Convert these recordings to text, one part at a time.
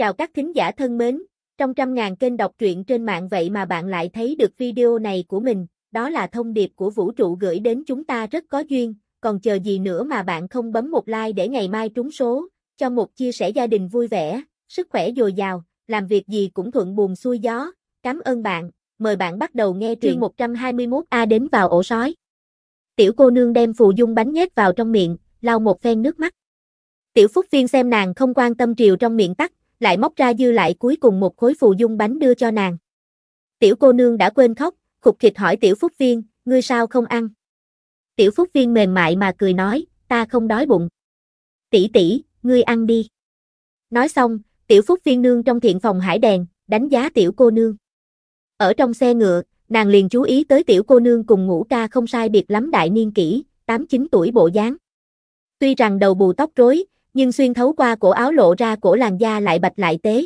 Chào các thính giả thân mến, trong trăm ngàn kênh đọc truyện trên mạng vậy mà bạn lại thấy được video này của mình, đó là thông điệp của vũ trụ gửi đến chúng ta rất có duyên, còn chờ gì nữa mà bạn không bấm một like để ngày mai trúng số, cho một chia sẻ gia đình vui vẻ, sức khỏe dồi dào, làm việc gì cũng thuận buồm xuôi gió. Cảm ơn bạn, mời bạn bắt đầu nghe truyện 121A đến vào ổ sói. Tiểu cô nương đem phù dung bánh nhét vào trong miệng, lau một phen nước mắt. Tiểu Phúc Viên xem nàng không quan tâm triều trong miệng tắt, lại móc ra dư lại cuối cùng một khối phù dung bánh đưa cho nàng. Tiểu cô nương đã quên khóc, khục khịch hỏi tiểu phúc viên, ngươi sao không ăn? Tiểu phúc viên mềm mại mà cười nói, ta không đói bụng. Tỷ tỷ, ngươi ăn đi. Nói xong, tiểu phúc viên nương trong thiện phòng hải đèn, đánh giá tiểu cô nương. Ở trong xe ngựa, nàng liền chú ý tới tiểu cô nương cùng ngũ ca không sai biệt lắm đại niên kỷ, 8-9 tuổi bộ dáng. Tuy rằng đầu bù tóc rối, nhưng xuyên thấu qua cổ áo lộ ra cổ làn da lại bạch lại tế.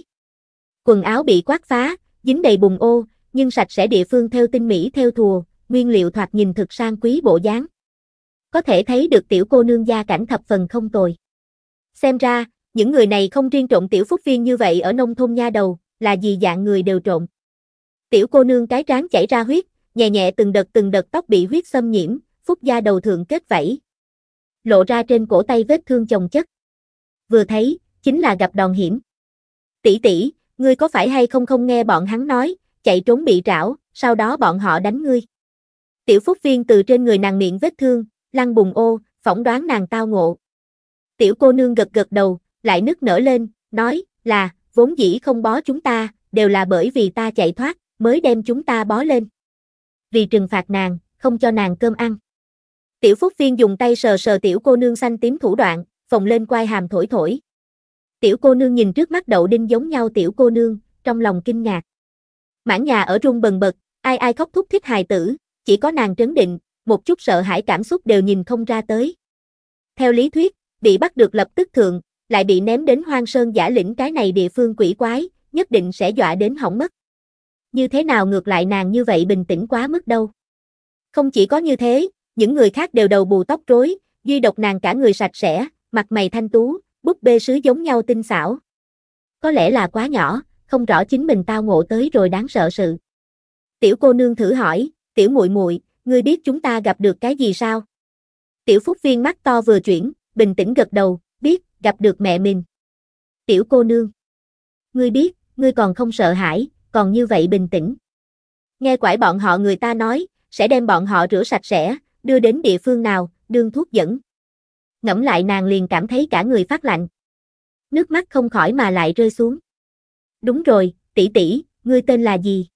Quần áo bị quát phá, dính đầy bùn ô, nhưng sạch sẽ địa phương theo tinh mỹ theo thùa, nguyên liệu thoạt nhìn thực sang quý bộ dáng. Có thể thấy được tiểu cô nương gia cảnh thập phần không tồi. Xem ra, những người này không riêng trộm tiểu phúc viên như vậy ở nông thôn nha đầu, là gì dạng người đều trộm Tiểu cô nương cái trán chảy ra huyết, nhẹ nhẹ từng đợt từng đợt tóc bị huyết xâm nhiễm, phúc da đầu thượng kết vẫy. Lộ ra trên cổ tay vết thương chồng chất vừa thấy, chính là gặp đòn hiểm. Tỷ tỷ, ngươi có phải hay không không nghe bọn hắn nói, chạy trốn bị rảo sau đó bọn họ đánh ngươi. Tiểu Phúc Viên từ trên người nàng miệng vết thương, lăn bùng ô, phỏng đoán nàng tao ngộ. Tiểu cô nương gật gật đầu, lại nức nở lên, nói, là, vốn dĩ không bó chúng ta, đều là bởi vì ta chạy thoát, mới đem chúng ta bó lên. Vì trừng phạt nàng, không cho nàng cơm ăn. Tiểu Phúc Viên dùng tay sờ sờ tiểu cô nương xanh tím thủ đoạn, phồng lên quai hàm thổi thổi. Tiểu cô nương nhìn trước mắt đậu đinh giống nhau tiểu cô nương, trong lòng kinh ngạc. Mãn nhà ở rung bần bật, ai ai khóc thúc thích hài tử, chỉ có nàng trấn định, một chút sợ hãi cảm xúc đều nhìn không ra tới. Theo lý thuyết, bị bắt được lập tức thượng, lại bị ném đến hoang sơn giả lĩnh cái này địa phương quỷ quái, nhất định sẽ dọa đến hỏng mất. Như thế nào ngược lại nàng như vậy bình tĩnh quá mức đâu. Không chỉ có như thế, những người khác đều đầu bù tóc rối, duy độc nàng cả người sạch sẽ, mặt mày thanh tú, búp bê sứ giống nhau tinh xảo. Có lẽ là quá nhỏ, không rõ chính mình tao ngộ tới rồi đáng sợ sự. Tiểu cô nương thử hỏi, tiểu muội muội, ngươi biết chúng ta gặp được cái gì sao? Tiểu Phúc Viên mắt to vừa chuyển, bình tĩnh gật đầu, biết, gặp được mẹ mình. Tiểu cô nương. Ngươi biết, ngươi còn không sợ hãi, còn như vậy bình tĩnh. Nghe quải bọn họ người ta nói, sẽ đem bọn họ rửa sạch sẽ, đưa đến địa phương nào, đương thuốc dẫn ngẫm lại nàng liền cảm thấy cả người phát lạnh. Nước mắt không khỏi mà lại rơi xuống. Đúng rồi, tỷ tỷ, ngươi tên là gì?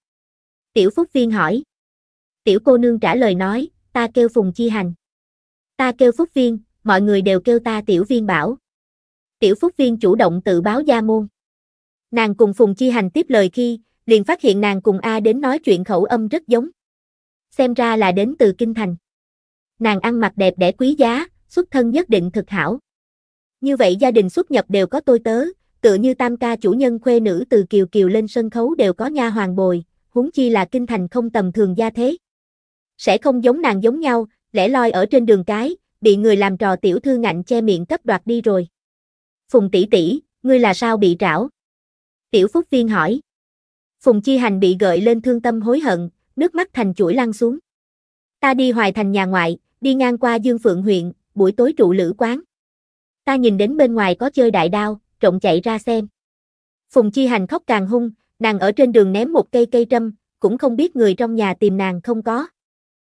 Tiểu Phúc Viên hỏi. Tiểu cô nương trả lời nói, ta kêu Phùng Chi Hành. Ta kêu Phúc Viên, mọi người đều kêu ta Tiểu Viên Bảo. Tiểu Phúc Viên chủ động tự báo gia môn. Nàng cùng Phùng Chi Hành tiếp lời khi, liền phát hiện nàng cùng A đến nói chuyện khẩu âm rất giống. Xem ra là đến từ Kinh Thành. Nàng ăn mặc đẹp đẽ quý giá, xuất thân nhất định thực hảo. Như vậy gia đình xuất nhập đều có tôi tớ, tựa như tam ca chủ nhân khuê nữ từ Kiều Kiều lên sân khấu đều có nha hoàng bồi, huống chi là kinh thành không tầm thường gia thế. Sẽ không giống nàng giống nhau, lẻ loi ở trên đường cái, bị người làm trò tiểu thư ngạnh che miệng cấp đoạt đi rồi. Phùng tỷ tỷ, ngươi là sao bị trảo? Tiểu Phúc Viên hỏi. Phùng Chi Hành bị gợi lên thương tâm hối hận, nước mắt thành chuỗi lăn xuống. Ta đi hoài thành nhà ngoại, đi ngang qua Dương Phượng huyện, buổi tối trụ lữ quán. Ta nhìn đến bên ngoài có chơi đại đao, trộn chạy ra xem. Phùng Chi Hành khóc càng hung, nàng ở trên đường ném một cây cây trâm, cũng không biết người trong nhà tìm nàng không có.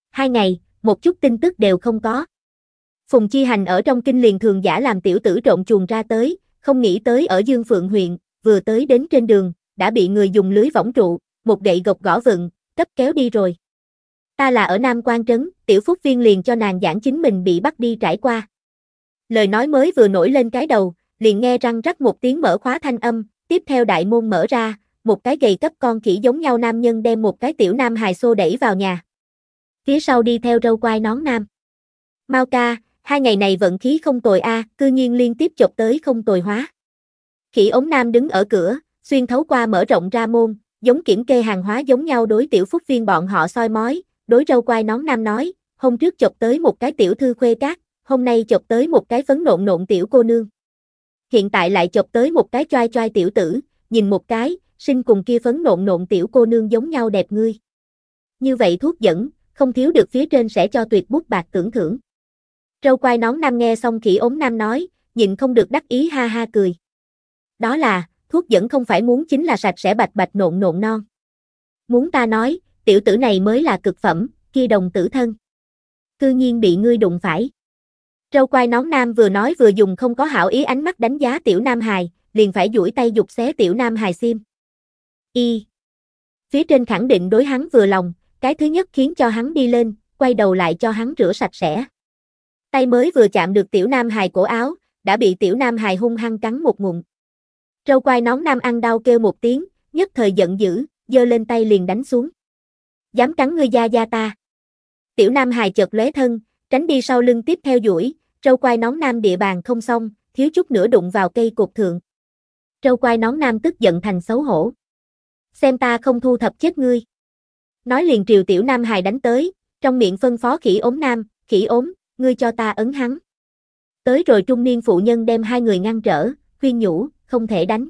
Hai ngày, một chút tin tức đều không có. Phùng Chi Hành ở trong kinh liền thường giả làm tiểu tử trộn chuồng ra tới, không nghĩ tới ở Dương Phượng huyện, vừa tới đến trên đường, đã bị người dùng lưới võng trụ, một gậy gộc gõ vựng, cấp kéo đi rồi ta là ở Nam Quan Trấn, tiểu phúc viên liền cho nàng giảng chính mình bị bắt đi trải qua. Lời nói mới vừa nổi lên cái đầu, liền nghe răng rắc một tiếng mở khóa thanh âm, tiếp theo đại môn mở ra, một cái gầy cấp con khỉ giống nhau nam nhân đem một cái tiểu nam hài xô đẩy vào nhà. Phía sau đi theo râu quai nón nam. Mau ca, hai ngày này vận khí không tồi a, cư nhiên liên tiếp chọc tới không tồi hóa. Khỉ ống nam đứng ở cửa, xuyên thấu qua mở rộng ra môn, giống kiểm kê hàng hóa giống nhau đối tiểu phúc viên bọn họ soi mói, đối râu quai nón nam nói, hôm trước chọc tới một cái tiểu thư khuê cát, hôm nay chọc tới một cái phấn nộn nộn tiểu cô nương. Hiện tại lại chọc tới một cái choai choai tiểu tử, nhìn một cái, sinh cùng kia phấn nộn nộn tiểu cô nương giống nhau đẹp ngươi. Như vậy thuốc dẫn, không thiếu được phía trên sẽ cho tuyệt bút bạc tưởng thưởng. Râu quai nón nam nghe xong khỉ ốm nam nói, nhìn không được đắc ý ha ha cười. Đó là, thuốc dẫn không phải muốn chính là sạch sẽ bạch bạch nộn nộn non. Muốn ta nói, tiểu tử này mới là cực phẩm, kia đồng tử thân. Cư nhiên bị ngươi đụng phải. Râu quai nón nam vừa nói vừa dùng không có hảo ý ánh mắt đánh giá tiểu nam hài, liền phải duỗi tay dục xé tiểu nam hài sim. Y. Phía trên khẳng định đối hắn vừa lòng, cái thứ nhất khiến cho hắn đi lên, quay đầu lại cho hắn rửa sạch sẽ. Tay mới vừa chạm được tiểu nam hài cổ áo, đã bị tiểu nam hài hung hăng cắn một ngụm. Râu quai nón nam ăn đau kêu một tiếng, nhất thời giận dữ, giơ lên tay liền đánh xuống dám cắn ngươi da da ta. Tiểu Nam hài chợt lóe thân, tránh đi sau lưng tiếp theo duỗi, trâu quai nón nam địa bàn không xong, thiếu chút nữa đụng vào cây cột thượng. Trâu quai nón nam tức giận thành xấu hổ. Xem ta không thu thập chết ngươi. Nói liền triều tiểu nam hài đánh tới, trong miệng phân phó khỉ ốm nam, khỉ ốm, ngươi cho ta ấn hắn. Tới rồi trung niên phụ nhân đem hai người ngăn trở, khuyên nhủ, không thể đánh.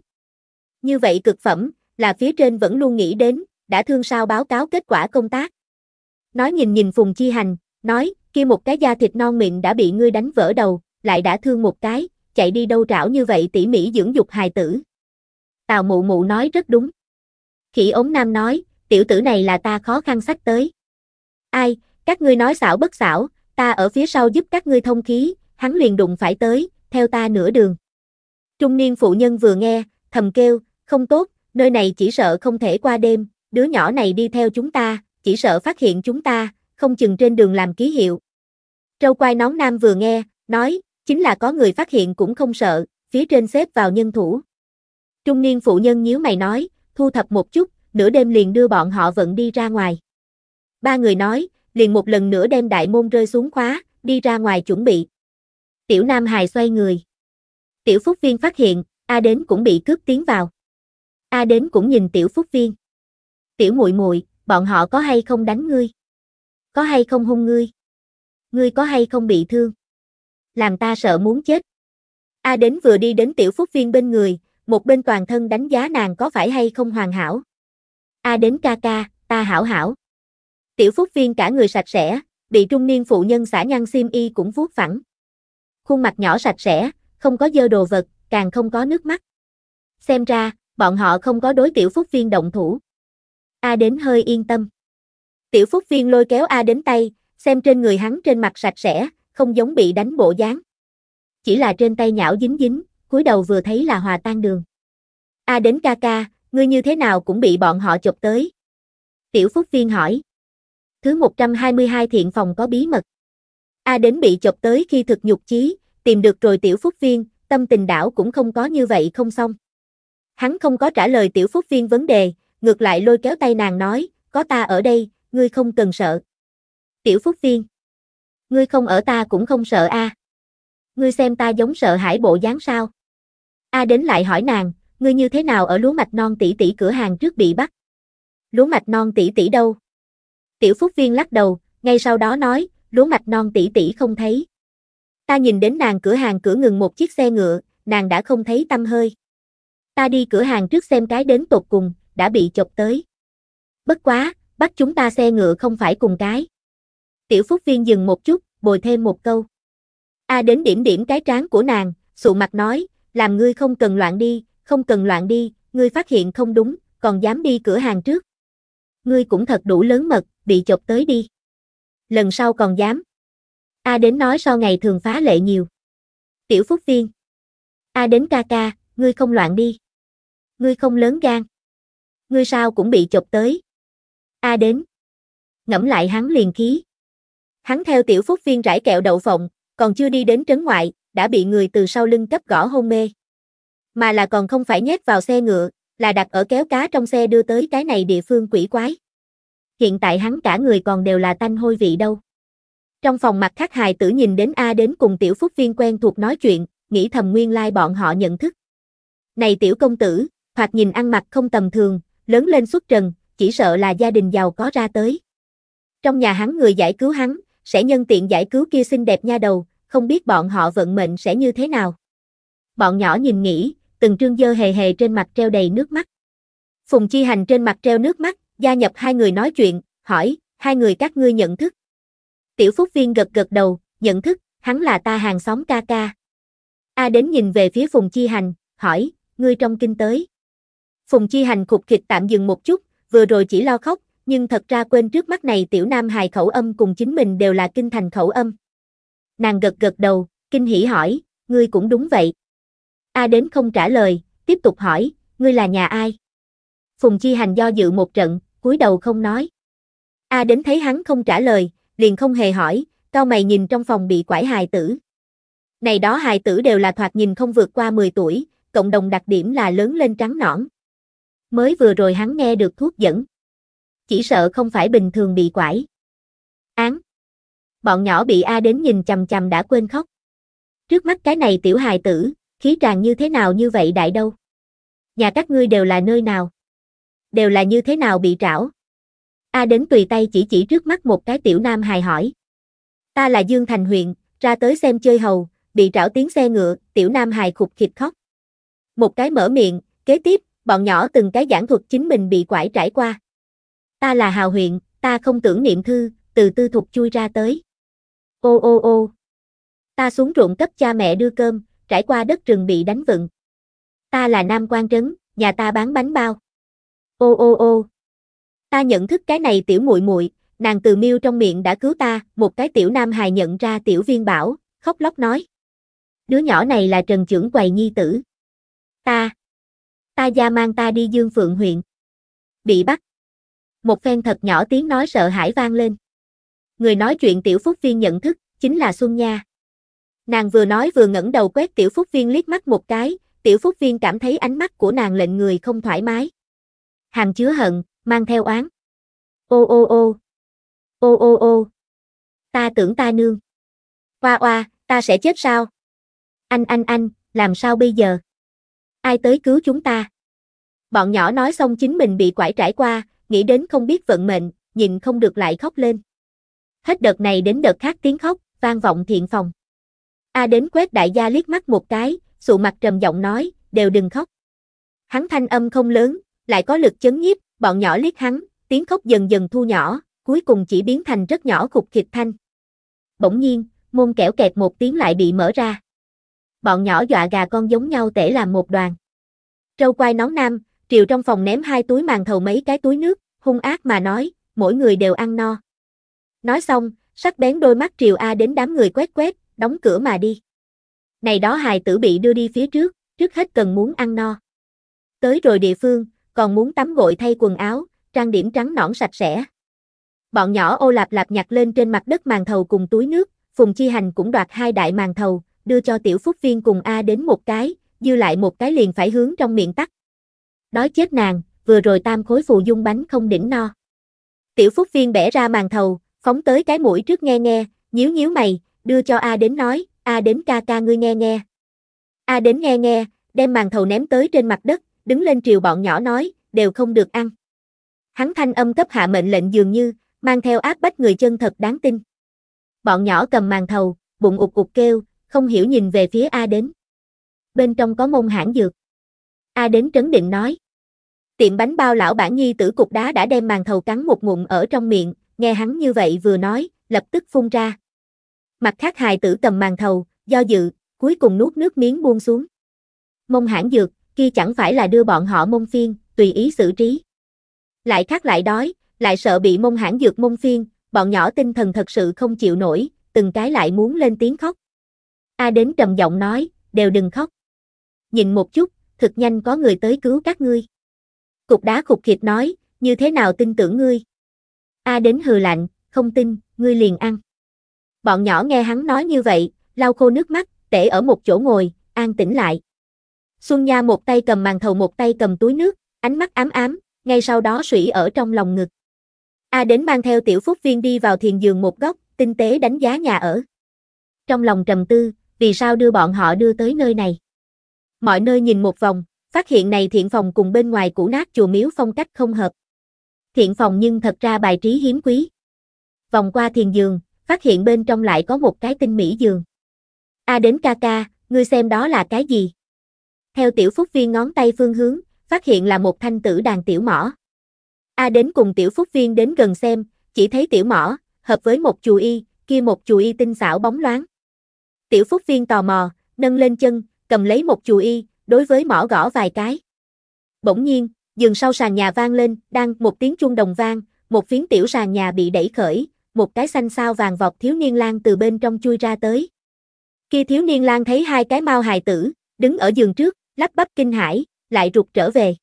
Như vậy cực phẩm, là phía trên vẫn luôn nghĩ đến, đã thương sao báo cáo kết quả công tác. Nói nhìn nhìn Phùng Chi Hành, nói, kia một cái da thịt non mịn đã bị ngươi đánh vỡ đầu, lại đã thương một cái, chạy đi đâu rảo như vậy tỉ mỉ dưỡng dục hài tử. Tào mụ mụ nói rất đúng. Khỉ ống nam nói, tiểu tử này là ta khó khăn sách tới. Ai, các ngươi nói xảo bất xảo, ta ở phía sau giúp các ngươi thông khí, hắn liền đụng phải tới, theo ta nửa đường. Trung niên phụ nhân vừa nghe, thầm kêu, không tốt, nơi này chỉ sợ không thể qua đêm, đứa nhỏ này đi theo chúng ta, chỉ sợ phát hiện chúng ta, không chừng trên đường làm ký hiệu. Trâu quai nón nam vừa nghe, nói, chính là có người phát hiện cũng không sợ, phía trên xếp vào nhân thủ. Trung niên phụ nhân nhíu mày nói, thu thập một chút, nửa đêm liền đưa bọn họ vận đi ra ngoài. Ba người nói, liền một lần nữa đem đại môn rơi xuống khóa, đi ra ngoài chuẩn bị. Tiểu Nam Hài xoay người. Tiểu Phúc Viên phát hiện, A đến cũng bị cướp tiến vào. A đến cũng nhìn Tiểu Phúc Viên tiểu muội muội, bọn họ có hay không đánh ngươi? Có hay không hung ngươi? Ngươi có hay không bị thương? Làm ta sợ muốn chết. A đến vừa đi đến tiểu phúc viên bên người, một bên toàn thân đánh giá nàng có phải hay không hoàn hảo. A đến ca ca, ta hảo hảo. Tiểu phúc viên cả người sạch sẽ, bị trung niên phụ nhân xả nhăn sim y cũng vuốt phẳng. Khuôn mặt nhỏ sạch sẽ, không có dơ đồ vật, càng không có nước mắt. Xem ra, bọn họ không có đối tiểu phúc viên động thủ. A đến hơi yên tâm. Tiểu Phúc Viên lôi kéo A đến tay, xem trên người hắn trên mặt sạch sẽ, không giống bị đánh bộ dáng. Chỉ là trên tay nhão dính dính, cúi đầu vừa thấy là hòa tan đường. A đến ca ca, ngươi như thế nào cũng bị bọn họ chụp tới. Tiểu Phúc Viên hỏi. Thứ 122 thiện phòng có bí mật. A đến bị chụp tới khi thực nhục chí, tìm được rồi Tiểu Phúc Viên, tâm tình đảo cũng không có như vậy không xong. Hắn không có trả lời Tiểu Phúc Viên vấn đề, ngược lại lôi kéo tay nàng nói, có ta ở đây, ngươi không cần sợ. Tiểu Phúc Viên, ngươi không ở ta cũng không sợ a. Ngươi xem ta giống sợ hải bộ dáng sao? A đến lại hỏi nàng, ngươi như thế nào ở lúa mạch non tỷ tỷ cửa hàng trước bị bắt? Lúa mạch non tỷ tỷ đâu? Tiểu Phúc Viên lắc đầu, ngay sau đó nói, lúa mạch non tỷ tỷ không thấy. Ta nhìn đến nàng cửa hàng cửa ngừng một chiếc xe ngựa, nàng đã không thấy tâm hơi. Ta đi cửa hàng trước xem cái đến tột cùng, đã bị chọc tới. Bất quá, bắt chúng ta xe ngựa không phải cùng cái. Tiểu Phúc Viên dừng một chút, bồi thêm một câu. A đến điểm điểm cái trán của nàng, sụ mặt nói, làm ngươi không cần loạn đi, không cần loạn đi, ngươi phát hiện không đúng, còn dám đi cửa hàng trước. Ngươi cũng thật đủ lớn mật, bị chọc tới đi. Lần sau còn dám. A đến nói sau ngày thường phá lệ nhiều. Tiểu Phúc Viên. A đến ca ca, ngươi không loạn đi. Ngươi không lớn gan ngươi sao cũng bị chọc tới. A đến. Ngẫm lại hắn liền khí. Hắn theo tiểu phúc viên rải kẹo đậu phộng, còn chưa đi đến trấn ngoại, đã bị người từ sau lưng cấp gõ hôn mê. Mà là còn không phải nhét vào xe ngựa, là đặt ở kéo cá trong xe đưa tới cái này địa phương quỷ quái. Hiện tại hắn cả người còn đều là tanh hôi vị đâu. Trong phòng mặt khắc hài tử nhìn đến A đến cùng tiểu phúc viên quen thuộc nói chuyện, nghĩ thầm nguyên lai like bọn họ nhận thức. Này tiểu công tử, thoạt nhìn ăn mặc không tầm thường, lớn lên xuất trần, chỉ sợ là gia đình giàu có ra tới. Trong nhà hắn người giải cứu hắn, sẽ nhân tiện giải cứu kia xinh đẹp nha đầu, không biết bọn họ vận mệnh sẽ như thế nào. Bọn nhỏ nhìn nghĩ, từng trương dơ hề hề trên mặt treo đầy nước mắt. Phùng Chi Hành trên mặt treo nước mắt, gia nhập hai người nói chuyện, hỏi, hai người các ngươi nhận thức. Tiểu Phúc Viên gật gật đầu, nhận thức, hắn là ta hàng xóm ca ca. A đến nhìn về phía Phùng Chi Hành, hỏi, ngươi trong kinh tới. Phùng Chi Hành cục kịch tạm dừng một chút, vừa rồi chỉ lo khóc, nhưng thật ra quên trước mắt này tiểu nam hài khẩu âm cùng chính mình đều là kinh thành khẩu âm. Nàng gật gật đầu, kinh hỉ hỏi, ngươi cũng đúng vậy. A đến không trả lời, tiếp tục hỏi, ngươi là nhà ai? Phùng Chi Hành do dự một trận, cúi đầu không nói. A đến thấy hắn không trả lời, liền không hề hỏi, cao mày nhìn trong phòng bị quải hài tử. Này đó hài tử đều là thoạt nhìn không vượt qua 10 tuổi, cộng đồng đặc điểm là lớn lên trắng nõn mới vừa rồi hắn nghe được thuốc dẫn. Chỉ sợ không phải bình thường bị quải. Án. Bọn nhỏ bị A đến nhìn chầm chầm đã quên khóc. Trước mắt cái này tiểu hài tử, khí tràn như thế nào như vậy đại đâu? Nhà các ngươi đều là nơi nào? Đều là như thế nào bị trảo? A đến tùy tay chỉ chỉ trước mắt một cái tiểu nam hài hỏi. Ta là Dương Thành huyện, ra tới xem chơi hầu, bị trảo tiếng xe ngựa, tiểu nam hài khục khịt khóc. Một cái mở miệng, kế tiếp, bọn nhỏ từng cái giảng thuật chính mình bị quải trải qua. Ta là hào huyện, ta không tưởng niệm thư, từ tư thục chui ra tới. Ô ô ô. Ta xuống ruộng cấp cha mẹ đưa cơm, trải qua đất rừng bị đánh vựng. Ta là nam quan trấn, nhà ta bán bánh bao. Ô ô ô. Ta nhận thức cái này tiểu muội muội, nàng từ miêu trong miệng đã cứu ta, một cái tiểu nam hài nhận ra tiểu viên bảo, khóc lóc nói. Đứa nhỏ này là Trần trưởng Quầy Nhi Tử. Ta ta gia mang ta đi Dương Phượng huyện. Bị bắt. Một phen thật nhỏ tiếng nói sợ hãi vang lên. Người nói chuyện tiểu phúc viên nhận thức, chính là Xuân Nha. Nàng vừa nói vừa ngẩng đầu quét tiểu phúc viên liếc mắt một cái, tiểu phúc viên cảm thấy ánh mắt của nàng lệnh người không thoải mái. Hàng chứa hận, mang theo oán. Ô ô ô. Ô ô ô. Ta tưởng ta nương. Hoa oa, ta sẽ chết sao? Anh anh anh, làm sao bây giờ? Ai tới cứu chúng ta? Bọn nhỏ nói xong chính mình bị quải trải qua, nghĩ đến không biết vận mệnh, nhìn không được lại khóc lên. Hết đợt này đến đợt khác tiếng khóc, vang vọng thiện phòng. A đến quét đại gia liếc mắt một cái, sụ mặt trầm giọng nói, đều đừng khóc. Hắn thanh âm không lớn, lại có lực chấn nhiếp, bọn nhỏ liếc hắn, tiếng khóc dần dần thu nhỏ, cuối cùng chỉ biến thành rất nhỏ khục khịch thanh. Bỗng nhiên, môn kẻo kẹt một tiếng lại bị mở ra bọn nhỏ dọa gà con giống nhau tể làm một đoàn. Trâu quay nón nam, triều trong phòng ném hai túi màn thầu mấy cái túi nước, hung ác mà nói, mỗi người đều ăn no. Nói xong, sắc bén đôi mắt triều A đến đám người quét quét, đóng cửa mà đi. Này đó hài tử bị đưa đi phía trước, trước hết cần muốn ăn no. Tới rồi địa phương, còn muốn tắm gội thay quần áo, trang điểm trắng nõn sạch sẽ. Bọn nhỏ ô lạp lạp nhặt lên trên mặt đất màn thầu cùng túi nước, Phùng Chi Hành cũng đoạt hai đại màn thầu, đưa cho tiểu phúc viên cùng A đến một cái, dư lại một cái liền phải hướng trong miệng tắt. Đói chết nàng, vừa rồi tam khối phù dung bánh không đỉnh no. Tiểu phúc viên bẻ ra màn thầu, phóng tới cái mũi trước nghe nghe, nhíu nhíu mày, đưa cho A đến nói, A đến ca ca ngươi nghe nghe. A đến nghe nghe, đem màn thầu ném tới trên mặt đất, đứng lên triều bọn nhỏ nói, đều không được ăn. Hắn thanh âm cấp hạ mệnh lệnh dường như, mang theo ác bách người chân thật đáng tin. Bọn nhỏ cầm màn thầu, bụng ụt ụt kêu, không hiểu nhìn về phía A đến. Bên trong có môn hãng dược. A đến trấn định nói. Tiệm bánh bao lão bản nhi tử cục đá đã đem màn thầu cắn một ngụm ở trong miệng, nghe hắn như vậy vừa nói, lập tức phun ra. Mặt khác hài tử cầm màn thầu, do dự, cuối cùng nuốt nước miếng buông xuống. Mông hãng dược, kia chẳng phải là đưa bọn họ mông phiên, tùy ý xử trí. Lại khát lại đói, lại sợ bị mông hãng dược mông phiên, bọn nhỏ tinh thần thật sự không chịu nổi, từng cái lại muốn lên tiếng khóc. A đến trầm giọng nói, đều đừng khóc. Nhìn một chút, thực nhanh có người tới cứu các ngươi. Cục đá khục khiệt nói, như thế nào tin tưởng ngươi? A đến hừ lạnh, không tin, ngươi liền ăn. Bọn nhỏ nghe hắn nói như vậy, lau khô nước mắt, tể ở một chỗ ngồi, an tĩnh lại. Xuân Nha một tay cầm màn thầu một tay cầm túi nước, ánh mắt ám ám, ngay sau đó sủy ở trong lòng ngực. A đến mang theo tiểu phúc viên đi vào thiền giường một góc, tinh tế đánh giá nhà ở. Trong lòng trầm tư, vì sao đưa bọn họ đưa tới nơi này. Mọi nơi nhìn một vòng, phát hiện này thiện phòng cùng bên ngoài cũ nát chùa miếu phong cách không hợp. Thiện phòng nhưng thật ra bài trí hiếm quý. Vòng qua thiền giường, phát hiện bên trong lại có một cái tinh mỹ giường. A đến ca ca, ngươi xem đó là cái gì? Theo tiểu phúc viên ngón tay phương hướng, phát hiện là một thanh tử đàn tiểu mỏ. A đến cùng tiểu phúc viên đến gần xem, chỉ thấy tiểu mỏ, hợp với một chùa y, kia một chùa y tinh xảo bóng loáng. Tiểu Phúc Viên tò mò, nâng lên chân, cầm lấy một chùi y, đối với mỏ gõ vài cái. Bỗng nhiên, giường sau sàn nhà vang lên, đang một tiếng chuông đồng vang, một phiến tiểu sàn nhà bị đẩy khởi, một cái xanh sao vàng vọt thiếu niên lang từ bên trong chui ra tới. Khi thiếu niên lang thấy hai cái mau hài tử, đứng ở giường trước, lắp bắp kinh hãi, lại rụt trở về.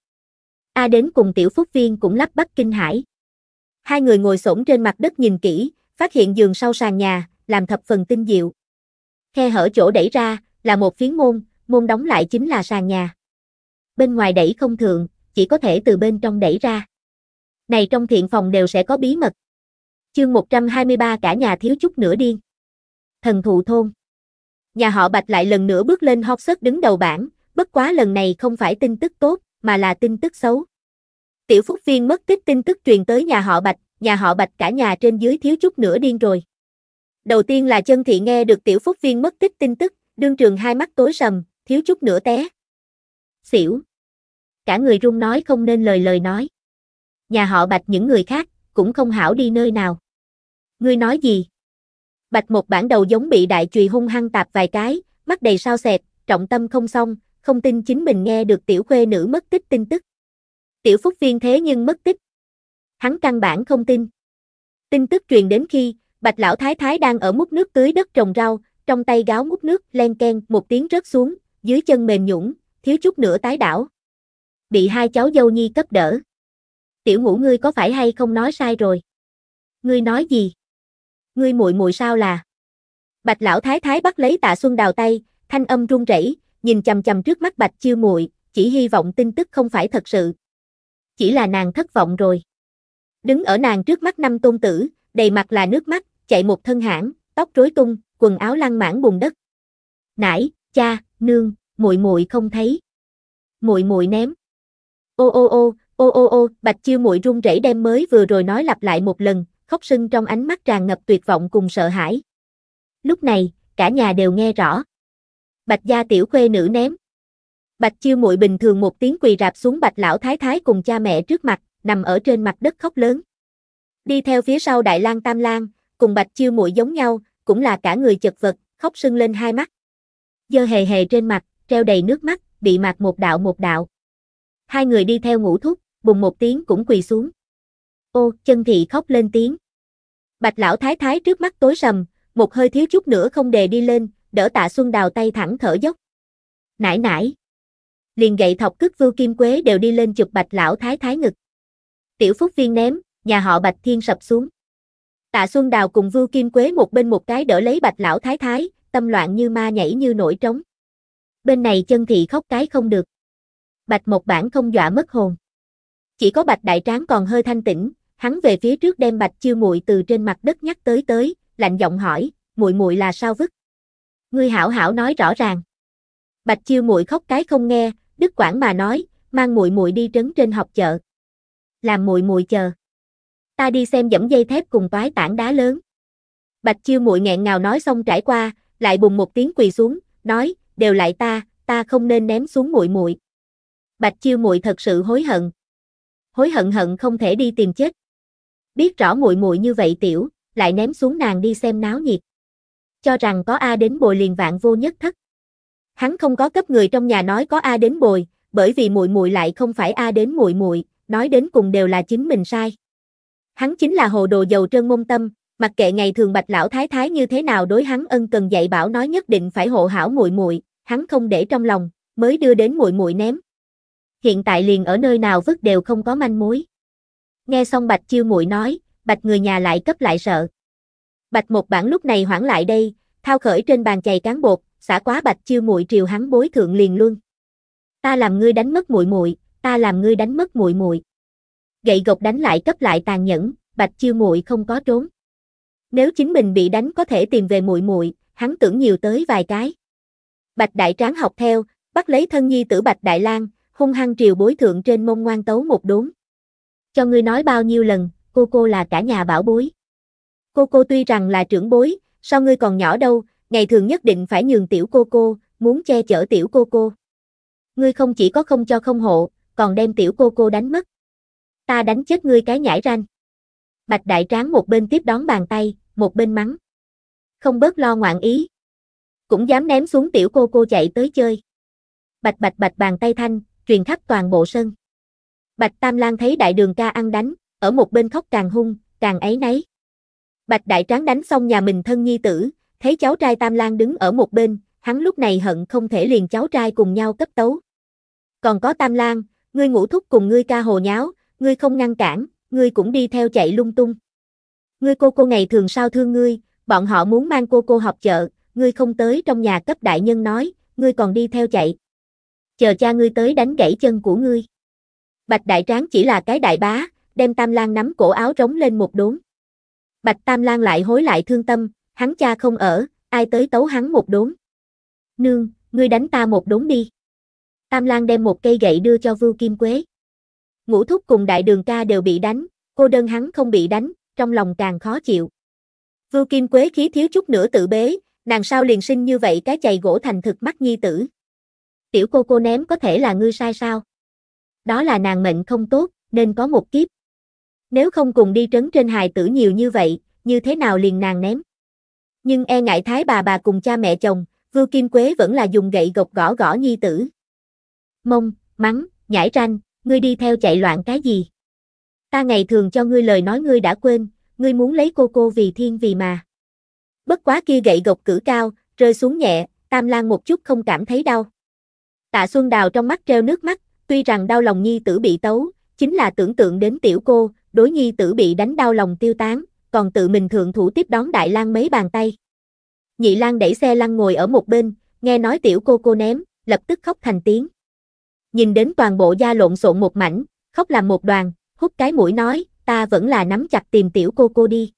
A đến cùng tiểu phúc viên cũng lắp bắp kinh hãi. Hai người ngồi xổm trên mặt đất nhìn kỹ, phát hiện giường sau sàn nhà, làm thập phần tinh diệu. Khe hở chỗ đẩy ra, là một phiến môn, môn đóng lại chính là sàn nhà. Bên ngoài đẩy không thường, chỉ có thể từ bên trong đẩy ra. Này trong thiện phòng đều sẽ có bí mật. Chương 123 cả nhà thiếu chút nữa điên. Thần thụ thôn. Nhà họ Bạch lại lần nữa bước lên hot search đứng đầu bảng, bất quá lần này không phải tin tức tốt, mà là tin tức xấu. Tiểu Phúc Viên mất tích tin tức truyền tới nhà họ Bạch, nhà họ Bạch cả nhà trên dưới thiếu chút nữa điên rồi. Đầu tiên là chân thị nghe được tiểu phúc viên mất tích tin tức, đương trường hai mắt tối sầm, thiếu chút nữa té. Xỉu. Cả người run nói không nên lời lời nói. Nhà họ bạch những người khác, cũng không hảo đi nơi nào. Ngươi nói gì? Bạch một bản đầu giống bị đại chùy hung hăng tạp vài cái, mắt đầy sao xẹt, trọng tâm không xong, không tin chính mình nghe được tiểu khuê nữ mất tích tin tức. Tiểu phúc viên thế nhưng mất tích. Hắn căn bản không tin. Tin tức truyền đến khi, bạch lão thái thái đang ở múc nước tưới đất trồng rau, trong tay gáo múc nước, len ken, một tiếng rớt xuống, dưới chân mềm nhũng, thiếu chút nữa tái đảo. Bị hai cháu dâu nhi cấp đỡ. Tiểu ngũ ngươi có phải hay không nói sai rồi? Ngươi nói gì? Ngươi muội muội sao là? Bạch lão thái thái bắt lấy Tạ Xuân Đào tay, thanh âm run rẩy, nhìn chằm chằm trước mắt Bạch Chiêu muội, chỉ hy vọng tin tức không phải thật sự. Chỉ là nàng thất vọng rồi. Đứng ở nàng trước mắt năm tôn tử, đầy mặt là nước mắt, chạy một thân hãng, tóc rối tung, quần áo lăn mãn bùn đất. Nãy, cha, nương, muội muội không thấy. Muội muội ném. Ô ô ô, ô ô ô, Bạch Chiêu muội run rẩy đem mới vừa rồi nói lặp lại một lần, khóc sưng trong ánh mắt tràn ngập tuyệt vọng cùng sợ hãi. Lúc này, cả nhà đều nghe rõ. Bạch gia tiểu khuê nữ ném. Bạch Chiêu muội bình thường một tiếng quỳ rạp xuống Bạch lão thái thái cùng cha mẹ trước mặt, nằm ở trên mặt đất khóc lớn. Đi theo phía sau Đại Lang Tam Lang, cùng Bạch Chiêu Muội giống nhau, cũng là cả người chật vật, khóc sưng lên hai mắt. Dơ hề hề trên mặt, treo đầy nước mắt, bị mạt một đạo một đạo. Hai người đi theo ngủ thúc, bùng một tiếng cũng quỳ xuống. Ô, chân thị khóc lên tiếng. Bạch lão thái thái trước mắt tối sầm, một hơi thiếu chút nữa không đề đi lên, đỡ tạ xuân đào tay thẳng thở dốc. Nãi nãi. Liền gậy thọc cức vưu kim quế đều đi lên chụp bạch lão thái thái ngực. Tiểu phúc viên ném, nhà họ Bạch Thiên sập xuống. Tạ Xuân Đào cùng Vưu Kim Quế một bên một cái đỡ lấy Bạch Lão Thái Thái, tâm loạn như ma nhảy như nổi trống. Bên này chân thị khóc cái không được. Bạch một bản không dọa mất hồn. Chỉ có Bạch Đại Tráng còn hơi thanh tĩnh, hắn về phía trước đem Bạch Chiêu Muội từ trên mặt đất nhắc tới tới, lạnh giọng hỏi, muội muội là sao vứt? Ngươi hảo hảo nói rõ ràng. Bạch Chiêu Muội khóc cái không nghe, Đức Quảng mà nói, mang muội muội đi trấn trên học chợ. Làm muội muội chờ ta đi xem dẫm dây thép cùng toái tảng đá lớn. Bạch chiêu muội nghẹn ngào nói xong trải qua, lại bùng một tiếng quỳ xuống, nói, đều lại ta, ta không nên ném xuống muội muội. Bạch chiêu muội thật sự hối hận. Hối hận hận không thể đi tìm chết. Biết rõ muội muội như vậy tiểu, lại ném xuống nàng đi xem náo nhiệt. Cho rằng có A đến bồi liền vạn vô nhất thất. Hắn không có cấp người trong nhà nói có A đến bồi, bởi vì muội muội lại không phải A đến muội muội, nói đến cùng đều là chính mình sai. Hắn chính là hồ đồ dầu trơn môn tâm, mặc kệ ngày thường Bạch lão thái thái như thế nào đối hắn ân cần dạy bảo nói nhất định phải hộ hảo muội muội, hắn không để trong lòng, mới đưa đến muội muội ném. Hiện tại liền ở nơi nào vứt đều không có manh mối. Nghe xong Bạch Chiêu muội nói, Bạch người nhà lại cấp lại sợ. Bạch một bản lúc này hoảng lại đây, thao khởi trên bàn chày cán bột, xả quá Bạch Chiêu muội triều hắn bối thượng liền luôn. Ta làm ngươi đánh mất muội muội, ta làm ngươi đánh mất muội muội gậy gộc đánh lại cấp lại tàn nhẫn, Bạch Chiêu muội không có trốn. Nếu chính mình bị đánh có thể tìm về muội muội, hắn tưởng nhiều tới vài cái. Bạch Đại Tráng học theo, bắt lấy thân nhi tử Bạch Đại Lang, hung hăng triều bối thượng trên mông ngoan tấu một đốn. Cho ngươi nói bao nhiêu lần, cô cô là cả nhà bảo bối. Cô cô tuy rằng là trưởng bối, sao ngươi còn nhỏ đâu, ngày thường nhất định phải nhường tiểu cô cô, muốn che chở tiểu cô cô. Ngươi không chỉ có không cho không hộ, còn đem tiểu cô cô đánh mất ta đánh chết ngươi cái nhãi ranh. Bạch đại tráng một bên tiếp đón bàn tay, một bên mắng. Không bớt lo ngoạn ý. Cũng dám ném xuống tiểu cô cô chạy tới chơi. Bạch bạch bạch bàn tay thanh, truyền khắp toàn bộ sân. Bạch Tam Lang thấy đại đường ca ăn đánh, ở một bên khóc càng hung, càng ấy nấy. Bạch đại tráng đánh xong nhà mình thân nhi tử, thấy cháu trai Tam Lang đứng ở một bên, hắn lúc này hận không thể liền cháu trai cùng nhau cấp tấu. Còn có Tam Lang, ngươi ngủ thúc cùng ngươi ca hồ nháo, ngươi không ngăn cản, ngươi cũng đi theo chạy lung tung. Ngươi cô cô ngày thường sao thương ngươi, bọn họ muốn mang cô cô học chợ, ngươi không tới trong nhà cấp đại nhân nói, ngươi còn đi theo chạy. Chờ cha ngươi tới đánh gãy chân của ngươi. Bạch đại tráng chỉ là cái đại bá, đem Tam Lang nắm cổ áo rống lên một đốn. Bạch Tam Lang lại hối lại thương tâm, hắn cha không ở, ai tới tấu hắn một đốn. Nương, ngươi đánh ta một đốn đi. Tam Lang đem một cây gậy đưa cho Vưu Kim Quế ngũ thúc cùng đại đường ca đều bị đánh, cô đơn hắn không bị đánh, trong lòng càng khó chịu. Vưu Kim Quế khí thiếu chút nữa tự bế, nàng sao liền sinh như vậy cái chày gỗ thành thực mắt nhi tử. Tiểu cô cô ném có thể là ngươi sai sao? Đó là nàng mệnh không tốt, nên có một kiếp. Nếu không cùng đi trấn trên hài tử nhiều như vậy, như thế nào liền nàng ném? Nhưng e ngại thái bà bà cùng cha mẹ chồng, Vưu Kim Quế vẫn là dùng gậy gộc gõ gõ nhi tử. Mông, mắng, nhảy ranh, ngươi đi theo chạy loạn cái gì? Ta ngày thường cho ngươi lời nói ngươi đã quên, ngươi muốn lấy cô cô vì thiên vì mà. Bất quá kia gậy gộc cử cao, rơi xuống nhẹ, Tam lang một chút không cảm thấy đau. Tạ Xuân Đào trong mắt treo nước mắt, tuy rằng đau lòng nhi tử bị tấu, chính là tưởng tượng đến tiểu cô, đối nhi tử bị đánh đau lòng tiêu tán, còn tự mình thượng thủ tiếp đón Đại Lang mấy bàn tay. Nhị Lang đẩy xe lăn ngồi ở một bên, nghe nói tiểu cô cô ném, lập tức khóc thành tiếng nhìn đến toàn bộ da lộn xộn một mảnh, khóc làm một đoàn, hút cái mũi nói, ta vẫn là nắm chặt tìm tiểu cô cô đi.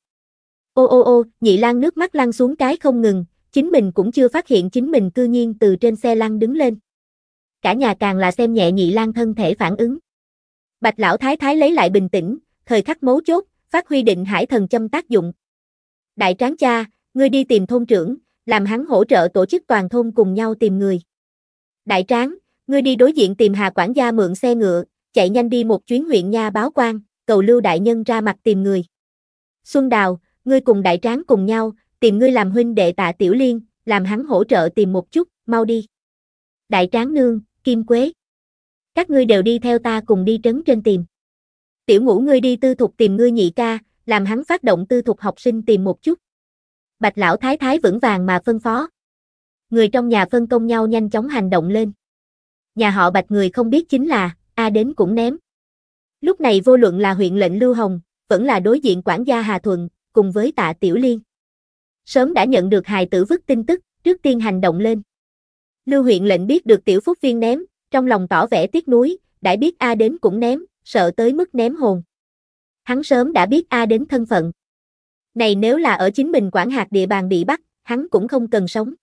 Ô ô ô, nhị lan nước mắt lăn xuống cái không ngừng, chính mình cũng chưa phát hiện chính mình cư nhiên từ trên xe lăn đứng lên. Cả nhà càng là xem nhẹ nhị lan thân thể phản ứng. Bạch lão thái thái lấy lại bình tĩnh, thời khắc mấu chốt, phát huy định hải thần châm tác dụng. Đại tráng cha, ngươi đi tìm thôn trưởng, làm hắn hỗ trợ tổ chức toàn thôn cùng nhau tìm người. Đại tráng, Ngươi đi đối diện tìm Hà quản gia mượn xe ngựa, chạy nhanh đi một chuyến huyện nha báo quan, cầu lưu đại nhân ra mặt tìm người. Xuân Đào, ngươi cùng đại tráng cùng nhau, tìm ngươi làm huynh đệ tạ tiểu liên, làm hắn hỗ trợ tìm một chút, mau đi. Đại tráng nương, kim quế. Các ngươi đều đi theo ta cùng đi trấn trên tìm. Tiểu ngũ ngươi đi tư thục tìm ngươi nhị ca, làm hắn phát động tư thục học sinh tìm một chút. Bạch lão thái thái vững vàng mà phân phó. Người trong nhà phân công nhau nhanh chóng hành động lên nhà họ Bạch người không biết chính là, A đến cũng ném. Lúc này vô luận là huyện lệnh Lưu Hồng, vẫn là đối diện quản gia Hà Thuận, cùng với tạ Tiểu Liên. Sớm đã nhận được hài tử vứt tin tức, trước tiên hành động lên. Lưu huyện lệnh biết được tiểu phúc viên ném, trong lòng tỏ vẻ tiếc nuối, đã biết A đến cũng ném, sợ tới mức ném hồn. Hắn sớm đã biết A đến thân phận. Này nếu là ở chính mình quản hạt địa bàn bị bắt, hắn cũng không cần sống.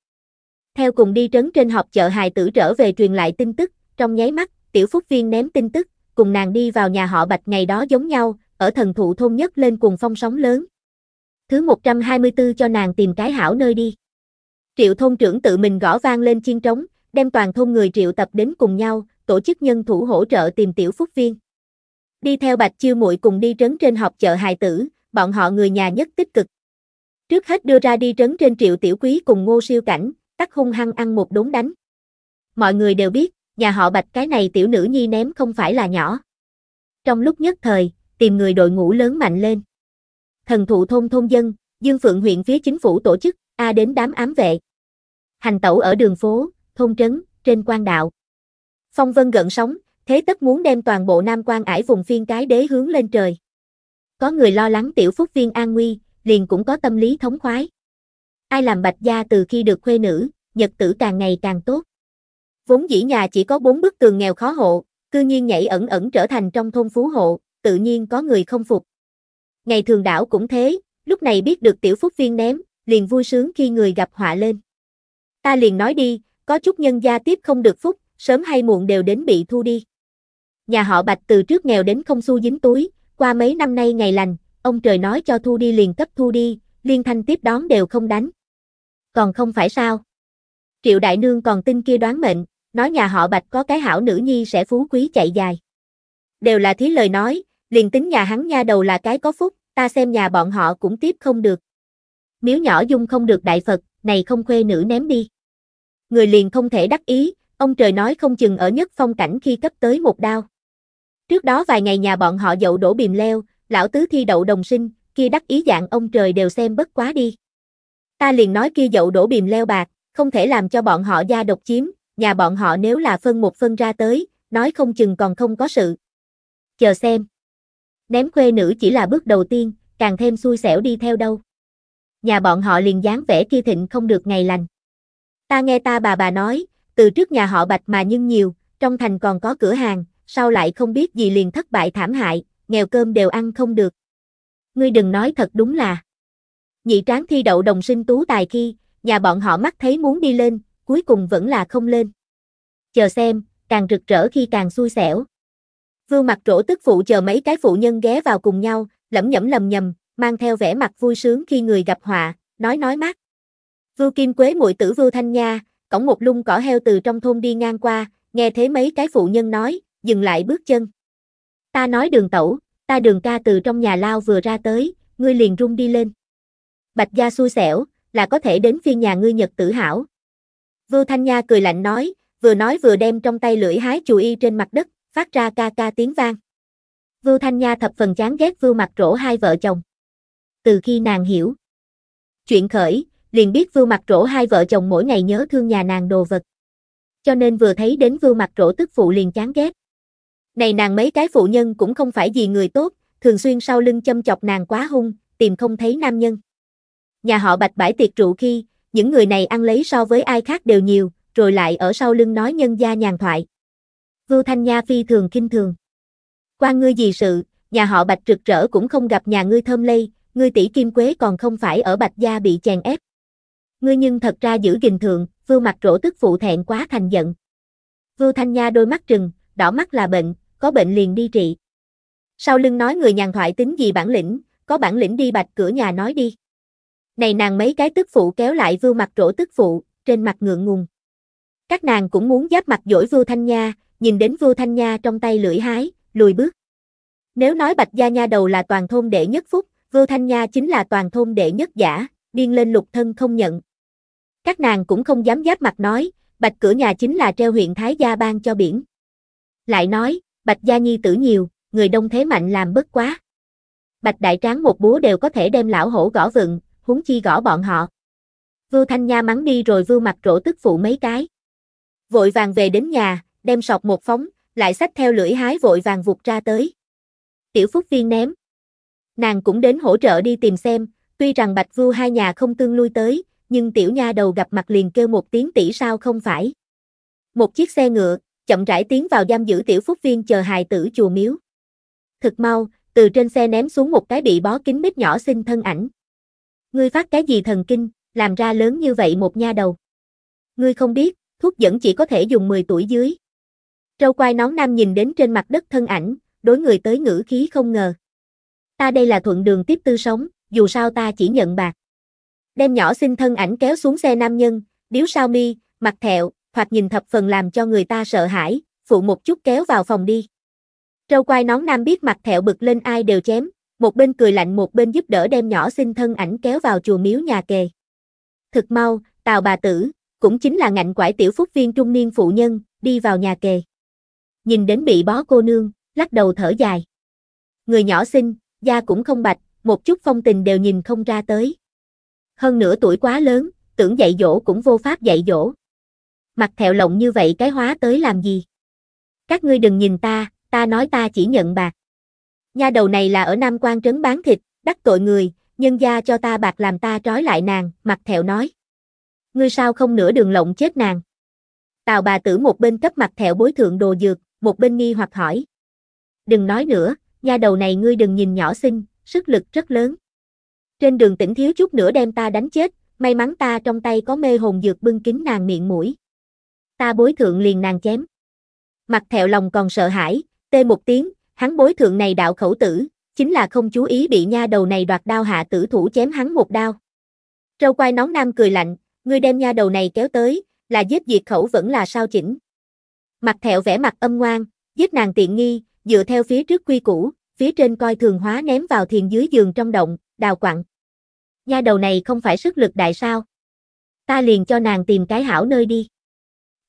Theo cùng đi trấn trên họp chợ hài tử trở về truyền lại tin tức, trong nháy mắt, tiểu phúc viên ném tin tức, cùng nàng đi vào nhà họ Bạch ngày đó giống nhau, ở thần thụ thôn nhất lên cùng phong sóng lớn. Thứ 124 cho nàng tìm cái hảo nơi đi. Triệu thôn trưởng tự mình gõ vang lên chiên trống, đem toàn thôn người triệu tập đến cùng nhau, tổ chức nhân thủ hỗ trợ tìm tiểu phúc viên. Đi theo Bạch Chiêu muội cùng đi trấn trên họp chợ hài tử, bọn họ người nhà nhất tích cực. Trước hết đưa ra đi trấn trên triệu tiểu quý cùng ngô siêu cảnh, tắc hung hăng ăn một đốn đánh. Mọi người đều biết, nhà họ Bạch cái này tiểu nữ nhi ném không phải là nhỏ. Trong lúc nhất thời, tìm người đội ngũ lớn mạnh lên. Thần thụ thôn thôn dân, Dương Phượng huyện phía chính phủ tổ chức, A đến đám ám vệ. Hành tẩu ở đường phố, thôn trấn, trên quan đạo. Phong vân gợn sóng, thế tất muốn đem toàn bộ Nam quan ải vùng phiên cái đế hướng lên trời. Có người lo lắng tiểu phúc viên an nguy, liền cũng có tâm lý thống khoái ai làm bạch gia từ khi được khuê nữ, nhật tử càng ngày càng tốt. Vốn dĩ nhà chỉ có bốn bức tường nghèo khó hộ, cư nhiên nhảy ẩn ẩn trở thành trong thôn phú hộ, tự nhiên có người không phục. Ngày thường đảo cũng thế, lúc này biết được tiểu phúc viên ném, liền vui sướng khi người gặp họa lên. Ta liền nói đi, có chút nhân gia tiếp không được phúc, sớm hay muộn đều đến bị thu đi. Nhà họ Bạch từ trước nghèo đến không xu dính túi, qua mấy năm nay ngày lành, ông trời nói cho thu đi liền cấp thu đi, liên thanh tiếp đón đều không đánh, còn không phải sao. Triệu Đại Nương còn tin kia đoán mệnh, nói nhà họ Bạch có cái hảo nữ nhi sẽ phú quý chạy dài. Đều là thí lời nói, liền tính nhà hắn nha đầu là cái có phúc, ta xem nhà bọn họ cũng tiếp không được. Miếu nhỏ dung không được đại Phật, này không khuê nữ ném đi. Người liền không thể đắc ý, ông trời nói không chừng ở nhất phong cảnh khi cấp tới một đao. Trước đó vài ngày nhà bọn họ dậu đổ bìm leo, lão tứ thi đậu đồng sinh, kia đắc ý dạng ông trời đều xem bất quá đi. Ta liền nói kia dậu đổ bìm leo bạc, không thể làm cho bọn họ gia độc chiếm, nhà bọn họ nếu là phân một phân ra tới, nói không chừng còn không có sự. Chờ xem. Ném khuê nữ chỉ là bước đầu tiên, càng thêm xui xẻo đi theo đâu. Nhà bọn họ liền dáng vẻ kia thịnh không được ngày lành. Ta nghe ta bà bà nói, từ trước nhà họ bạch mà nhưng nhiều, trong thành còn có cửa hàng, sau lại không biết gì liền thất bại thảm hại, nghèo cơm đều ăn không được. Ngươi đừng nói thật đúng là. Nhị tráng thi đậu đồng sinh tú tài khi, nhà bọn họ mắt thấy muốn đi lên, cuối cùng vẫn là không lên. Chờ xem, càng rực rỡ khi càng xui xẻo. Vương mặt rỗ tức phụ chờ mấy cái phụ nhân ghé vào cùng nhau, lẩm nhẩm lầm nhầm, mang theo vẻ mặt vui sướng khi người gặp họa, nói nói mát. Vưu Kim Quế muội tử Vưu Thanh Nha, cổng một lung cỏ heo từ trong thôn đi ngang qua, nghe thế mấy cái phụ nhân nói, dừng lại bước chân. Ta nói đường tẩu, ta đường ca từ trong nhà lao vừa ra tới, ngươi liền rung đi lên. Bạch gia xui xẻo, là có thể đến phiên nhà ngươi Nhật tử hảo. Vưu Thanh Nha cười lạnh nói, vừa nói vừa đem trong tay lưỡi hái chù y trên mặt đất, phát ra ca ca tiếng vang. Vưu Thanh Nha thập phần chán ghét Vưu Mặt Rỗ hai vợ chồng. Từ khi nàng hiểu chuyện khởi, liền biết Vưu Mặt Rỗ hai vợ chồng mỗi ngày nhớ thương nhà nàng đồ vật. Cho nên vừa thấy đến Vưu Mặt Rỗ tức phụ liền chán ghét. Này nàng mấy cái phụ nhân cũng không phải gì người tốt, thường xuyên sau lưng châm chọc nàng quá hung, tìm không thấy nam nhân. Nhà họ Bạch bãi tiệc rượu khi, những người này ăn lấy so với ai khác đều nhiều, rồi lại ở sau lưng nói nhân gia nhàn thoại. Vưu Thanh Nha phi thường kinh thường. Qua ngươi gì sự, nhà họ Bạch rực rỡ cũng không gặp nhà ngươi thơm lây, ngươi tỷ kim quế còn không phải ở Bạch gia bị chèn ép. Ngươi nhưng thật ra giữ gìn thượng, Vưu mặt rỗ tức phụ thẹn quá thành giận. Vưu Thanh Nha đôi mắt trừng, đỏ mắt là bệnh, có bệnh liền đi trị. Sau lưng nói người nhàn thoại tính gì bản lĩnh, có bản lĩnh đi Bạch cửa nhà nói đi. Này nàng mấy cái tức phụ kéo lại vưu mặt rỗ tức phụ, trên mặt ngượng ngùng. Các nàng cũng muốn giáp mặt dỗi vưu thanh nha, nhìn đến vưu thanh nha trong tay lưỡi hái, lùi bước. Nếu nói bạch gia nha đầu là toàn thôn đệ nhất phúc, vưu thanh nha chính là toàn thôn đệ nhất giả, điên lên lục thân không nhận. Các nàng cũng không dám giáp mặt nói, bạch cửa nhà chính là treo huyện Thái Gia bang cho biển. Lại nói, bạch gia nhi tử nhiều, người đông thế mạnh làm bất quá. Bạch đại tráng một búa đều có thể đem lão hổ gõ vựng, huống chi gõ bọn họ. Vưu Thanh Nha mắng đi rồi Vưu mặt rỗ tức phụ mấy cái. Vội vàng về đến nhà, đem sọc một phóng, lại xách theo lưỡi hái vội vàng vụt ra tới. Tiểu Phúc Viên ném. Nàng cũng đến hỗ trợ đi tìm xem, tuy rằng Bạch Vưu hai nhà không tương lui tới, nhưng tiểu nha đầu gặp mặt liền kêu một tiếng tỷ sao không phải. Một chiếc xe ngựa, chậm rãi tiến vào giam giữ tiểu Phúc Viên chờ hài tử chùa miếu. Thực mau, từ trên xe ném xuống một cái bị bó kín mít nhỏ xinh thân ảnh. Ngươi phát cái gì thần kinh, làm ra lớn như vậy một nha đầu. Ngươi không biết, thuốc dẫn chỉ có thể dùng 10 tuổi dưới. Trâu quai nón nam nhìn đến trên mặt đất thân ảnh, đối người tới ngữ khí không ngờ. Ta đây là thuận đường tiếp tư sống, dù sao ta chỉ nhận bạc. Đem nhỏ xin thân ảnh kéo xuống xe nam nhân, điếu sao mi, mặt thẹo, hoặc nhìn thập phần làm cho người ta sợ hãi, phụ một chút kéo vào phòng đi. Trâu quai nón nam biết mặt thẹo bực lên ai đều chém, một bên cười lạnh một bên giúp đỡ đem nhỏ xin thân ảnh kéo vào chùa miếu nhà kề. Thực mau, tào bà tử, cũng chính là ngạnh quải tiểu phúc viên trung niên phụ nhân, đi vào nhà kề. Nhìn đến bị bó cô nương, lắc đầu thở dài. Người nhỏ xinh, da cũng không bạch, một chút phong tình đều nhìn không ra tới. Hơn nửa tuổi quá lớn, tưởng dạy dỗ cũng vô pháp dạy dỗ. Mặt thẹo lộng như vậy cái hóa tới làm gì? Các ngươi đừng nhìn ta, ta nói ta chỉ nhận bạc. Nha đầu này là ở Nam Quan trấn bán thịt, đắc tội người, nhân gia cho ta bạc làm ta trói lại nàng, mặt thẹo nói. Ngươi sao không nửa đường lộng chết nàng. Tào bà tử một bên cấp mặt thẹo bối thượng đồ dược, một bên nghi hoặc hỏi. Đừng nói nữa, nha đầu này ngươi đừng nhìn nhỏ xinh, sức lực rất lớn. Trên đường tỉnh thiếu chút nữa đem ta đánh chết, may mắn ta trong tay có mê hồn dược bưng kín nàng miệng mũi. Ta bối thượng liền nàng chém. Mặt thẹo lòng còn sợ hãi, tê một tiếng, hắn bối thượng này đạo khẩu tử, chính là không chú ý bị nha đầu này đoạt đao hạ tử thủ chém hắn một đao. Râu quai nón nam cười lạnh, ngươi đem nha đầu này kéo tới, là giết diệt khẩu vẫn là sao chỉnh. Mặt thẹo vẻ mặt âm ngoan, giết nàng tiện nghi, dựa theo phía trước quy củ, phía trên coi thường hóa ném vào thiền dưới giường trong động, đào quặng. Nha đầu này không phải sức lực đại sao. Ta liền cho nàng tìm cái hảo nơi đi.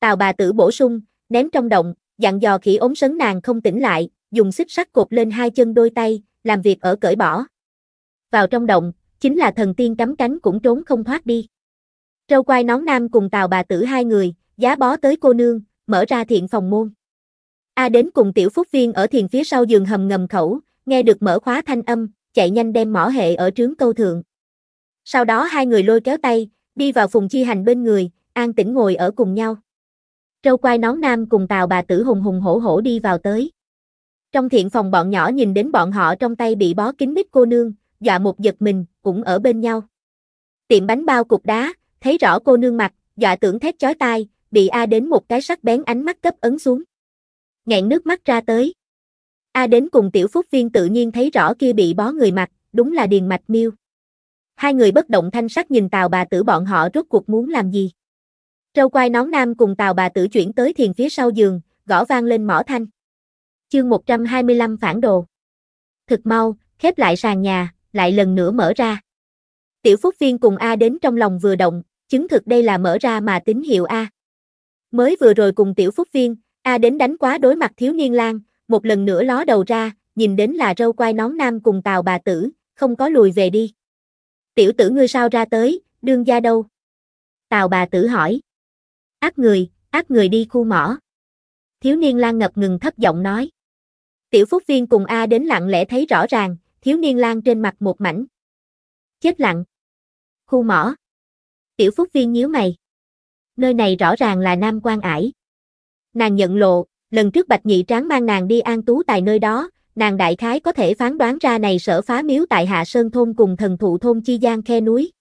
Tào bà tử bổ sung, ném trong động, dặn dò khỉ ốm sấn nàng không tỉnh lại, dùng xích sắt cột lên hai chân đôi tay, làm việc ở cởi bỏ. Vào trong động, chính là thần tiên cắm cánh cũng trốn không thoát đi. trâu quai nón nam cùng tàu bà tử hai người, giá bó tới cô nương, mở ra thiện phòng môn. A đến cùng tiểu phúc viên ở thiền phía sau giường hầm ngầm khẩu, nghe được mở khóa thanh âm, chạy nhanh đem mỏ hệ ở trướng câu thượng. Sau đó hai người lôi kéo tay, đi vào phùng chi hành bên người, an tĩnh ngồi ở cùng nhau. trâu quai nón nam cùng tàu bà tử hùng hùng hổ hổ đi vào tới. Trong thiện phòng bọn nhỏ nhìn đến bọn họ trong tay bị bó kín mít cô nương, dọa một giật mình, cũng ở bên nhau. Tiệm bánh bao cục đá, thấy rõ cô nương mặt, dọa tưởng thét chói tai, bị A đến một cái sắc bén ánh mắt cấp ấn xuống. Ngẹn nước mắt ra tới. A đến cùng tiểu phúc viên tự nhiên thấy rõ kia bị bó người mặt, đúng là điền mạch miêu. Hai người bất động thanh sắc nhìn tàu bà tử bọn họ rốt cuộc muốn làm gì. Trâu quai nón nam cùng tàu bà tử chuyển tới thiền phía sau giường, gõ vang lên mỏ thanh. Chương 125 phản đồ. Thực mau, khép lại sàn nhà, lại lần nữa mở ra. Tiểu Phúc Viên cùng A đến trong lòng vừa động, chứng thực đây là mở ra mà tín hiệu A. Mới vừa rồi cùng Tiểu Phúc Viên, A đến đánh quá đối mặt thiếu niên lang, một lần nữa ló đầu ra, nhìn đến là râu quai nón nam cùng tàu bà tử, không có lùi về đi. Tiểu tử ngươi sao ra tới, đương gia đâu? Tào bà tử hỏi. ác người, ác người đi khu mỏ. Thiếu niên lang ngập ngừng thấp giọng nói. Tiểu phúc viên cùng A đến lặng lẽ thấy rõ ràng, thiếu niên lang trên mặt một mảnh. Chết lặng. Khu mỏ. Tiểu phúc viên nhíu mày. Nơi này rõ ràng là Nam quan ải. Nàng nhận lộ, lần trước Bạch Nhị Tráng mang nàng đi an tú tại nơi đó, nàng đại khái có thể phán đoán ra này sở phá miếu tại Hạ Sơn Thôn cùng thần thụ thôn Chi Giang khe núi.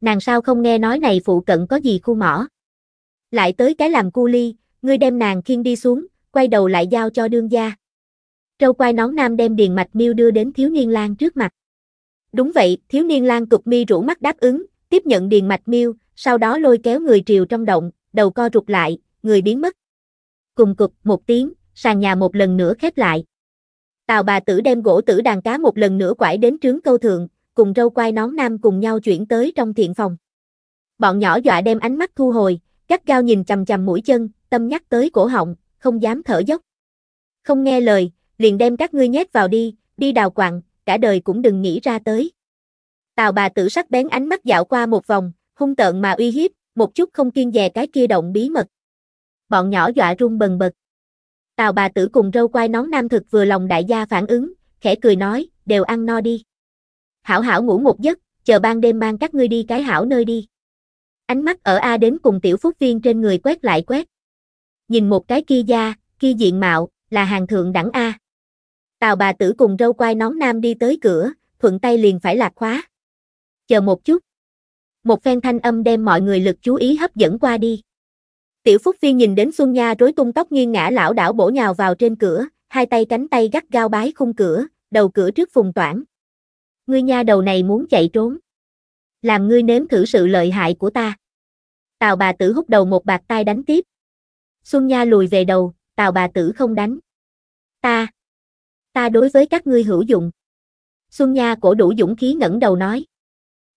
Nàng sao không nghe nói này phụ cận có gì khu mỏ. Lại tới cái làm cu ly, ngươi đem nàng khiên đi xuống, quay đầu lại giao cho đương gia trâu quai nón nam đem Điền Mạch Miêu đưa đến thiếu niên lang trước mặt. Đúng vậy, thiếu niên lang cục mi rũ mắt đáp ứng, tiếp nhận Điền Mạch Miêu, sau đó lôi kéo người triều trong động, đầu co rụt lại, người biến mất. Cùng cục một tiếng, sàn nhà một lần nữa khép lại. Tào bà tử đem gỗ tử đàn cá một lần nữa quải đến trướng câu thượng, cùng râu quai nón nam cùng nhau chuyển tới trong thiện phòng. Bọn nhỏ dọa đem ánh mắt thu hồi, cắt gao nhìn chầm chầm mũi chân, tâm nhắc tới cổ họng, không dám thở dốc. Không nghe lời, liền đem các ngươi nhét vào đi, đi đào quặng, cả đời cũng đừng nghĩ ra tới. Tào bà tử sắc bén ánh mắt dạo qua một vòng, hung tợn mà uy hiếp, một chút không kiên dè cái kia động bí mật. Bọn nhỏ dọa run bần bật. Tào bà tử cùng râu quai nón nam thực vừa lòng đại gia phản ứng, khẽ cười nói, đều ăn no đi. Hảo hảo ngủ một giấc, chờ ban đêm mang các ngươi đi cái hảo nơi đi. Ánh mắt ở A đến cùng tiểu phúc viên trên người quét lại quét. Nhìn một cái kia da, kia diện mạo, là hàng thượng đẳng A. Tào bà tử cùng râu quai nón nam đi tới cửa, thuận tay liền phải lạc khóa. Chờ một chút. Một phen thanh âm đem mọi người lực chú ý hấp dẫn qua đi. Tiểu Phúc phi nhìn đến Xuân Nha rối tung tóc nghiêng ngã lão đảo bổ nhào vào trên cửa, hai tay cánh tay gắt gao bái khung cửa, đầu cửa trước phùng toản. Ngươi nha đầu này muốn chạy trốn. Làm ngươi nếm thử sự lợi hại của ta. Tào bà tử hút đầu một bạc tay đánh tiếp. Xuân Nha lùi về đầu, tào bà tử không đánh. Ta, ta đối với các ngươi hữu dụng. Xuân Nha cổ đủ dũng khí ngẩng đầu nói.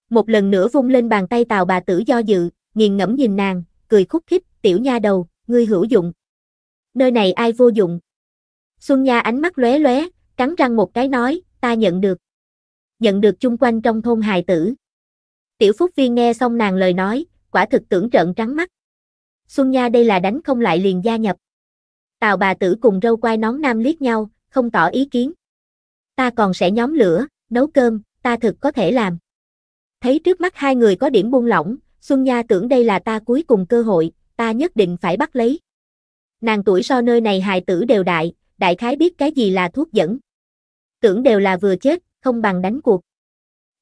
Một lần nữa vung lên bàn tay tào bà tử do dự, nghiền ngẫm nhìn nàng, cười khúc khích, tiểu nha đầu, ngươi hữu dụng. Nơi này ai vô dụng? Xuân Nha ánh mắt lóe lóe, cắn răng một cái nói, ta nhận được. Nhận được chung quanh trong thôn hài tử. Tiểu Phúc Viên nghe xong nàng lời nói, quả thực tưởng trợn trắng mắt. Xuân Nha đây là đánh không lại liền gia nhập. Tào bà tử cùng râu quai nón nam liếc nhau, không tỏ ý kiến. Ta còn sẽ nhóm lửa, nấu cơm, ta thực có thể làm. Thấy trước mắt hai người có điểm buông lỏng, Xuân Nha tưởng đây là ta cuối cùng cơ hội, ta nhất định phải bắt lấy. Nàng tuổi so nơi này hài tử đều đại, đại khái biết cái gì là thuốc dẫn. Tưởng đều là vừa chết, không bằng đánh cuộc.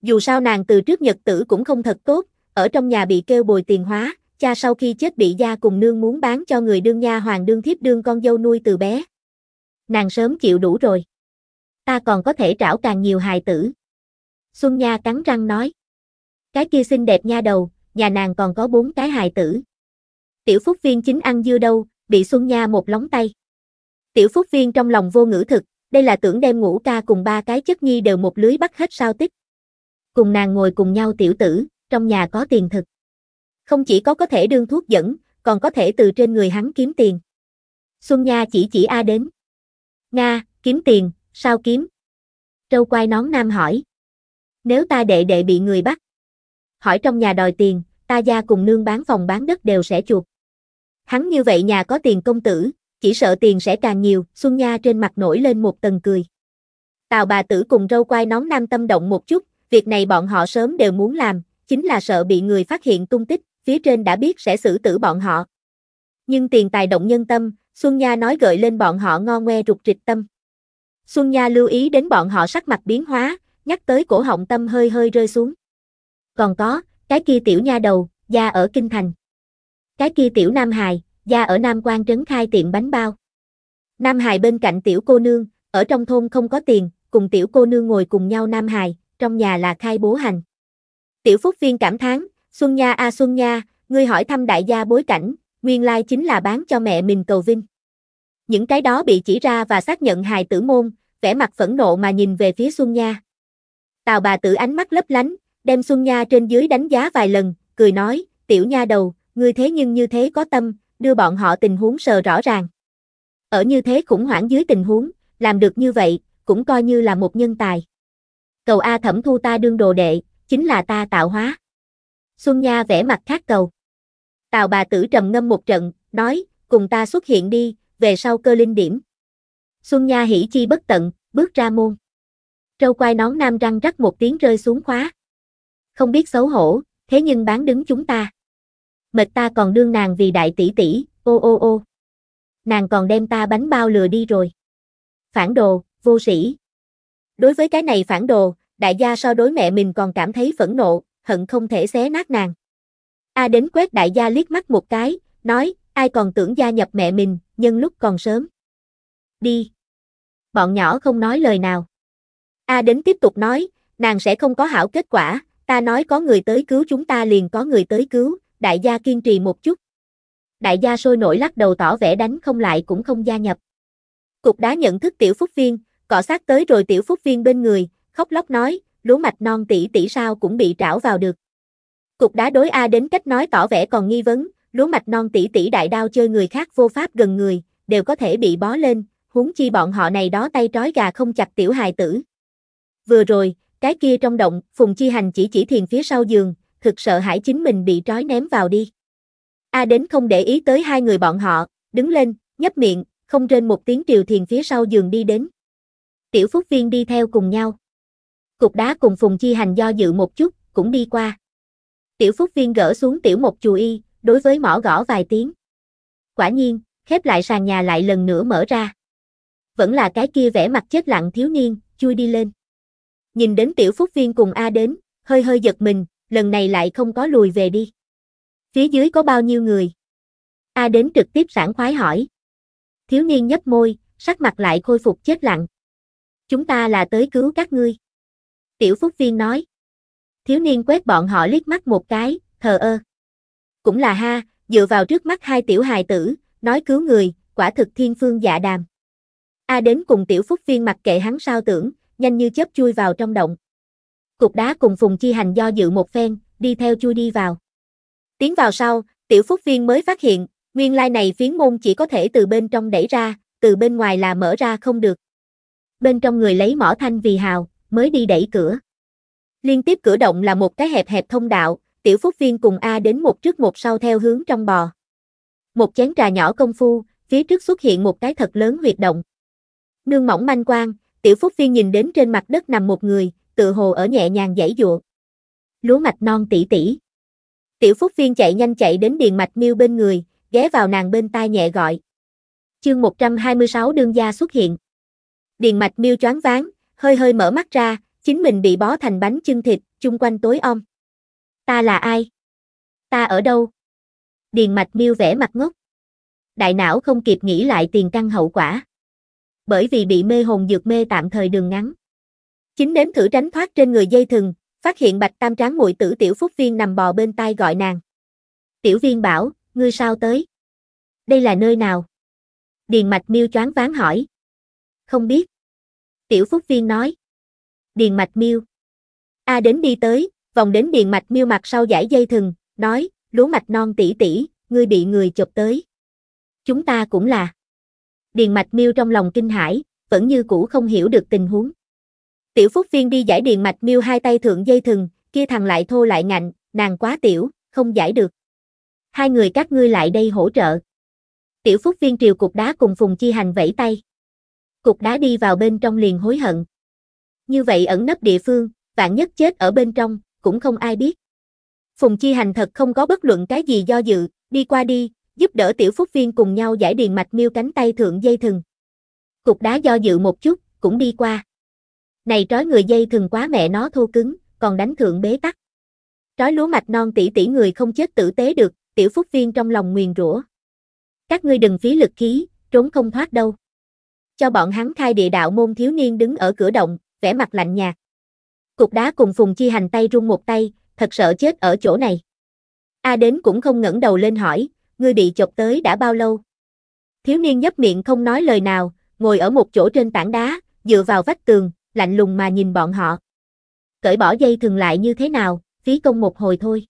Dù sao nàng từ trước nhật tử cũng không thật tốt, ở trong nhà bị kêu bồi tiền hóa, cha sau khi chết bị gia cùng nương muốn bán cho người đương nha hoàng đương thiếp đương con dâu nuôi từ bé. Nàng sớm chịu đủ rồi. Ta còn có thể trảo càng nhiều hài tử. Xuân Nha cắn răng nói. Cái kia xinh đẹp nha đầu, nhà nàng còn có bốn cái hài tử. Tiểu Phúc Viên chính ăn dưa đâu, bị Xuân Nha một lóng tay. Tiểu Phúc Viên trong lòng vô ngữ thực, đây là tưởng đem ngũ ca cùng ba cái chất nhi đều một lưới bắt hết sao tích. Cùng nàng ngồi cùng nhau tiểu tử, trong nhà có tiền thực. Không chỉ có có thể đương thuốc dẫn, còn có thể từ trên người hắn kiếm tiền. Xuân Nha chỉ chỉ A đến. Nga, kiếm tiền, sao kiếm? Trâu quai nón nam hỏi. Nếu ta đệ đệ bị người bắt, hỏi trong nhà đòi tiền, ta gia cùng nương bán phòng bán đất đều sẽ chuột. Hắn như vậy nhà có tiền công tử, chỉ sợ tiền sẽ càng nhiều, Xuân Nha trên mặt nổi lên một tầng cười. Tào bà tử cùng râu quai nón nam tâm động một chút, việc này bọn họ sớm đều muốn làm, chính là sợ bị người phát hiện tung tích, phía trên đã biết sẽ xử tử bọn họ. Nhưng tiền tài động nhân tâm, Xuân Nha nói gợi lên bọn họ ngon ngoe rụt rịch tâm. Xuân Nha lưu ý đến bọn họ sắc mặt biến hóa, nhắc tới cổ họng tâm hơi hơi rơi xuống. Còn có, cái kia tiểu nha đầu, gia ở Kinh Thành. Cái kia tiểu Nam Hài, gia ở Nam Quan trấn khai tiệm bánh bao. Nam Hài bên cạnh tiểu cô nương, ở trong thôn không có tiền, cùng tiểu cô nương ngồi cùng nhau Nam Hài, trong nhà là khai bố hành. Tiểu Phúc Viên cảm thán, Xuân Nha a Xuân Nha, ngươi hỏi thăm đại gia bối cảnh, nguyên lai chính là bán cho mẹ mình cầu vinh. Những cái đó bị chỉ ra và xác nhận hài tử môn, vẻ mặt phẫn nộ mà nhìn về phía Xuân Nha. Tào bà tử ánh mắt lấp lánh, đem Xuân Nha trên dưới đánh giá vài lần, cười nói, tiểu nha đầu, ngươi thế nhưng như thế có tâm, đưa bọn họ tình huống sờ rõ ràng. Ở như thế khủng hoảng dưới tình huống, làm được như vậy, cũng coi như là một nhân tài. Cầu A thẩm thu ta đương đồ đệ, chính là ta tạo hóa. Xuân Nha vẻ mặt khác cầu. Tào bà tử trầm ngâm một trận, nói, cùng ta xuất hiện đi, về sau cơ linh điểm. Xuân Nha hỉ chi bất tận, bước ra môn. Trâu quai nón nam răng rắc một tiếng rơi xuống khóa. Không biết xấu hổ, thế nhưng bán đứng chúng ta. Mệt ta còn đương nàng vì đại tỷ tỷ, ô ô ô. Nàng còn đem ta bánh bao lừa đi rồi. Phản đồ, vô sĩ. Đối với cái này phản đồ, đại gia so đối mẹ mình còn cảm thấy phẫn nộ, hận không thể xé nát nàng. A đến quét đại gia liếc mắt một cái, nói, ai còn tưởng gia nhập mẹ mình, nhân lúc còn sớm. Đi. Bọn nhỏ không nói lời nào. A đến tiếp tục nói, nàng sẽ không có hảo kết quả, ta nói có người tới cứu chúng ta liền có người tới cứu, đại gia kiên trì một chút. Đại gia sôi nổi lắc đầu tỏ vẻ đánh không lại cũng không gia nhập. Cục đá nhận thức tiểu phúc viên, cọ sát tới rồi tiểu phúc viên bên người, khóc lóc nói, lúa mạch non tỷ tỷ sao cũng bị trảo vào được. Cục đá đối A đến cách nói tỏ vẻ còn nghi vấn, lúa mạch non tỷ tỷ đại đao chơi người khác vô pháp gần người, đều có thể bị bó lên, huống chi bọn họ này đó tay trói gà không chặt tiểu hài tử. Vừa rồi, cái kia trong động, Phùng Chi Hành chỉ chỉ thiền phía sau giường, thực sợ hãi chính mình bị trói ném vào đi. A đến không để ý tới hai người bọn họ, đứng lên, nhấp miệng, không trên một tiếng triều thiền phía sau giường đi đến. Tiểu Phúc Viên đi theo cùng nhau. Cục đá cùng Phùng Chi Hành do dự một chút, cũng đi qua. Tiểu Phúc Viên gỡ xuống tiểu một chùi y, đối với mỏ gõ vài tiếng. Quả nhiên, khép lại sàn nhà lại lần nữa mở ra. Vẫn là cái kia vẻ mặt chết lặng thiếu niên, chui đi lên. Nhìn đến tiểu Phúc Viên cùng A đến, hơi hơi giật mình, lần này lại không có lùi về đi. Phía dưới có bao nhiêu người? A đến trực tiếp sảng khoái hỏi. Thiếu niên nhấp môi, sắc mặt lại khôi phục chết lặng. Chúng ta là tới cứu các ngươi. Tiểu Phúc Viên nói thiếu niên quét bọn họ liếc mắt một cái, thờ ơ. Cũng là ha, dựa vào trước mắt hai tiểu hài tử, nói cứu người, quả thực thiên phương dạ đàm. A đến cùng tiểu phúc viên mặc kệ hắn sao tưởng, nhanh như chớp chui vào trong động. Cục đá cùng phùng chi hành do dự một phen, đi theo chui đi vào. Tiến vào sau, tiểu phúc viên mới phát hiện, nguyên lai này phiến môn chỉ có thể từ bên trong đẩy ra, từ bên ngoài là mở ra không được. Bên trong người lấy mỏ thanh vì hào, mới đi đẩy cửa. Liên tiếp cửa động là một cái hẹp hẹp thông đạo, tiểu phúc viên cùng A đến một trước một sau theo hướng trong bò. Một chén trà nhỏ công phu, phía trước xuất hiện một cái thật lớn huyệt động. Nương mỏng manh quang, tiểu phúc viên nhìn đến trên mặt đất nằm một người, tự hồ ở nhẹ nhàng giãy dụa. Lúa mạch non tỉ tỉ. Tiểu phúc viên chạy nhanh chạy đến điền mạch miêu bên người, ghé vào nàng bên tai nhẹ gọi. Chương 126 đương gia xuất hiện. Điền mạch miêu choáng váng, hơi hơi mở mắt ra, Chính mình bị bó thành bánh chưng thịt, chung quanh tối om. Ta là ai? Ta ở đâu? Điền mạch miêu vẽ mặt ngốc. Đại não không kịp nghĩ lại tiền căn hậu quả. Bởi vì bị mê hồn dược mê tạm thời đường ngắn. Chính nếm thử tránh thoát trên người dây thừng, phát hiện bạch tam tráng muội tử tiểu phúc viên nằm bò bên tai gọi nàng. Tiểu viên bảo, ngươi sao tới? Đây là nơi nào? Điền mạch miêu choáng ván hỏi. Không biết. Tiểu phúc viên nói. Điền Mạch Miêu. A đến đi tới, vòng đến Điền Mạch Miêu mặt sau giải dây thừng, nói, lúa mạch non tỉ tỉ ngươi bị người chụp tới. Chúng ta cũng là. Điền Mạch Miêu trong lòng kinh hãi, vẫn như cũ không hiểu được tình huống. Tiểu Phúc Viên đi giải Điền Mạch Miêu hai tay thượng dây thừng, kia thằng lại thô lại ngạnh, nàng quá tiểu, không giải được. Hai người các ngươi lại đây hỗ trợ. Tiểu Phúc Viên triều cục đá cùng Phùng Chi Hành vẫy tay. Cục đá đi vào bên trong liền hối hận, như vậy ẩn nấp địa phương, vạn nhất chết ở bên trong, cũng không ai biết. Phùng Chi Hành thật không có bất luận cái gì do dự, đi qua đi, giúp đỡ tiểu phúc viên cùng nhau giải điền mạch miêu cánh tay thượng dây thừng. Cục đá do dự một chút, cũng đi qua. Này trói người dây thừng quá mẹ nó thô cứng, còn đánh thượng bế tắc. Trói lúa mạch non tỷ tỷ người không chết tử tế được, tiểu phúc viên trong lòng nguyền rủa. Các ngươi đừng phí lực khí, trốn không thoát đâu. Cho bọn hắn khai địa đạo môn thiếu niên đứng ở cửa động, vẻ mặt lạnh nhạt. Cục đá cùng Phùng Chi Hành tay run một tay, thật sợ chết ở chỗ này. A đến cũng không ngẩng đầu lên hỏi, ngươi bị chọc tới đã bao lâu? Thiếu niên nhấp miệng không nói lời nào, ngồi ở một chỗ trên tảng đá, dựa vào vách tường, lạnh lùng mà nhìn bọn họ. Cởi bỏ dây thường lại như thế nào, phí công một hồi thôi.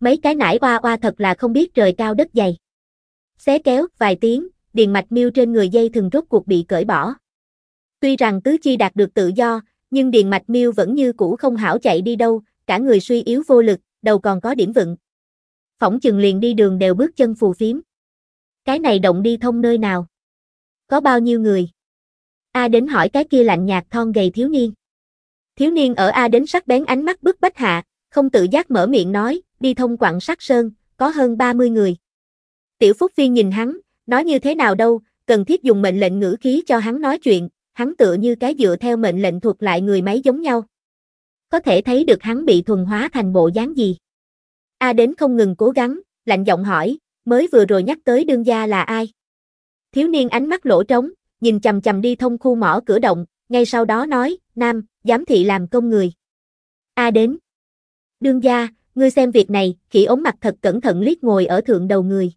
Mấy cái nải oa oa thật là không biết trời cao đất dày. Xé kéo, vài tiếng, điền mạch miêu trên người dây thường rốt cuộc bị cởi bỏ. Tuy rằng Tứ Chi đạt được tự do, nhưng Điền Mạch Miêu vẫn như cũ không hảo chạy đi đâu, cả người suy yếu vô lực, đầu còn có điểm vựng. Phỏng chừng liền đi đường đều bước chân phù phiếm. Cái này động đi thông nơi nào? Có bao nhiêu người? A đến hỏi cái kia lạnh nhạt thon gầy thiếu niên. Thiếu niên ở A đến sắc bén ánh mắt bức bách hạ, không tự giác mở miệng nói, đi thông quặng sắc sơn, có hơn 30 người. Tiểu Phúc Viên nhìn hắn, nói như thế nào đâu, cần thiết dùng mệnh lệnh ngữ khí cho hắn nói chuyện, hắn tựa như cái dựa theo mệnh lệnh thuộc lại người máy giống nhau. Có thể thấy được hắn bị thuần hóa thành bộ dáng gì. A đến không ngừng cố gắng, lạnh giọng hỏi, mới vừa rồi nhắc tới đương gia là ai? Thiếu niên ánh mắt lỗ trống, nhìn chầm chầm đi thông khu mỏ cửa động, ngay sau đó nói, nam, giám thị làm công người. A đến. Đương gia, ngươi xem việc này, khỉ ống mặt thật cẩn thận liếc ngồi ở thượng đầu người.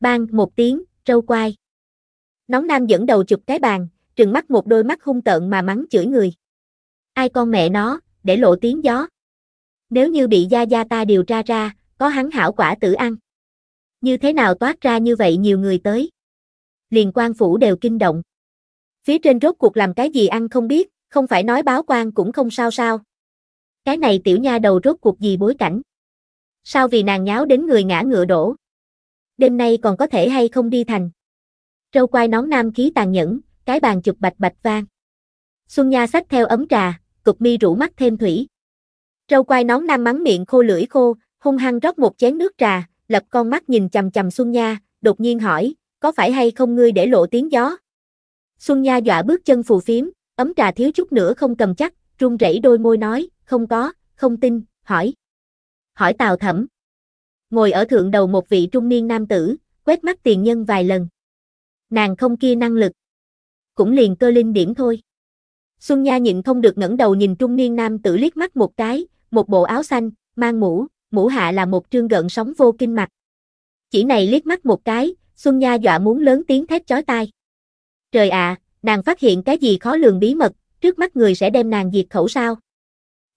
Bang, một tiếng, trâu quai. Nóng nam dẫn đầu chụp cái bàn, trừng mắt một đôi mắt hung tợn mà mắng chửi người. Ai con mẹ nó, để lộ tiếng gió. Nếu như bị gia gia ta điều tra ra, có hắn hảo quả tử ăn. Như thế nào toát ra như vậy nhiều người tới. Liền quan phủ đều kinh động. Phía trên rốt cuộc làm cái gì ăn không biết, không phải nói báo quan cũng không sao sao. Cái này tiểu nha đầu rốt cuộc gì bối cảnh. Sao vì nàng nháo đến người ngã ngựa đổ. Đêm nay còn có thể hay không đi thành. Trâu quai nón nam khí tàn nhẫn, cái bàn chụp bạch bạch vang. Xuân Nha xách theo ấm trà, cục mi rủ mắt thêm thủy. Râu quai nón nam mắng miệng khô lưỡi khô, hung hăng rót một chén nước trà, lập con mắt nhìn chầm chầm Xuân Nha, đột nhiên hỏi, có phải hay không ngươi để lộ tiếng gió? Xuân Nha dọa bước chân phù phiếm, ấm trà thiếu chút nữa không cầm chắc, run rẩy đôi môi nói, không có, không tin, hỏi. Hỏi Tào Thẩm. Ngồi ở thượng đầu một vị trung niên nam tử, quét mắt tiền nhân vài lần. Nàng không kia năng lực cũng liền cơ linh điểm thôi. Xuân Nha nhịn không được ngẩng đầu nhìn trung niên nam tử liếc mắt một cái, một bộ áo xanh, mang mũ, mũ hạ là một trương gợn sóng vô kinh mặt. Chỉ này liếc mắt một cái, Xuân Nha dọa muốn lớn tiếng thét chói tai. Trời ạ, à, nàng phát hiện cái gì khó lường bí mật, trước mắt người sẽ đem nàng diệt khẩu sao.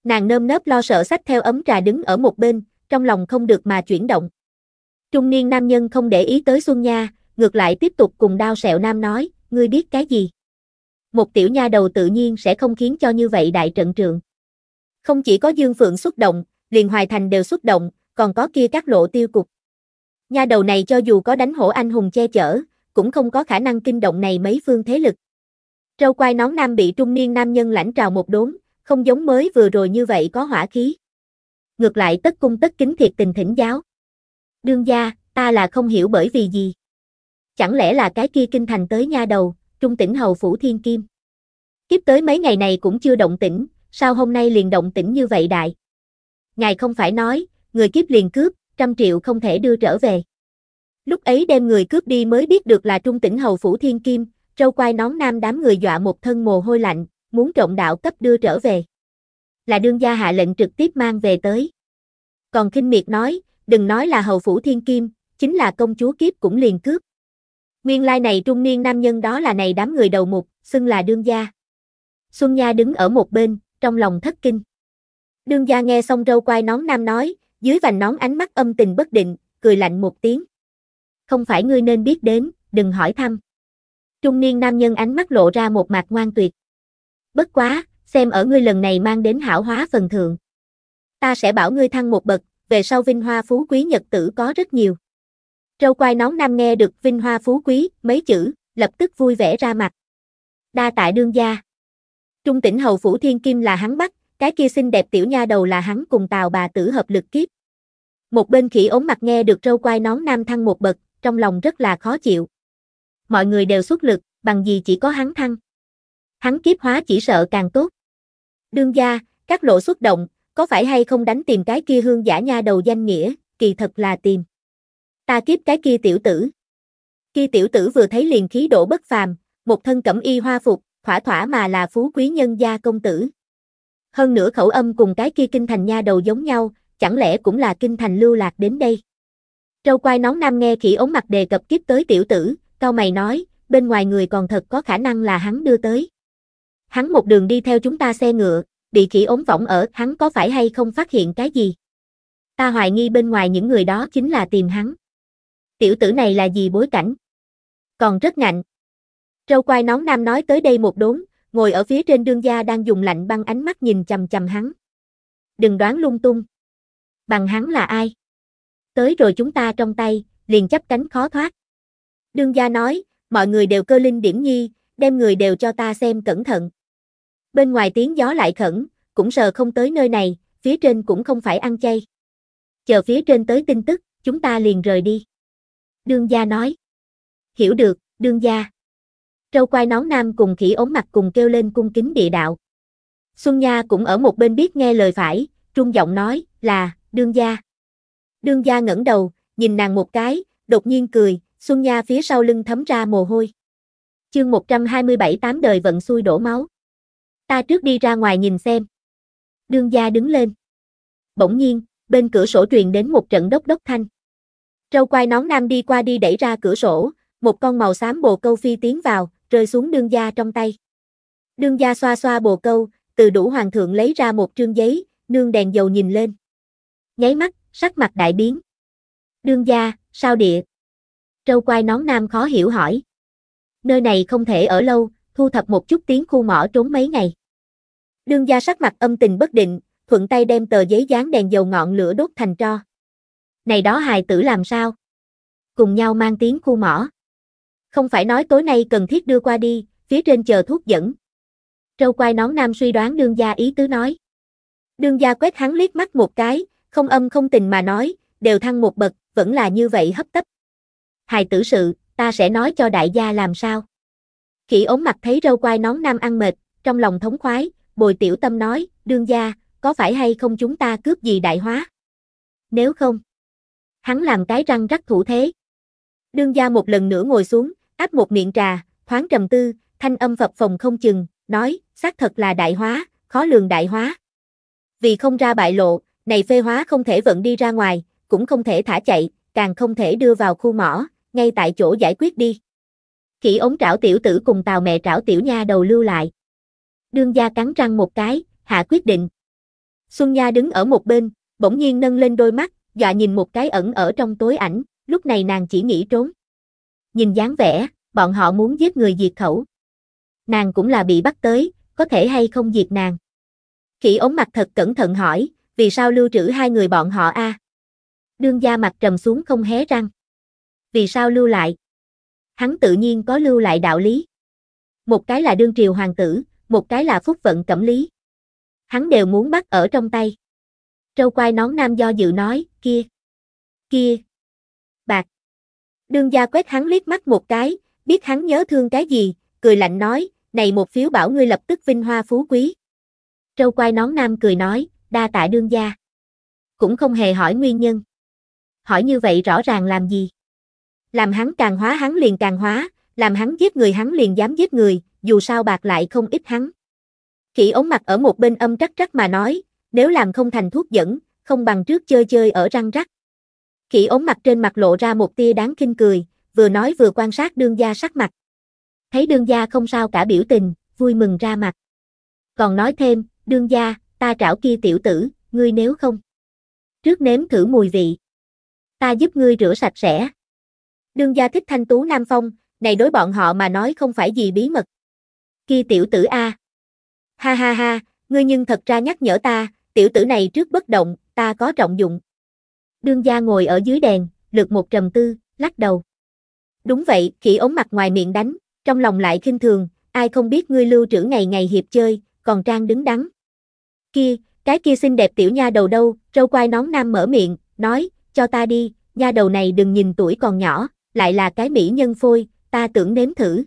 Nàng nơm nớp lo sợ sách theo ấm trà đứng ở một bên, trong lòng không được mà chuyển động. Trung niên nam nhân không để ý tới Xuân Nha, ngược lại tiếp tục cùng đao sẹo nam nói, ngươi biết cái gì? Một tiểu nha đầu tự nhiên sẽ không khiến cho như vậy đại trận trường. Không chỉ có Dương Phượng xuất động, liền Hoài Thành đều xuất động, còn có kia các lộ tiêu cục. Nha đầu này cho dù có đánh hổ anh hùng che chở, cũng không có khả năng kinh động này mấy phương thế lực. Trâu quai nón nam bị trung niên nam nhân lãnh trào một đốn, không giống mới vừa rồi như vậy có hỏa khí. Ngược lại tất cung tất kính thiệt tình thỉnh giáo. Đương gia, ta là không hiểu bởi vì gì chẳng lẽ là cái kia kinh thành tới nha đầu, trung tỉnh hầu phủ thiên kim. Kiếp tới mấy ngày này cũng chưa động tĩnh, sao hôm nay liền động tĩnh như vậy đại. Ngài không phải nói, người kiếp liền cướp, trăm triệu không thể đưa trở về. Lúc ấy đem người cướp đi mới biết được là trung tỉnh hầu phủ thiên kim, trâu quai nón nam đám người dọa một thân mồ hôi lạnh, muốn trộm đạo cấp đưa trở về. Là đương gia hạ lệnh trực tiếp mang về tới. Còn khinh miệt nói, đừng nói là hầu phủ thiên kim, chính là công chúa kiếp cũng liền cướp. Nguyên lai này trung niên nam nhân đó là này đám người đầu mục, xưng là đương gia. Xuân Nha đứng ở một bên, trong lòng thất kinh. Đương gia nghe xong râu quai nón nam nói, dưới vành nón ánh mắt âm tình bất định, cười lạnh một tiếng. Không phải ngươi nên biết đến, đừng hỏi thăm. Trung niên nam nhân ánh mắt lộ ra một mặt ngoan tuyệt. Bất quá, xem ở ngươi lần này mang đến hảo hóa phần thượng. Ta sẽ bảo ngươi thăng một bậc, về sau vinh hoa phú quý nhật tử có rất nhiều. Râu quai nón nam nghe được vinh hoa phú quý, mấy chữ, lập tức vui vẻ ra mặt. Đa tại đương gia. Trung tỉnh hầu phủ thiên kim là hắn bắt, cái kia xinh đẹp tiểu nha đầu là hắn cùng tào bà tử hợp lực kiếp. Một bên khỉ ốm mặt nghe được râu quai nón nam thăng một bậc, trong lòng rất là khó chịu. Mọi người đều xuất lực, bằng gì chỉ có hắn thăng. Hắn kiếp hóa chỉ sợ càng tốt. Đương gia, các lộ xuất động, có phải hay không đánh tìm cái kia hương giả nha đầu danh nghĩa, kỳ thật là tìm. Ta kiếp cái kia tiểu tử. Kia tiểu tử vừa thấy liền khí độ bất phàm, một thân cẩm y hoa phục, thỏa thỏa mà là phú quý nhân gia công tử. Hơn nữa khẩu âm cùng cái kia kinh thành nha đầu giống nhau, chẳng lẽ cũng là kinh thành lưu lạc đến đây. Trâu quai nón nam nghe khỉ ống mặt đề cập kiếp tới tiểu tử, cao mày nói, bên ngoài người còn thật có khả năng là hắn đưa tới. Hắn một đường đi theo chúng ta xe ngựa, bị khỉ ống võng ở, hắn có phải hay không phát hiện cái gì? Ta hoài nghi bên ngoài những người đó chính là tìm hắn tiểu tử này là gì bối cảnh? Còn rất ngạnh. Râu quai nón nam nói tới đây một đốn, ngồi ở phía trên đương gia đang dùng lạnh băng ánh mắt nhìn chầm chầm hắn. Đừng đoán lung tung. Bằng hắn là ai? Tới rồi chúng ta trong tay, liền chấp cánh khó thoát. Đương gia nói, mọi người đều cơ linh điểm nhi, đem người đều cho ta xem cẩn thận. Bên ngoài tiếng gió lại khẩn, cũng sợ không tới nơi này, phía trên cũng không phải ăn chay. Chờ phía trên tới tin tức, chúng ta liền rời đi. Đương gia nói. Hiểu được, đương gia. Trâu quai nón nam cùng khỉ ống mặt cùng kêu lên cung kính địa đạo. Xuân Nha cũng ở một bên biết nghe lời phải, trung giọng nói, là, đương gia. Đương gia ngẩng đầu, nhìn nàng một cái, đột nhiên cười, Xuân Nha phía sau lưng thấm ra mồ hôi. Chương 127 tám đời vận xui đổ máu. Ta trước đi ra ngoài nhìn xem. Đương gia đứng lên. Bỗng nhiên, bên cửa sổ truyền đến một trận đốc đốc thanh. Râu quai nón nam đi qua đi đẩy ra cửa sổ, một con màu xám bồ câu phi tiến vào, rơi xuống đương gia trong tay. Đương gia xoa xoa bồ câu, từ đủ hoàng thượng lấy ra một trương giấy, nương đèn dầu nhìn lên. Nháy mắt, sắc mặt đại biến. Đương gia, sao địa? Trâu quai nón nam khó hiểu hỏi. Nơi này không thể ở lâu, thu thập một chút tiếng khu mỏ trốn mấy ngày. Đương gia sắc mặt âm tình bất định, thuận tay đem tờ giấy dán đèn dầu ngọn lửa đốt thành tro này đó hài tử làm sao? Cùng nhau mang tiếng khu mỏ. Không phải nói tối nay cần thiết đưa qua đi, phía trên chờ thuốc dẫn. Trâu quai nón nam suy đoán đương gia ý tứ nói. Đương gia quét hắn liếc mắt một cái, không âm không tình mà nói, đều thăng một bậc, vẫn là như vậy hấp tấp. Hài tử sự, ta sẽ nói cho đại gia làm sao. Khỉ ốm mặt thấy râu quai nón nam ăn mệt, trong lòng thống khoái, bồi tiểu tâm nói, đương gia, có phải hay không chúng ta cướp gì đại hóa? Nếu không, hắn làm cái răng rắc thủ thế. Đương gia một lần nữa ngồi xuống, áp một miệng trà, thoáng trầm tư, thanh âm phập phòng không chừng, nói, xác thật là đại hóa, khó lường đại hóa. Vì không ra bại lộ, này phê hóa không thể vận đi ra ngoài, cũng không thể thả chạy, càng không thể đưa vào khu mỏ, ngay tại chỗ giải quyết đi. Khỉ ống trảo tiểu tử cùng tàu mẹ trảo tiểu nha đầu lưu lại. Đương gia cắn răng một cái, hạ quyết định. Xuân Nha đứng ở một bên, bỗng nhiên nâng lên đôi mắt, dọa nhìn một cái ẩn ở trong tối ảnh, lúc này nàng chỉ nghĩ trốn. Nhìn dáng vẻ, bọn họ muốn giết người diệt khẩu. Nàng cũng là bị bắt tới, có thể hay không diệt nàng. Khỉ ống mặt thật cẩn thận hỏi, vì sao lưu trữ hai người bọn họ a? À? Đương gia mặt trầm xuống không hé răng. Vì sao lưu lại? Hắn tự nhiên có lưu lại đạo lý. Một cái là đương triều hoàng tử, một cái là phúc vận cẩm lý. Hắn đều muốn bắt ở trong tay. Trâu quai nón nam do dự nói, kia, kia, bạc. Đương gia quét hắn liếc mắt một cái, biết hắn nhớ thương cái gì, cười lạnh nói, này một phiếu bảo ngươi lập tức vinh hoa phú quý. Trâu quai nón nam cười nói, đa tạ đương gia. Cũng không hề hỏi nguyên nhân. Hỏi như vậy rõ ràng làm gì? Làm hắn càng hóa hắn liền càng hóa, làm hắn giết người hắn liền dám giết người, dù sao bạc lại không ít hắn. Khỉ ống mặt ở một bên âm trắc trắc mà nói, nếu làm không thành thuốc dẫn, không bằng trước chơi chơi ở răng rắc. Khỉ ống mặt trên mặt lộ ra một tia đáng kinh cười, vừa nói vừa quan sát đương gia sắc mặt. Thấy đương gia không sao cả biểu tình, vui mừng ra mặt. Còn nói thêm, đương gia, ta trảo kia tiểu tử, ngươi nếu không. Trước nếm thử mùi vị. Ta giúp ngươi rửa sạch sẽ. Đương gia thích thanh tú nam phong, này đối bọn họ mà nói không phải gì bí mật. Kia tiểu tử A. Ha ha ha, ngươi nhưng thật ra nhắc nhở ta, tiểu tử này trước bất động, ta có trọng dụng. Đương gia ngồi ở dưới đèn, lượt một trầm tư, lắc đầu. Đúng vậy, khỉ ống mặt ngoài miệng đánh, trong lòng lại khinh thường, ai không biết ngươi lưu trữ ngày ngày hiệp chơi, còn trang đứng đắn. Kia, cái kia xinh đẹp tiểu nha đầu đâu, râu quai nón nam mở miệng, nói, cho ta đi, nha đầu này đừng nhìn tuổi còn nhỏ, lại là cái mỹ nhân phôi, ta tưởng nếm thử.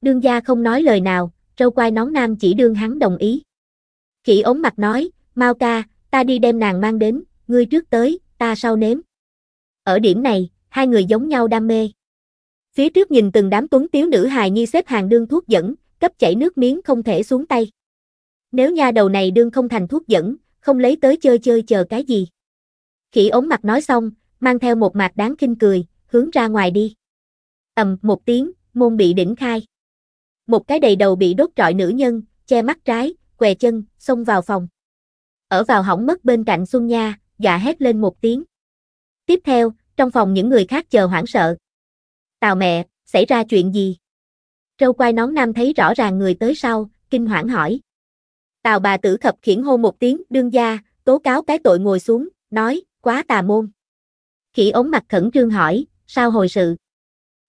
Đương gia không nói lời nào, râu quai nón nam chỉ đương hắn đồng ý. Khỉ ống mặt nói, Mau ca, ta đi đem nàng mang đến, ngươi trước tới, ta sau nếm. Ở điểm này, hai người giống nhau đam mê. Phía trước nhìn từng đám tuấn tiếu nữ hài nhi xếp hàng đương thuốc dẫn, cấp chảy nước miếng không thể xuống tay. Nếu nha đầu này đương không thành thuốc dẫn, không lấy tới chơi chơi chờ cái gì. Khỉ ống mặt nói xong, mang theo một mặt đáng kinh cười, hướng ra ngoài đi. ầm một tiếng, môn bị đỉnh khai. Một cái đầy đầu bị đốt trọi nữ nhân, che mắt trái, què chân, xông vào phòng ở vào hỏng mất bên cạnh Xuân Nha, gà hét lên một tiếng. Tiếp theo, trong phòng những người khác chờ hoảng sợ. Tào mẹ, xảy ra chuyện gì? Trâu quai nón nam thấy rõ ràng người tới sau, kinh hoảng hỏi. Tào bà tử thập khiển hô một tiếng, đương gia, tố cáo cái tội ngồi xuống, nói, quá tà môn. Khỉ ống mặt khẩn trương hỏi, sao hồi sự?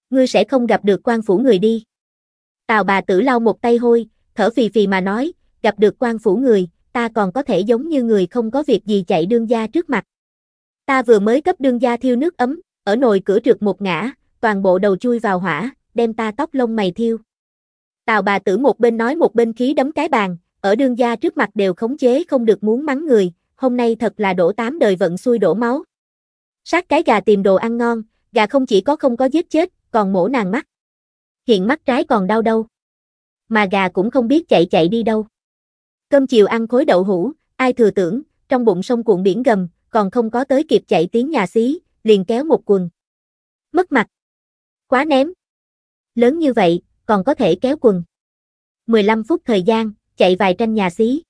Ngươi sẽ không gặp được quan phủ người đi. Tào bà tử lau một tay hôi, thở phì phì mà nói, gặp được quan phủ người, ta còn có thể giống như người không có việc gì chạy đương gia trước mặt. Ta vừa mới cấp đương gia thiêu nước ấm, ở nồi cửa trượt một ngã, toàn bộ đầu chui vào hỏa, đem ta tóc lông mày thiêu. Tào bà tử một bên nói một bên khí đấm cái bàn, ở đương gia trước mặt đều khống chế không được muốn mắng người, hôm nay thật là đổ tám đời vận xui đổ máu. Sát cái gà tìm đồ ăn ngon, gà không chỉ có không có giết chết, còn mổ nàng mắt. Hiện mắt trái còn đau đâu. Mà gà cũng không biết chạy chạy đi đâu. Cơm chiều ăn khối đậu hũ, ai thừa tưởng, trong bụng sông cuộn biển gầm, còn không có tới kịp chạy tiếng nhà xí, liền kéo một quần. Mất mặt. Quá ném. Lớn như vậy, còn có thể kéo quần. 15 phút thời gian, chạy vài tranh nhà xí.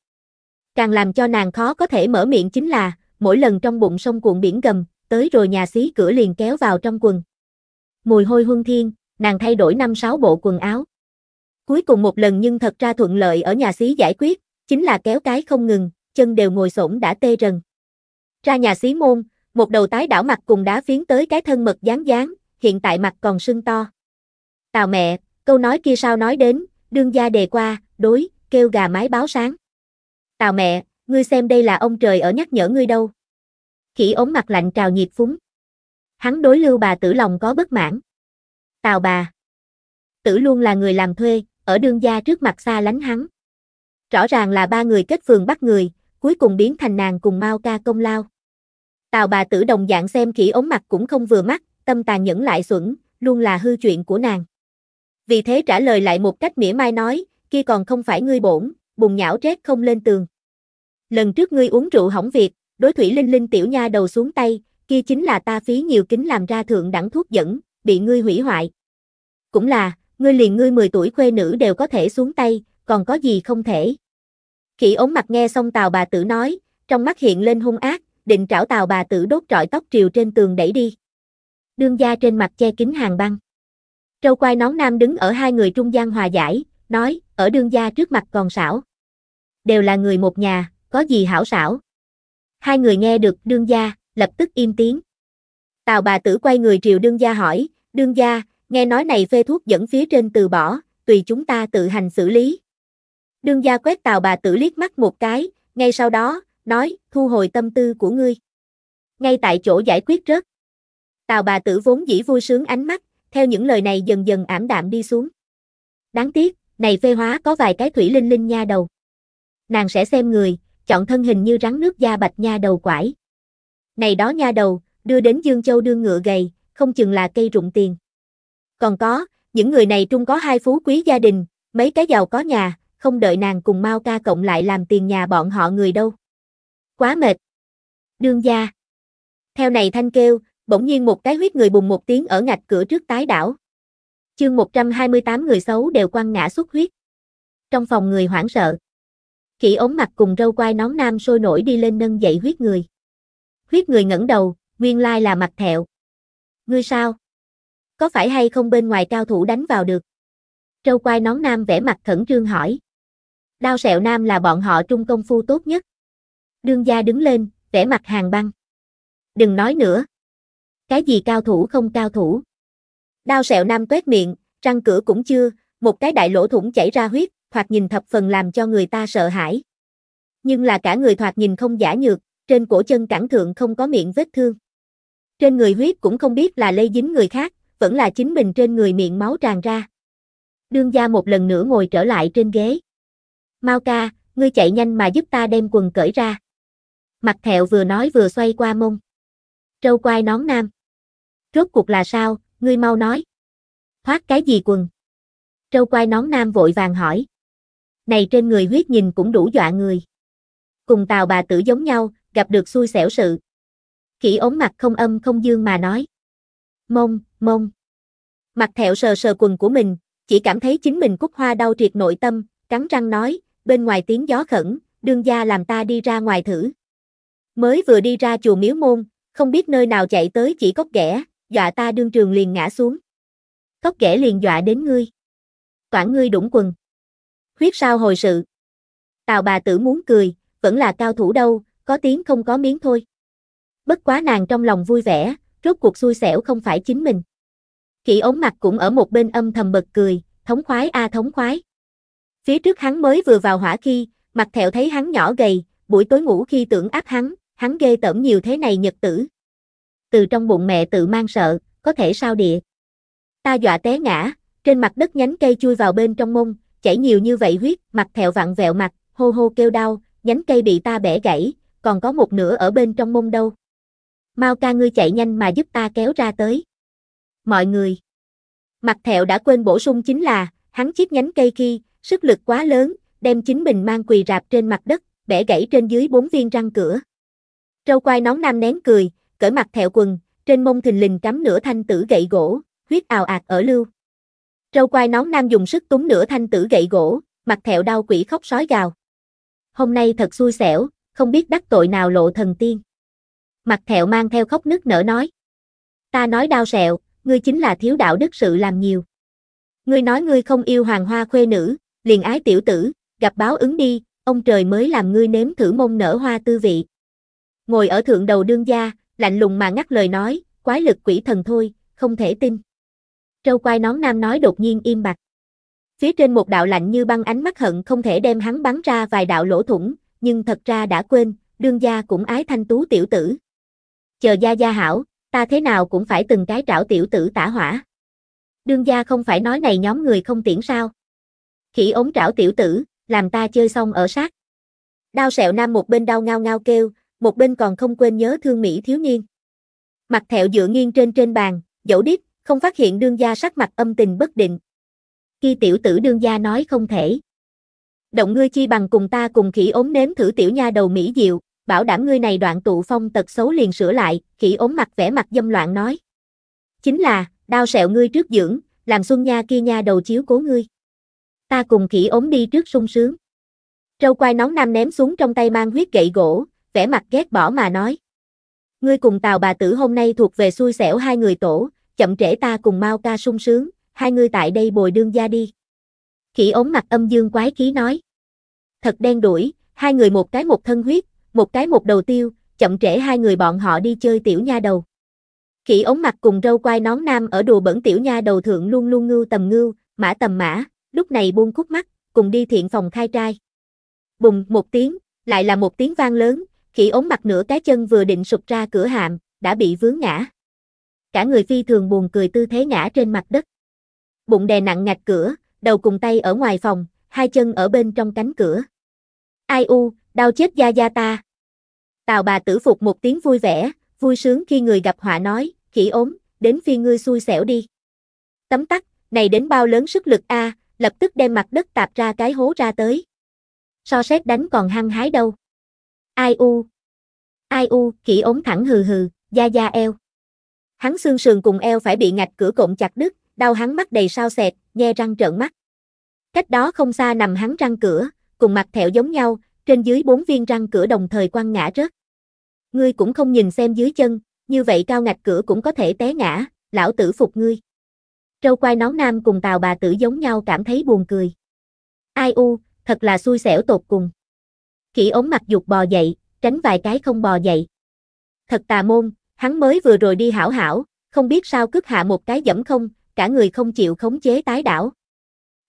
Càng làm cho nàng khó có thể mở miệng chính là, mỗi lần trong bụng sông cuộn biển gầm, tới rồi nhà xí cửa liền kéo vào trong quần. Mùi hôi huân thiên, nàng thay đổi năm sáu bộ quần áo. Cuối cùng một lần nhưng thật ra thuận lợi ở nhà xí giải quyết, chính là kéo cái không ngừng, chân đều ngồi xổm đã tê rần. Ra nhà xí môn, một đầu tái đảo mặt cùng đá phiến tới cái thân mật dáng dáng, hiện tại mặt còn sưng to. Tào mẹ, câu nói kia sao nói đến, đương gia đề qua, đối, kêu gà mái báo sáng. Tào mẹ, ngươi xem đây là ông trời ở nhắc nhở ngươi đâu. Khỉ ống mặt lạnh trào nhiệt phúng. Hắn đối lưu bà tử lòng có bất mãn. Tào bà. Tử luôn là người làm thuê, ở đương gia trước mặt xa lánh hắn. Rõ ràng là ba người kết phường bắt người, cuối cùng biến thành nàng cùng Mao ca công lao. Tào bà tử đồng dạng xem kỹ ống mặt cũng không vừa mắt, tâm tàn nhẫn lại xuẩn, luôn là hư chuyện của nàng. Vì thế trả lời lại một cách mỉa mai nói, kia còn không phải ngươi bổn, bùng nhão trét không lên tường. Lần trước ngươi uống rượu hỏng việc, đối thủy linh linh tiểu nha đầu xuống tay, kia chính là ta phí nhiều kính làm ra thượng đẳng thuốc dẫn, bị ngươi hủy hoại. Cũng là, ngươi liền ngươi 10 tuổi khuê nữ đều có thể xuống tay, còn có gì không thể. Khỉ ống mặt nghe xong tàu bà tử nói, trong mắt hiện lên hung ác, định trảo tàu bà tử đốt trọi tóc triều trên tường đẩy đi. Đương gia trên mặt che kính hàng băng. Trâu quai nón nam đứng ở hai người trung gian hòa giải, nói, ở đương gia trước mặt còn xảo. Đều là người một nhà, có gì hảo xảo. Hai người nghe được đương gia, lập tức im tiếng. tàu bà tử quay người triều đương gia hỏi, đương gia, nghe nói này phê thuốc dẫn phía trên từ bỏ, tùy chúng ta tự hành xử lý. Đương gia quét tào bà tử liếc mắt một cái, ngay sau đó, nói, thu hồi tâm tư của ngươi. Ngay tại chỗ giải quyết rớt. Tào bà tử vốn dĩ vui sướng ánh mắt, theo những lời này dần dần ảm đạm đi xuống. Đáng tiếc, này phê hóa có vài cái thủy linh linh nha đầu. Nàng sẽ xem người, chọn thân hình như rắn nước da bạch nha đầu quải. Này đó nha đầu, đưa đến Dương Châu đương ngựa gầy, không chừng là cây rụng tiền. Còn có, những người này trung có hai phú quý gia đình, mấy cái giàu có nhà, không đợi nàng cùng Mao ca cộng lại làm tiền nhà bọn họ người đâu. Quá mệt. Đương gia. Theo này thanh kêu, bỗng nhiên một cái huyết người bùng một tiếng ở ngạch cửa trước tái đảo. Chương 128 người xấu đều quăng ngã xuất huyết. Trong phòng người hoảng sợ. Khỉ ống mặt cùng râu quai nón nam sôi nổi đi lên nâng dậy huyết người. Huyết người ngẩng đầu, nguyên lai là mặt thẹo. Ngươi sao? Có phải hay không bên ngoài cao thủ đánh vào được? Râu quai nón nam vẽ mặt khẩn trương hỏi. Đao sẹo nam là bọn họ trung công phu tốt nhất. Đương gia đứng lên, vẻ mặt hàng băng. Đừng nói nữa. Cái gì cao thủ không cao thủ. Đao sẹo nam tuét miệng, răng cửa cũng chưa, một cái đại lỗ thủng chảy ra huyết, thoạt nhìn thập phần làm cho người ta sợ hãi. Nhưng là cả người thoạt nhìn không giả nhược, trên cổ chân cẳng thượng không có miệng vết thương. Trên người huyết cũng không biết là lây dính người khác, vẫn là chính mình trên người miệng máu tràn ra. Đương gia một lần nữa ngồi trở lại trên ghế mau ca, ngươi chạy nhanh mà giúp ta đem quần cởi ra. Mặt thẹo vừa nói vừa xoay qua mông. Trâu quai nón nam. Rốt cuộc là sao, ngươi mau nói. Thoát cái gì quần? Trâu quai nón nam vội vàng hỏi. Này trên người huyết nhìn cũng đủ dọa người. Cùng tàu bà tử giống nhau, gặp được xui xẻo sự. Kỷ ống mặt không âm không dương mà nói. Mông, mông. Mặt thẹo sờ sờ quần của mình, chỉ cảm thấy chính mình cúc hoa đau triệt nội tâm, cắn răng nói, bên ngoài tiếng gió khẩn, đương gia làm ta đi ra ngoài thử. Mới vừa đi ra chùa miếu môn, không biết nơi nào chạy tới chỉ cốc ghẻ, dọa ta đương trường liền ngã xuống. Cốc ghẻ liền dọa đến ngươi. Toản ngươi đũng quần. Huyết sao hồi sự. Tào bà tử muốn cười, vẫn là cao thủ đâu, có tiếng không có miếng thôi. Bất quá nàng trong lòng vui vẻ, rốt cuộc xui xẻo không phải chính mình. Kỷ ống mặt cũng ở một bên âm thầm bật cười, thống khoái a à thống khoái. Phía trước hắn mới vừa vào hỏa khi, mặt thẹo thấy hắn nhỏ gầy, buổi tối ngủ khi tưởng áp hắn, hắn ghê tởm nhiều thế này nhật tử. Từ trong bụng mẹ tự mang sợ, có thể sao địa. Ta dọa té ngã, trên mặt đất nhánh cây chui vào bên trong mông, chảy nhiều như vậy huyết, mặt thẹo vặn vẹo mặt, hô hô kêu đau, nhánh cây bị ta bẻ gãy, còn có một nửa ở bên trong mông đâu. Mau ca ngươi chạy nhanh mà giúp ta kéo ra tới. Mọi người. Mặt thẹo đã quên bổ sung chính là, hắn chiếc nhánh cây khi, sức lực quá lớn, đem chính mình mang quỳ rạp trên mặt đất, bẻ gãy trên dưới bốn viên răng cửa. Trâu quai nón nam nén cười, cởi mặt thẹo quần, trên mông thình lình cắm nửa thanh tử gậy gỗ, huyết ào ạt ở lưu. Trâu quai nón nam dùng sức túng nửa thanh tử gậy gỗ, mặt thẹo đau quỷ khóc sói gào. Hôm nay thật xui xẻo, không biết đắc tội nào lộ thần tiên. Mặt thẹo mang theo khóc nức nở nói. Ta nói đau sẹo, ngươi chính là thiếu đạo đức sự làm nhiều. Ngươi nói ngươi không yêu hoàng hoa khuê nữ, liền ái tiểu tử, gặp báo ứng đi, ông trời mới làm ngươi nếm thử mông nở hoa tư vị. Ngồi ở thượng đầu đương gia, lạnh lùng mà ngắt lời nói, quái lực quỷ thần thôi, không thể tin. Trâu quai nón nam nói đột nhiên im bặt. Phía trên một đạo lạnh như băng ánh mắt hận không thể đem hắn bắn ra vài đạo lỗ thủng, nhưng thật ra đã quên, đương gia cũng ái thanh tú tiểu tử. Chờ gia gia hảo, ta thế nào cũng phải từng cái trảo tiểu tử tả hỏa. Đương gia không phải nói này nhóm người không tiễn sao khỉ ống trảo tiểu tử, làm ta chơi xong ở sát. Đao sẹo nam một bên đau ngao ngao kêu, một bên còn không quên nhớ thương Mỹ thiếu niên. Mặt thẹo dựa nghiêng trên trên bàn, dẫu đít, không phát hiện đương gia sắc mặt âm tình bất định. Khi tiểu tử đương gia nói không thể. Động ngươi chi bằng cùng ta cùng khỉ ốm nếm thử tiểu nha đầu Mỹ diệu, bảo đảm ngươi này đoạn tụ phong tật xấu liền sửa lại, khỉ ốm mặt vẻ mặt dâm loạn nói. Chính là, đao sẹo ngươi trước dưỡng, làm xuân nha kia nha đầu chiếu cố ngươi ta cùng khỉ ốm đi trước sung sướng. Trâu quai nón nam ném xuống trong tay mang huyết gậy gỗ, vẻ mặt ghét bỏ mà nói. Ngươi cùng tàu bà tử hôm nay thuộc về xui xẻo hai người tổ, chậm trễ ta cùng mau ca sung sướng, hai ngươi tại đây bồi đương gia đi. Khỉ ốm mặt âm dương quái khí nói. Thật đen đuổi, hai người một cái một thân huyết, một cái một đầu tiêu, chậm trễ hai người bọn họ đi chơi tiểu nha đầu. Khỉ ống mặt cùng râu quai nón nam ở đùa bẩn tiểu nha đầu thượng luôn luôn ngưu tầm ngưu, mã tầm mã lúc này buông cút mắt, cùng đi thiện phòng khai trai. Bùng một tiếng, lại là một tiếng vang lớn, khỉ ống mặt nửa cái chân vừa định sụp ra cửa hạm, đã bị vướng ngã. Cả người phi thường buồn cười tư thế ngã trên mặt đất. Bụng đè nặng ngạch cửa, đầu cùng tay ở ngoài phòng, hai chân ở bên trong cánh cửa. Ai u, đau chết da da ta. Tào bà tử phục một tiếng vui vẻ, vui sướng khi người gặp họa nói, khỉ ốm, đến phi ngươi xui xẻo đi. Tấm tắc, này đến bao lớn sức lực a, à, lập tức đem mặt đất tạp ra cái hố ra tới. So xét đánh còn hăng hái đâu. Ai u. Ai u, kỹ ốm thẳng hừ hừ, da da eo. Hắn xương sườn cùng eo phải bị ngạch cửa cộm chặt đứt, đau hắn mắt đầy sao xẹt, nghe răng trợn mắt. Cách đó không xa nằm hắn răng cửa, cùng mặt thẹo giống nhau, trên dưới bốn viên răng cửa đồng thời quăng ngã rớt. Ngươi cũng không nhìn xem dưới chân, như vậy cao ngạch cửa cũng có thể té ngã, lão tử phục ngươi. Trâu quai nón nam cùng tàu bà tử giống nhau cảm thấy buồn cười. Ai u, thật là xui xẻo tột cùng. Khỉ ống mặt dục bò dậy, tránh vài cái không bò dậy. Thật tà môn, hắn mới vừa rồi đi hảo hảo, không biết sao cướp hạ một cái dẫm không, cả người không chịu khống chế tái đảo.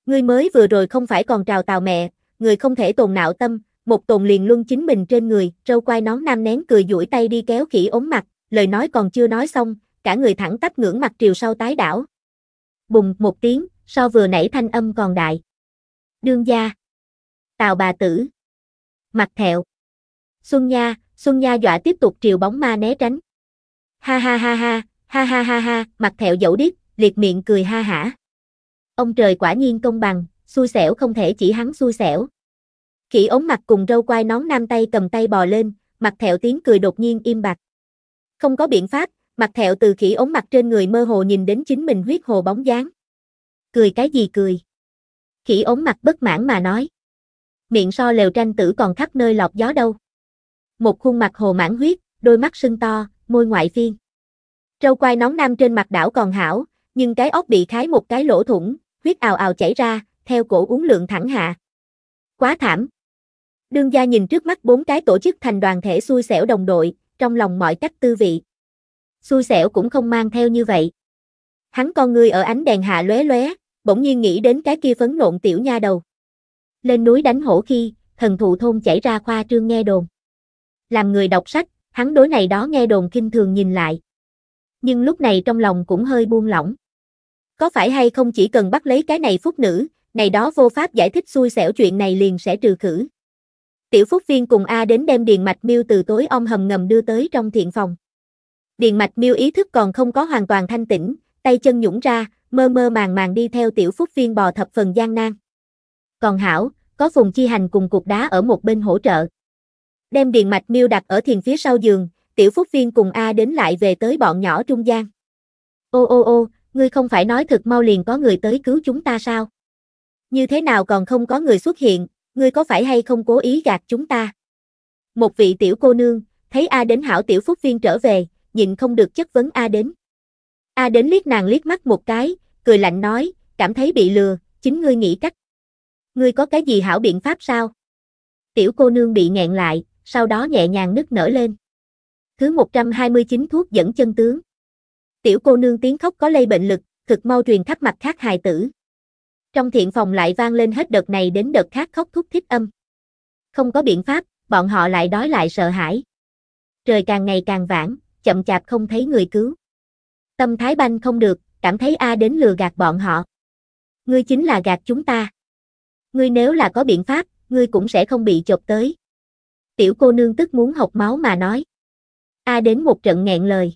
Ngươi mới vừa rồi không phải còn trào tàu mẹ, người không thể tồn nạo tâm, một tồn liền luân chính mình trên người, trâu quai nón nam nén cười duỗi tay đi kéo khỉ ống mặt, lời nói còn chưa nói xong, cả người thẳng tắp ngưỡng mặt triều sau tái đảo bùng một tiếng, so vừa nãy thanh âm còn đại. Đương gia. Tào bà tử. Mặt thẹo. Xuân Nha, Xuân Nha dọa tiếp tục triều bóng ma né tránh. Ha ha ha ha, ha ha ha ha, mặt thẹo dẫu điếc, liệt miệng cười ha hả. Ông trời quả nhiên công bằng, xui xẻo không thể chỉ hắn xui xẻo. Khỉ ống mặt cùng râu quai nón nam tay cầm tay bò lên, mặt thẹo tiếng cười đột nhiên im bặt. Không có biện pháp, Mặt thẹo từ khỉ ống mặt trên người mơ hồ nhìn đến chính mình huyết hồ bóng dáng. Cười cái gì cười? Khỉ ống mặt bất mãn mà nói. Miệng so lều tranh tử còn khắp nơi lọt gió đâu. Một khuôn mặt hồ mãn huyết, đôi mắt sưng to, môi ngoại phiên. Trâu quai nóng nam trên mặt đảo còn hảo, nhưng cái ốc bị khái một cái lỗ thủng, huyết ào ào chảy ra, theo cổ uống lượng thẳng hạ. Quá thảm. Đương gia nhìn trước mắt bốn cái tổ chức thành đoàn thể xui xẻo đồng đội, trong lòng mọi cách tư vị xui xẻo cũng không mang theo như vậy. Hắn con người ở ánh đèn hạ lóe lóe, bỗng nhiên nghĩ đến cái kia phấn nộn tiểu nha đầu. Lên núi đánh hổ khi, thần thụ thôn chảy ra khoa trương nghe đồn. Làm người đọc sách, hắn đối này đó nghe đồn kinh thường nhìn lại. Nhưng lúc này trong lòng cũng hơi buông lỏng. Có phải hay không chỉ cần bắt lấy cái này phúc nữ, này đó vô pháp giải thích xui xẻo chuyện này liền sẽ trừ khử. Tiểu Phúc Viên cùng A đến đem Điền Mạch Miêu từ tối om hầm ngầm đưa tới trong thiện phòng. Điền Mạch Miêu ý thức còn không có hoàn toàn thanh tĩnh, tay chân nhũng ra, mơ mơ màng màng đi theo tiểu phúc viên bò thập phần gian nan. Còn Hảo, có Phùng Chi Hành cùng cục đá ở một bên hỗ trợ. Đem Điền Mạch Miêu đặt ở thiền phía sau giường, tiểu phúc viên cùng A đến lại về tới bọn nhỏ trung gian. Ô ô ô, ngươi không phải nói thật mau liền có người tới cứu chúng ta sao? Như thế nào còn không có người xuất hiện, ngươi có phải hay không cố ý gạt chúng ta? Một vị tiểu cô nương, thấy A đến hảo tiểu phúc viên trở về, nhìn không được chất vấn A đến. A đến liếc nàng liếc mắt một cái, cười lạnh nói, cảm thấy bị lừa, chính ngươi nghĩ cách. Ngươi có cái gì hảo biện pháp sao? Tiểu cô nương bị nghẹn lại, sau đó nhẹ nhàng nức nở lên. Thứ 129 thuốc dẫn chân tướng. Tiểu cô nương tiếng khóc có lây bệnh lực, thực mau truyền khắp mặt khác hài tử. Trong thiện phòng lại vang lên hết đợt này đến đợt khác khóc thúc thích âm. Không có biện pháp, bọn họ lại đói lại sợ hãi. Trời càng ngày càng vãng, chậm chạp không thấy người cứu. Tâm Thái Banh không được, cảm thấy A đến lừa gạt bọn họ. Ngươi chính là gạt chúng ta. Ngươi nếu là có biện pháp, ngươi cũng sẽ không bị chộp tới. Tiểu cô nương tức muốn học máu mà nói. A đến một trận nghẹn lời.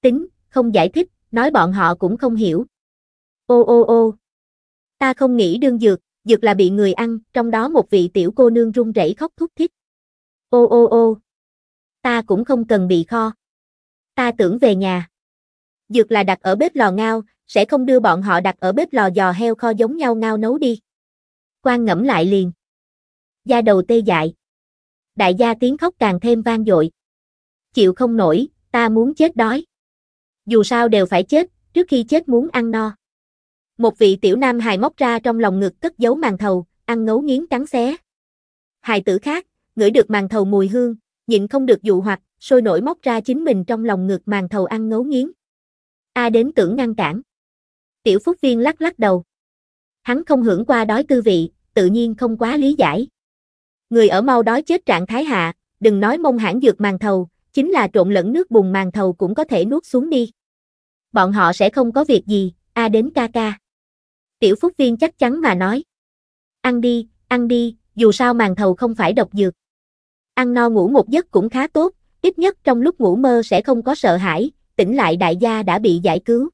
Tính, không giải thích, nói bọn họ cũng không hiểu. Ô ô ô. Ta không nghĩ đương dược, dược là bị người ăn, trong đó một vị tiểu cô nương run rẩy khóc thúc thích. Ô ô ô. Ta cũng không cần bị kho ta tưởng về nhà. Dược là đặt ở bếp lò ngao, sẽ không đưa bọn họ đặt ở bếp lò giò heo kho giống nhau ngao nấu đi. Quan ngẫm lại liền. Da đầu tê dại. Đại gia tiếng khóc càng thêm vang dội. Chịu không nổi, ta muốn chết đói. Dù sao đều phải chết, trước khi chết muốn ăn no. Một vị tiểu nam hài móc ra trong lòng ngực cất giấu màn thầu, ăn ngấu nghiến cắn xé. Hài tử khác, ngửi được màn thầu mùi hương, nhịn không được dụ hoặc, sôi nổi móc ra chính mình trong lòng ngược màn thầu ăn ngấu nghiến. A đến tưởng ngăn cản. Tiểu Phúc Viên lắc lắc đầu. Hắn không hưởng qua đói tư vị, tự nhiên không quá lý giải. Người ở mau đói chết trạng thái hạ, đừng nói mông hãng dược màn thầu, chính là trộn lẫn nước bùn màn thầu cũng có thể nuốt xuống đi. Bọn họ sẽ không có việc gì, A đến ca ca. Tiểu Phúc Viên chắc chắn mà nói. Ăn đi, ăn đi, dù sao màn thầu không phải độc dược. Ăn no ngủ một giấc cũng khá tốt, Ít nhất trong lúc ngủ mơ sẽ không có sợ hãi, tỉnh lại đại gia đã bị giải cứu.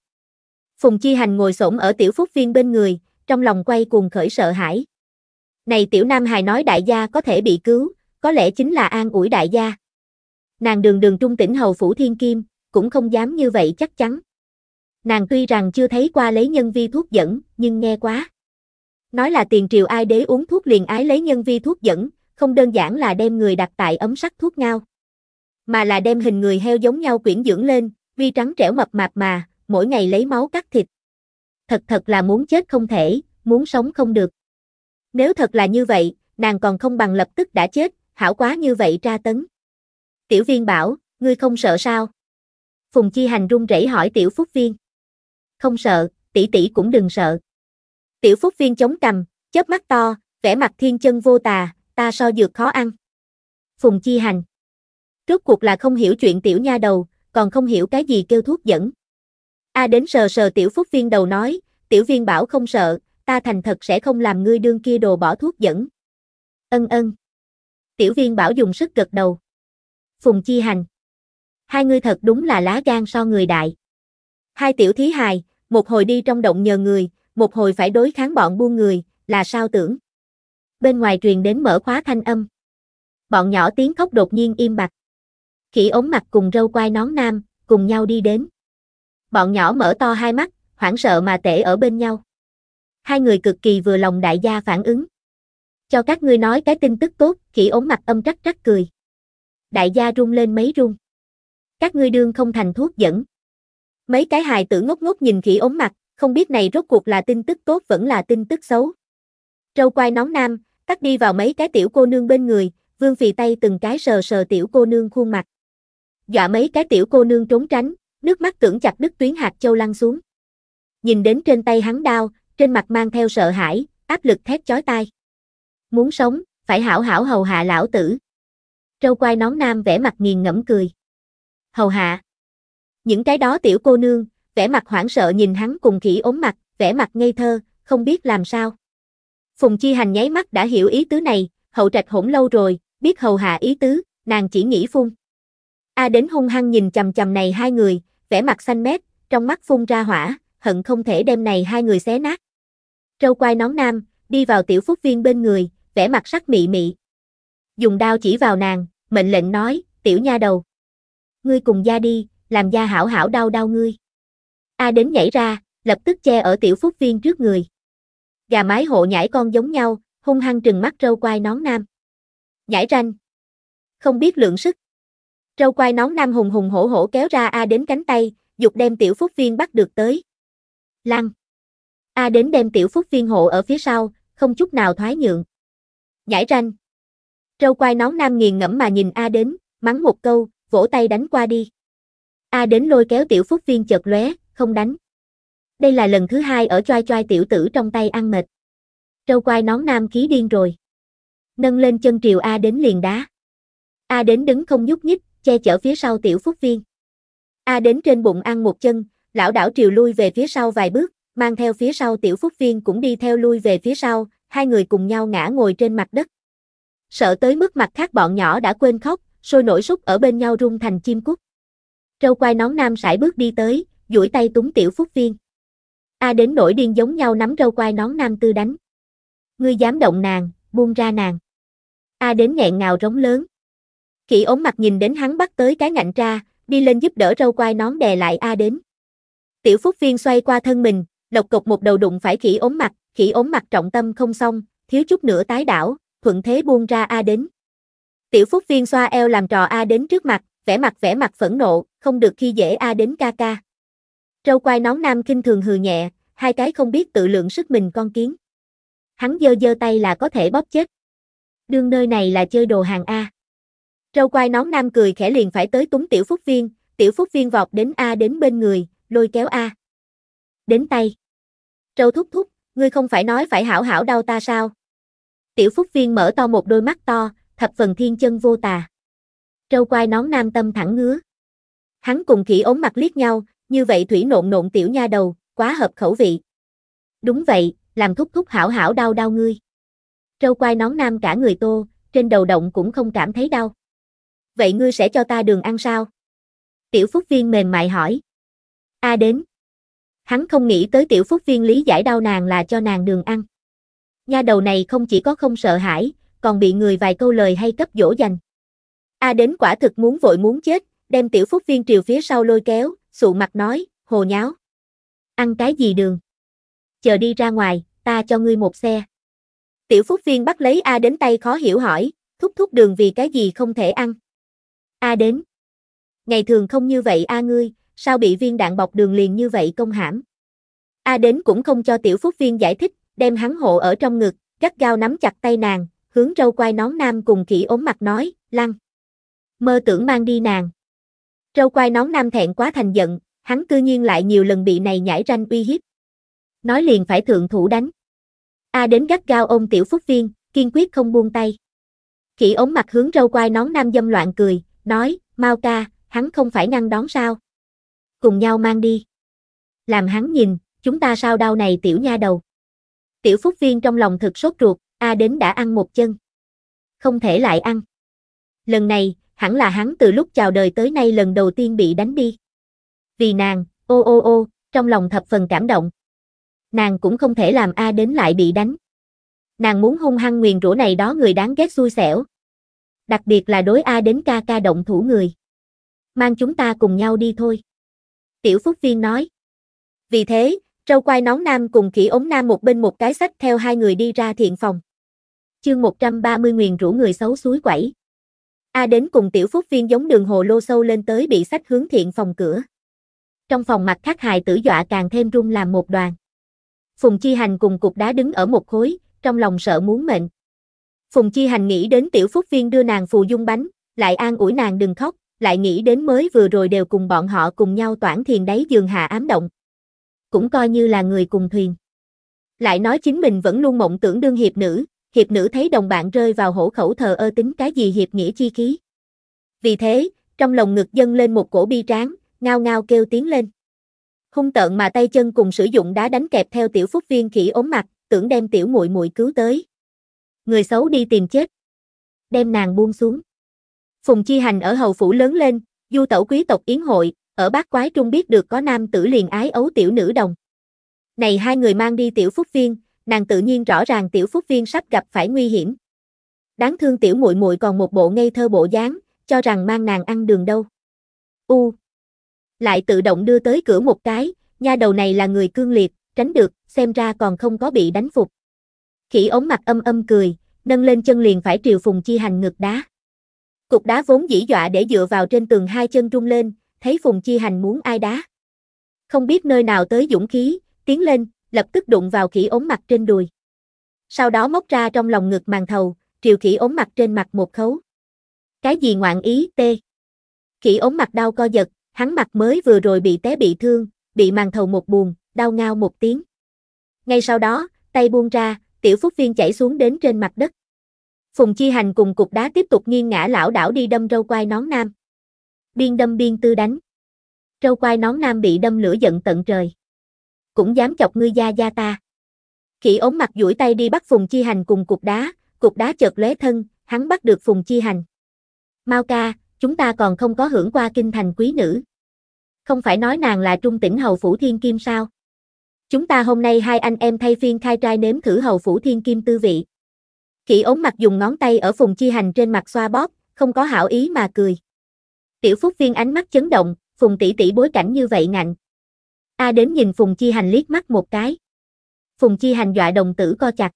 Phùng Chi Hành ngồi xổm ở tiểu phúc viên bên người, trong lòng quay cuồng khởi sợ hãi. Này tiểu nam hài nói đại gia có thể bị cứu, có lẽ chính là an ủi đại gia. Nàng đường đường trung tỉnh hầu phủ thiên kim, cũng không dám như vậy chắc chắn. Nàng tuy rằng chưa thấy qua lấy nhân vi thuốc dẫn, nhưng nghe quá. Nói là tiền triều ai đế uống thuốc liền ái lấy nhân vi thuốc dẫn, không đơn giản là đem người đặt tại ấm sắc thuốc ngao mà là đem hình người heo giống nhau quyển dưỡng lên, vi trắng trẻo mập mạp mà, mỗi ngày lấy máu cắt thịt. Thật thật là muốn chết không thể, muốn sống không được. Nếu thật là như vậy, nàng còn không bằng lập tức đã chết, hảo quá như vậy tra tấn. Tiểu viên bảo, ngươi không sợ sao? Phùng Chi Hành run rẩy hỏi Tiểu Phúc Viên. Không sợ, tỷ tỷ cũng đừng sợ. Tiểu Phúc Viên chống cằm, chớp mắt to, vẻ mặt thiên chân vô tà, ta so dược khó ăn. Phùng Chi Hành. Rốt cuộc là không hiểu chuyện tiểu nha đầu, còn không hiểu cái gì kêu thuốc dẫn. A đến sờ sờ tiểu phúc viên đầu nói, tiểu viên bảo không sợ, ta thành thật sẽ không làm ngươi đương kia đồ bỏ thuốc dẫn. Ân ân. Tiểu viên bảo dùng sức gật đầu. Phùng chi hành. Hai ngươi thật đúng là lá gan so người đại. Hai tiểu thí hài, một hồi đi trong động nhờ người, một hồi phải đối kháng bọn buôn người, là sao tưởng. Bên ngoài truyền đến mở khóa thanh âm. Bọn nhỏ tiếng khóc đột nhiên im bặt. Khỉ ống mặt cùng râu quai nón nam, cùng nhau đi đến. Bọn nhỏ mở to hai mắt, hoảng sợ mà tể ở bên nhau. Hai người cực kỳ vừa lòng đại gia phản ứng. Cho các ngươi nói cái tin tức tốt, khỉ ống mặt âm trắc trắc cười. Đại gia rung lên mấy rung. Các ngươi đương không thành thuốc dẫn. Mấy cái hài tử ngốc ngốc nhìn khỉ ống mặt, không biết này rốt cuộc là tin tức tốt vẫn là tin tức xấu. Trâu quai nón nam, tắt đi vào mấy cái tiểu cô nương bên người, vương phì tay từng cái sờ sờ tiểu cô nương khuôn mặt dọa mấy cái tiểu cô nương trốn tránh, nước mắt tưởng chặt đứt tuyến hạt châu lăn xuống. Nhìn đến trên tay hắn đau trên mặt mang theo sợ hãi, áp lực thét chói tai. Muốn sống, phải hảo hảo hầu hạ lão tử. Trâu quai nón nam vẻ mặt nghiền ngẫm cười. Hầu hạ. Những cái đó tiểu cô nương, vẻ mặt hoảng sợ nhìn hắn cùng khỉ ốm mặt, vẻ mặt ngây thơ, không biết làm sao. Phùng Chi Hành nháy mắt đã hiểu ý tứ này, hậu trạch hỗn lâu rồi, biết hầu hạ ý tứ, nàng chỉ nghĩ phun. A đến hung hăng nhìn chầm chầm này hai người, vẻ mặt xanh mét, trong mắt phun ra hỏa, hận không thể đem này hai người xé nát. Trâu quai nón nam, đi vào tiểu phúc viên bên người, vẻ mặt sắc mị mị. Dùng đao chỉ vào nàng, mệnh lệnh nói, tiểu nha đầu. Ngươi cùng gia đi, làm gia hảo hảo đau đau ngươi. A đến nhảy ra, lập tức che ở tiểu phúc viên trước người. Gà mái hộ nhảy con giống nhau, hung hăng trừng mắt trâu quai nón nam. Nhảy ranh. Không biết lượng sức. Râu quai nón nam hùng hùng hổ hổ kéo ra A đến cánh tay, dục đem tiểu phúc viên bắt được tới. Lăng. A đến đem tiểu phúc viên hộ ở phía sau, không chút nào thoái nhượng. Nhảy ranh. Râu quai nón nam nghiền ngẫm mà nhìn A đến, mắng một câu, vỗ tay đánh qua đi. A đến lôi kéo tiểu phúc viên chợt lóe, không đánh. Đây là lần thứ hai ở choai choai tiểu tử trong tay ăn mệt. Râu quai nón nam khí điên rồi. Nâng lên chân triều A đến liền đá. A đến đứng không nhúc nhích, che chở phía sau tiểu phúc viên. A đến trên bụng ăn một chân, lão đảo triều lui về phía sau vài bước, mang theo phía sau tiểu phúc viên cũng đi theo lui về phía sau, hai người cùng nhau ngã ngồi trên mặt đất. Sợ tới mức mặt khác bọn nhỏ đã quên khóc, sôi nổi súc ở bên nhau rung thành chim cút. Trâu quai nón nam sải bước đi tới, duỗi tay túng tiểu phúc viên. A đến nổi điên giống nhau nắm râu quai nón nam tư đánh. Ngươi dám động nàng, buông ra nàng. A đến nghẹn ngào rống lớn. Kỷ ốm mặt nhìn đến hắn bắt tới cái ngạnh ra, đi lên giúp đỡ râu quai nón đè lại A đến. Tiểu Phúc Viên xoay qua thân mình, lộc cục một đầu đụng phải khỉ ốm mặt, khỉ ốm mặt trọng tâm không xong, thiếu chút nữa tái đảo, thuận thế buông ra A đến. Tiểu Phúc Viên xoa eo làm trò A đến trước mặt, vẻ mặt vẻ mặt phẫn nộ, không được khi dễ A đến ca ca. Râu quai nón nam kinh thường hừ nhẹ, hai cái không biết tự lượng sức mình con kiến. Hắn dơ dơ tay là có thể bóp chết. Đương nơi này là chơi đồ hàng A. Râu quai nón nam cười khẽ liền phải tới túng tiểu phúc viên, tiểu phúc viên vọt đến A đến bên người, lôi kéo A. Đến tay. Râu thúc thúc, ngươi không phải nói phải hảo hảo đau ta sao? Tiểu phúc viên mở to một đôi mắt to, thập phần thiên chân vô tà. Râu quai nón nam tâm thẳng ngứa. Hắn cùng khỉ ốm mặt liếc nhau, như vậy thủy nộn nộn tiểu nha đầu, quá hợp khẩu vị. Đúng vậy, làm thúc thúc hảo hảo đau đau ngươi. Râu quai nón nam cả người tô, trên đầu động cũng không cảm thấy đau vậy ngươi sẽ cho ta đường ăn sao? Tiểu Phúc Viên mềm mại hỏi. A đến. Hắn không nghĩ tới Tiểu Phúc Viên lý giải đau nàng là cho nàng đường ăn. Nha đầu này không chỉ có không sợ hãi, còn bị người vài câu lời hay cấp dỗ dành. A đến quả thực muốn vội muốn chết, đem Tiểu Phúc Viên triều phía sau lôi kéo, sụ mặt nói, hồ nháo. Ăn cái gì đường? Chờ đi ra ngoài, ta cho ngươi một xe. Tiểu Phúc Viên bắt lấy A đến tay khó hiểu hỏi, thúc thúc đường vì cái gì không thể ăn. A đến. Ngày thường không như vậy a ngươi, sao bị viên đạn bọc đường liền như vậy công hãm. A đến cũng không cho tiểu phúc viên giải thích, đem hắn hộ ở trong ngực, gắt gao nắm chặt tay nàng, hướng râu quai nón nam cùng kỹ ốm mặt nói, lăng. Mơ tưởng mang đi nàng. Râu quai nón nam thẹn quá thành giận, hắn cư nhiên lại nhiều lần bị này nhảy ranh uy hiếp. Nói liền phải thượng thủ đánh. A đến gắt gao ôm tiểu phúc viên, kiên quyết không buông tay. Kỹ ống mặt hướng râu quai nón nam dâm loạn cười, nói, mau ca, hắn không phải ngăn đón sao? Cùng nhau mang đi. Làm hắn nhìn, chúng ta sao đau này tiểu nha đầu. Tiểu phúc viên trong lòng thực sốt ruột, A đến đã ăn một chân. Không thể lại ăn. Lần này, hẳn là hắn từ lúc chào đời tới nay lần đầu tiên bị đánh đi. Vì nàng, ô ô ô, trong lòng thập phần cảm động. Nàng cũng không thể làm A đến lại bị đánh. Nàng muốn hung hăng nguyền rủa này đó người đáng ghét xui xẻo, đặc biệt là đối A đến ca ca động thủ người. Mang chúng ta cùng nhau đi thôi. Tiểu Phúc Viên nói. Vì thế, trâu Quai Nón Nam cùng Khỉ ống Nam một bên một cái sách theo hai người đi ra thiện phòng. Chương 130 nguyền rủ người xấu suối quẩy. A đến cùng Tiểu Phúc Viên giống đường hồ lô sâu lên tới bị sách hướng thiện phòng cửa. Trong phòng mặt khắc hài tử dọa càng thêm rung làm một đoàn. Phùng Chi Hành cùng cục đá đứng ở một khối, trong lòng sợ muốn mệnh. Phùng Chi Hành nghĩ đến tiểu phúc viên đưa nàng phù dung bánh, lại an ủi nàng đừng khóc, lại nghĩ đến mới vừa rồi đều cùng bọn họ cùng nhau toản thiền đáy giường hạ ám động. Cũng coi như là người cùng thuyền. Lại nói chính mình vẫn luôn mộng tưởng đương hiệp nữ, hiệp nữ thấy đồng bạn rơi vào hổ khẩu thờ ơ tính cái gì hiệp nghĩa chi khí. Vì thế, trong lòng ngực dâng lên một cổ bi tráng, ngao ngao kêu tiếng lên. Hung tợn mà tay chân cùng sử dụng đá đánh kẹp theo tiểu phúc viên khỉ ốm mặt, tưởng đem tiểu muội muội cứu tới người xấu đi tìm chết. Đem nàng buông xuống. Phùng Chi Hành ở hầu phủ lớn lên, du tẩu quý tộc yến hội, ở bát quái trung biết được có nam tử liền ái ấu tiểu nữ đồng. Này hai người mang đi tiểu phúc viên, nàng tự nhiên rõ ràng tiểu phúc viên sắp gặp phải nguy hiểm. Đáng thương tiểu muội muội còn một bộ ngây thơ bộ dáng, cho rằng mang nàng ăn đường đâu. U. Lại tự động đưa tới cửa một cái, nha đầu này là người cương liệt, tránh được, xem ra còn không có bị đánh phục. Khỉ ống mặt âm âm cười, nâng lên chân liền phải triều Phùng Chi Hành ngược đá. Cục đá vốn dĩ dọa để dựa vào trên tường hai chân rung lên, thấy Phùng Chi Hành muốn ai đá. Không biết nơi nào tới dũng khí, tiến lên, lập tức đụng vào khỉ ống mặt trên đùi. Sau đó móc ra trong lòng ngực màn thầu, triều khỉ ống mặt trên mặt một khấu. Cái gì ngoạn ý, tê. Khỉ ống mặt đau co giật, hắn mặt mới vừa rồi bị té bị thương, bị màn thầu một buồn, đau ngao một tiếng. Ngay sau đó, tay buông ra, tiểu phúc viên chảy xuống đến trên mặt đất. Phùng Chi Hành cùng cục đá tiếp tục nghiêng ngã lão đảo đi đâm râu quai nón nam. Biên đâm biên tư đánh. Râu quai nón nam bị đâm lửa giận tận trời. Cũng dám chọc ngươi gia gia ta. Khỉ ống mặt duỗi tay đi bắt Phùng Chi Hành cùng cục đá, cục đá chợt lóe thân, hắn bắt được Phùng Chi Hành. Mau ca, chúng ta còn không có hưởng qua kinh thành quý nữ. Không phải nói nàng là trung tỉnh hầu phủ thiên kim sao? Chúng ta hôm nay hai anh em thay phiên khai trai nếm thử hầu phủ thiên kim tư vị. Khỉ ống mặt dùng ngón tay ở phùng chi hành trên mặt xoa bóp, không có hảo ý mà cười. Tiểu phúc viên ánh mắt chấn động, phùng tỷ tỷ bối cảnh như vậy ngạnh. A đến nhìn phùng chi hành liếc mắt một cái. Phùng chi hành dọa đồng tử co chặt.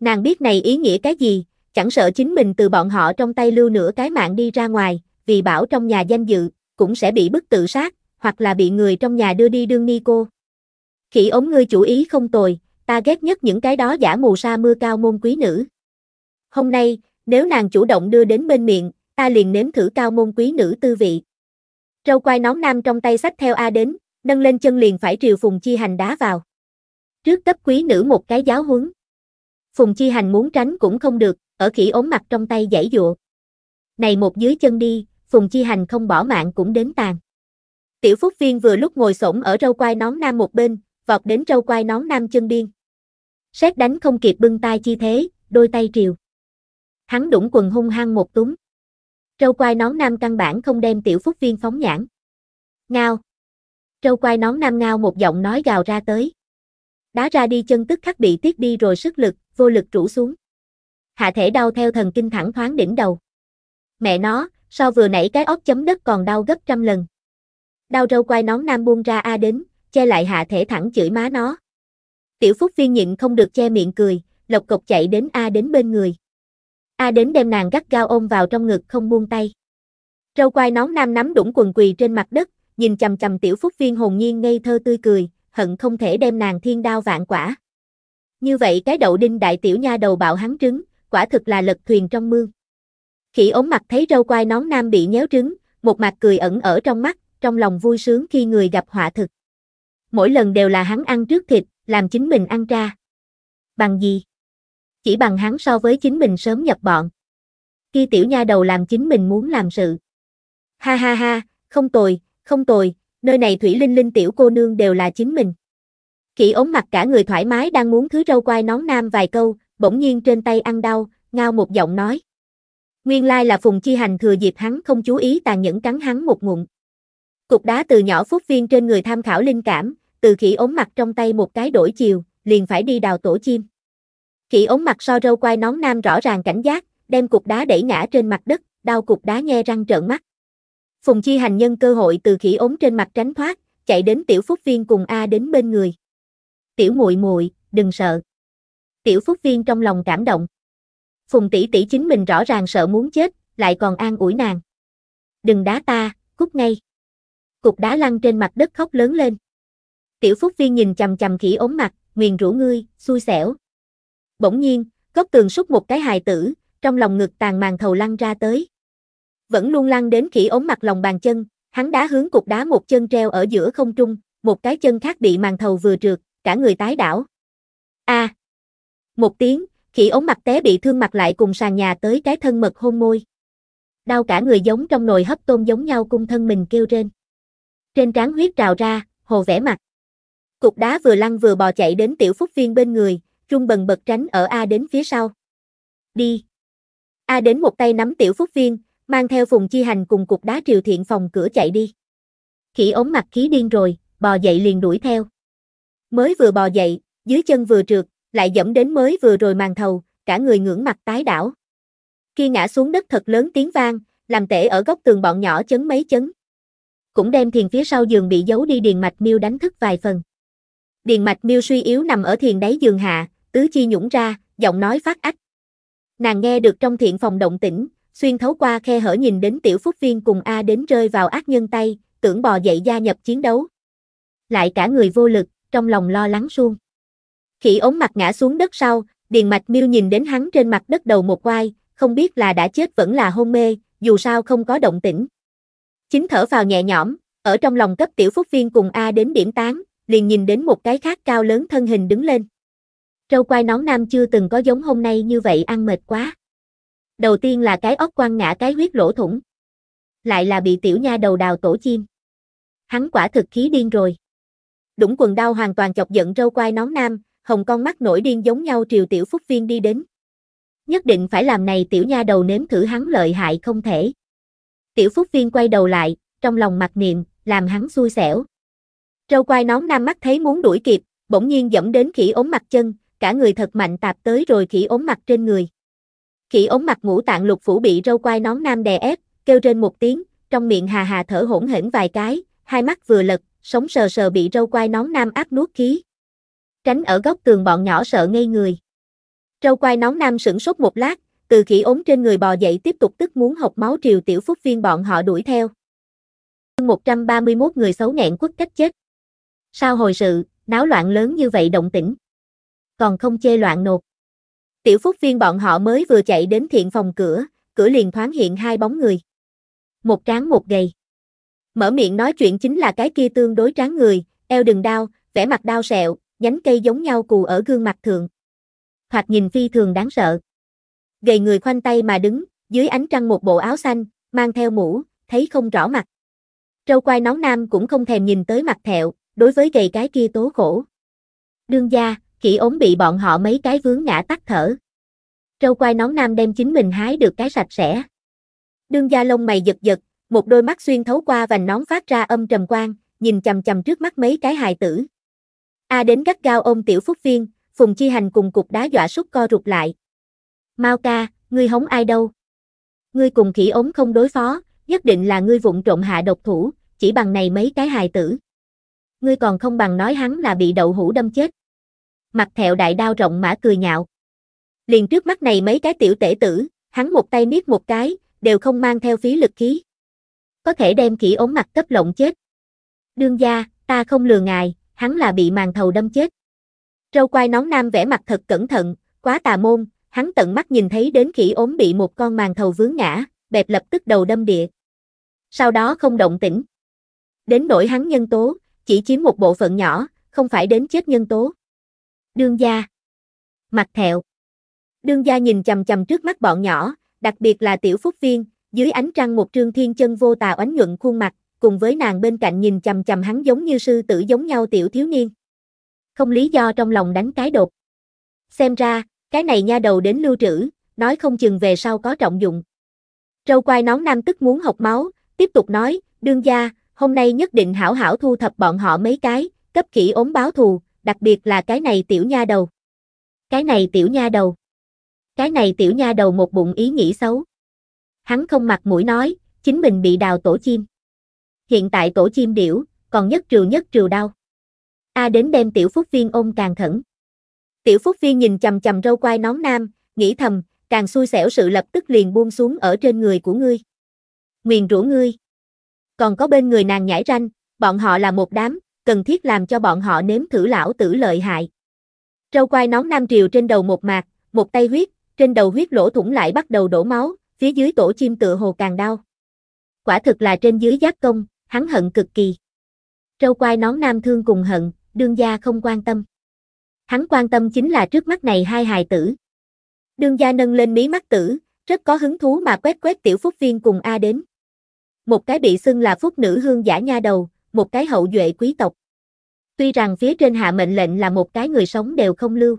Nàng biết này ý nghĩa cái gì, chẳng sợ chính mình từ bọn họ trong tay lưu nửa cái mạng đi ra ngoài, vì bảo trong nhà danh dự, cũng sẽ bị bức tự sát, hoặc là bị người trong nhà đưa đi đương ni cô. Khỉ ống ngươi chủ ý không tồi, ta ghét nhất những cái đó giả mù sa mưa cao môn quý nữ. Hôm nay, nếu nàng chủ động đưa đến bên miệng, ta liền nếm thử cao môn quý nữ tư vị. Râu quai nón nam trong tay sách theo A đến, nâng lên chân liền phải triều Phùng Chi Hành đá vào. Trước cấp quý nữ một cái giáo huấn. Phùng Chi Hành muốn tránh cũng không được, ở khỉ ống mặt trong tay giải dụa. Này một dưới chân đi, Phùng Chi Hành không bỏ mạng cũng đến tàn. Tiểu Phúc Viên vừa lúc ngồi xổm ở râu quai nón nam một bên, vọt đến trâu quai nón nam chân biên Xét đánh không kịp bưng tay chi thế, đôi tay triều. Hắn đũng quần hung hăng một túng. Trâu quai nón nam căn bản không đem tiểu phúc viên phóng nhãn. Ngao. Trâu quai nón nam ngao một giọng nói gào ra tới. Đá ra đi chân tức khắc bị tiết đi rồi sức lực, vô lực rủ xuống. Hạ thể đau theo thần kinh thẳng thoáng đỉnh đầu. Mẹ nó, so vừa nãy cái óc chấm đất còn đau gấp trăm lần. Đau trâu quai nón nam buông ra a đến, che lại hạ thể thẳng chửi má nó. Tiểu Phúc Viên nhịn không được che miệng cười, lộc cộc chạy đến A đến bên người. A đến đem nàng gắt gao ôm vào trong ngực không buông tay. Râu quai nón nam nắm đũng quần quỳ trên mặt đất, nhìn chầm chầm tiểu Phúc Viên hồn nhiên ngây thơ tươi cười, hận không thể đem nàng thiên đao vạn quả. Như vậy cái đậu đinh đại tiểu nha đầu bạo hắn trứng, quả thực là lật thuyền trong mương. Khỉ ốm mặt thấy râu quai nón nam bị nhéo trứng, một mặt cười ẩn ở trong mắt, trong lòng vui sướng khi người gặp họa thực mỗi lần đều là hắn ăn trước thịt, làm chính mình ăn ra. Bằng gì? Chỉ bằng hắn so với chính mình sớm nhập bọn. Khi tiểu nha đầu làm chính mình muốn làm sự. Ha ha ha, không tồi, không tồi, nơi này thủy linh linh tiểu cô nương đều là chính mình. Khỉ ống mặt cả người thoải mái đang muốn thứ râu quai nón nam vài câu, bỗng nhiên trên tay ăn đau, ngao một giọng nói. Nguyên lai là Phùng Chi Hành thừa dịp hắn không chú ý tàn nhẫn cắn hắn một ngụm. Cục đá từ nhỏ phúc viên trên người tham khảo linh cảm, từ khỉ ống mặt trong tay một cái đổi chiều, liền phải đi đào tổ chim. Khỉ ống mặt so râu quai nón nam rõ ràng cảnh giác, đem cục đá đẩy ngã trên mặt đất, đau cục đá nghe răng trợn mắt. Phùng Chi Hành nhân cơ hội từ khỉ ống trên mặt tránh thoát, chạy đến Tiểu Phúc Viên cùng A đến bên người. Tiểu muội muội, đừng sợ. Tiểu Phúc Viên trong lòng cảm động. Phùng tỷ tỷ chính mình rõ ràng sợ muốn chết, lại còn an ủi nàng. Đừng đá ta, cút ngay. Cục đá lăn trên mặt đất khóc lớn lên. Tiểu Phúc Viên nhìn chầm chầm khỉ ốm mặt, nguyền rủa ngươi, xui xẻo. Bỗng nhiên, góc tường sút một cái hài tử, trong lòng ngực tàn màn thầu lăn ra tới. Vẫn luôn lăn đến khỉ ốm mặt lòng bàn chân, hắn đá hướng cục đá một chân treo ở giữa không trung, một cái chân khác bị màn thầu vừa trượt, cả người tái đảo. A. À. Một tiếng, khỉ ống mặt té bị thương mặt lại cùng sàn nhà tới cái thân mật hôn môi. Đau cả người giống trong nồi hấp tôm giống nhau cung thân mình kêu trên. Trên trán huyết trào ra, hồ vẽ mặt. Cục đá vừa lăn vừa bò chạy đến tiểu phúc viên bên người, rung bần bật tránh ở A đến phía sau. Đi. A đến một tay nắm tiểu phúc viên, mang theo phùng chi hành cùng cục đá triều thiện phòng cửa chạy đi. Khỉ ống mặt khí điên rồi, bò dậy liền đuổi theo. Mới vừa bò dậy, dưới chân vừa trượt, lại dẫm đến mới vừa rồi màn thầu, cả người ngưỡng mặt tái đảo. Khi ngã xuống đất thật lớn tiếng vang, làm tể ở góc tường bọn nhỏ chấn mấy chấn. Cũng đem thiền phía sau giường bị giấu đi điền mạch miêu đánh thức vài phần điền mạch miêu suy yếu nằm ở thiền đáy giường hạ, tứ chi nhũng ra, giọng nói phát ách. Nàng nghe được trong thiện phòng động tĩnh, xuyên thấu qua khe hở nhìn đến tiểu phúc viên cùng A đến rơi vào ác nhân tay, tưởng bò dậy gia nhập chiến đấu. Lại cả người vô lực, trong lòng lo lắng suông. Khỉ ống mặt ngã xuống đất sau, điền mạch miêu nhìn đến hắn trên mặt đất đầu một quai, không biết là đã chết vẫn là hôn mê, dù sao không có động tĩnh. Chính thở vào nhẹ nhõm, ở trong lòng cấp tiểu phúc viên cùng A đến điểm tán, liền nhìn đến một cái khác cao lớn thân hình đứng lên. Trâu quai nón nam chưa từng có giống hôm nay như vậy ăn mệt quá. Đầu tiên là cái ốc quăng ngã cái huyết lỗ thủng. Lại là bị tiểu nha đầu đào tổ chim. Hắn quả thực khí điên rồi. Đũng quần đau hoàn toàn chọc giận trâu quai nón nam, hồng con mắt nổi điên giống nhau triều tiểu phúc viên đi đến. Nhất định phải làm này tiểu nha đầu nếm thử hắn lợi hại không thể. Tiểu phúc viên quay đầu lại, trong lòng mặc niệm, làm hắn xui xẻo, Râu quai nón nam mắt thấy muốn đuổi kịp, bỗng nhiên dẫm đến khỉ ống mặt chân, cả người thật mạnh tạp tới rồi khỉ ống mặt trên người. Khỉ ống mặt ngũ tạng lục phủ bị râu quai nón nam đè ép, kêu trên một tiếng, trong miệng hà hà thở hổn hển vài cái, hai mắt vừa lật, sống sờ sờ bị râu quai nón nam áp nuốt khí. Tránh ở góc tường bọn nhỏ sợ ngây người. Râu quai nón nam sửng sốt một lát, từ khỉ ống trên người bò dậy tiếp tục tức muốn học máu triều tiểu phúc viên bọn họ đuổi theo. 131 người xấu nẹn quất cách chết. Sao hồi sự, náo loạn lớn như vậy động tĩnh. Còn không chê loạn nột. Tiểu phúc viên bọn họ mới vừa chạy đến thiện phòng cửa, cửa liền thoáng hiện hai bóng người. Một tráng một gầy. Mở miệng nói chuyện chính là cái kia tương đối tráng người, eo đừng đau, vẻ mặt đau sẹo, nhánh cây giống nhau cù ở gương mặt thượng. Thoạt nhìn phi thường đáng sợ. Gầy người khoanh tay mà đứng, dưới ánh trăng một bộ áo xanh, mang theo mũ, thấy không rõ mặt. Trâu quai nón nam cũng không thèm nhìn tới mặt thẹo, đối với gầy cái kia tố khổ. Đương gia, khỉ ốm bị bọn họ mấy cái vướng ngã tắt thở. Trâu quai nón nam đem chính mình hái được cái sạch sẽ. Đương gia lông mày giật giật, một đôi mắt xuyên thấu qua vành nón phát ra âm trầm quang, nhìn chầm chầm trước mắt mấy cái hài tử. A đến gắt gao ôm tiểu phúc viên, phùng chi hành cùng cục đá dọa súc co rụt lại. Mau ca, ngươi hống ai đâu. Ngươi cùng khỉ ốm không đối phó, nhất định là ngươi vụng trộm hạ độc thủ, chỉ bằng này mấy cái hài tử ngươi còn không bằng nói hắn là bị đậu hũ đâm chết. Mặt thẹo đại đao rộng mã cười nhạo. Liền trước mắt này mấy cái tiểu tể tử, hắn một tay niết một cái, đều không mang theo phí lực khí. Có thể đem kỹ ốm mặt cấp lộng chết. Đương gia, ta không lừa ngài, hắn là bị màn thầu đâm chết. Râu quai nón nam vẽ mặt thật cẩn thận, quá tà môn, hắn tận mắt nhìn thấy đến kỹ ốm bị một con màn thầu vướng ngã, bẹp lập tức đầu đâm địa. Sau đó không động tĩnh. Đến nỗi hắn nhân tố, chỉ chiếm một bộ phận nhỏ, không phải đến chết nhân tố. Đương gia. Mặt thẹo. Đương gia nhìn chầm chầm trước mắt bọn nhỏ, đặc biệt là tiểu phúc viên, dưới ánh trăng một trương thiên chân vô tà oánh nhuận khuôn mặt, cùng với nàng bên cạnh nhìn chầm chầm hắn giống như sư tử giống nhau tiểu thiếu niên. Không lý do trong lòng đánh cái đột. Xem ra, cái này nha đầu đến lưu trữ, nói không chừng về sau có trọng dụng. Trâu quai nón nam tức muốn học máu, tiếp tục nói, đương gia, hôm nay nhất định hảo hảo thu thập bọn họ mấy cái, cấp kỹ ốm báo thù, đặc biệt là cái này tiểu nha đầu. Cái này tiểu nha đầu. Cái này tiểu nha đầu một bụng ý nghĩ xấu. Hắn không mặt mũi nói, chính mình bị đào tổ chim. Hiện tại tổ chim điểu, còn nhất trừ nhất trừ đau. A đến đem tiểu phúc viên ôm càng khẩn. Tiểu phúc viên nhìn chầm chầm râu quai nón nam, nghĩ thầm, càng xui xẻo sự lập tức liền buông xuống ở trên người của ngươi. Nguyền rủa ngươi còn có bên người nàng nhảy ranh, bọn họ là một đám, cần thiết làm cho bọn họ nếm thử lão tử lợi hại. Trâu quai nón nam triều trên đầu một mạc, một tay huyết, trên đầu huyết lỗ thủng lại bắt đầu đổ máu, phía dưới tổ chim tựa hồ càng đau. Quả thực là trên dưới giác công, hắn hận cực kỳ. Trâu quai nón nam thương cùng hận, đương gia không quan tâm. Hắn quan tâm chính là trước mắt này hai hài tử. Đương gia nâng lên mí mắt tử, rất có hứng thú mà quét quét tiểu phúc viên cùng A đến. Một cái bị xưng là phúc nữ hương giả nha đầu, một cái hậu duệ quý tộc. Tuy rằng phía trên hạ mệnh lệnh là một cái người sống đều không lưu.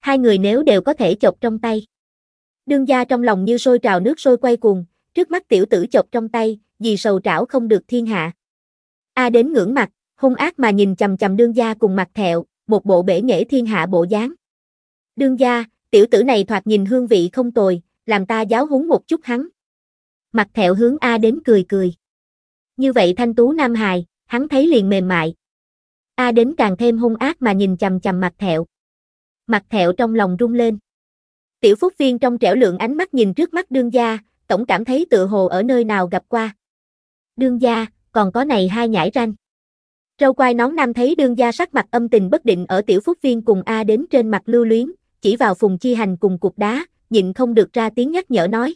Hai người nếu đều có thể chọc trong tay. Đương gia trong lòng như sôi trào nước sôi quay cuồng, trước mắt tiểu tử chọc trong tay, vì sầu trảo không được thiên hạ. A đến ngưỡng mặt, hung ác mà nhìn chầm chầm đương gia cùng mặt thẹo, một bộ bể nghệ thiên hạ bộ dáng. Đương gia, tiểu tử này thoạt nhìn hương vị không tồi, làm ta giáo huấn một chút hắn mặt thẹo hướng A đến cười cười. Như vậy thanh tú nam hài, hắn thấy liền mềm mại. A đến càng thêm hung ác mà nhìn chầm chầm mặt thẹo. Mặt thẹo trong lòng rung lên. Tiểu phúc viên trong trẻo lượng ánh mắt nhìn trước mắt đương gia, tổng cảm thấy tự hồ ở nơi nào gặp qua. Đương gia, còn có này hai nhãi ranh. Râu quai nón nam thấy đương gia sắc mặt âm tình bất định ở tiểu phúc viên cùng A đến trên mặt lưu luyến, chỉ vào phùng chi hành cùng cục đá, nhịn không được ra tiếng nhắc nhở nói.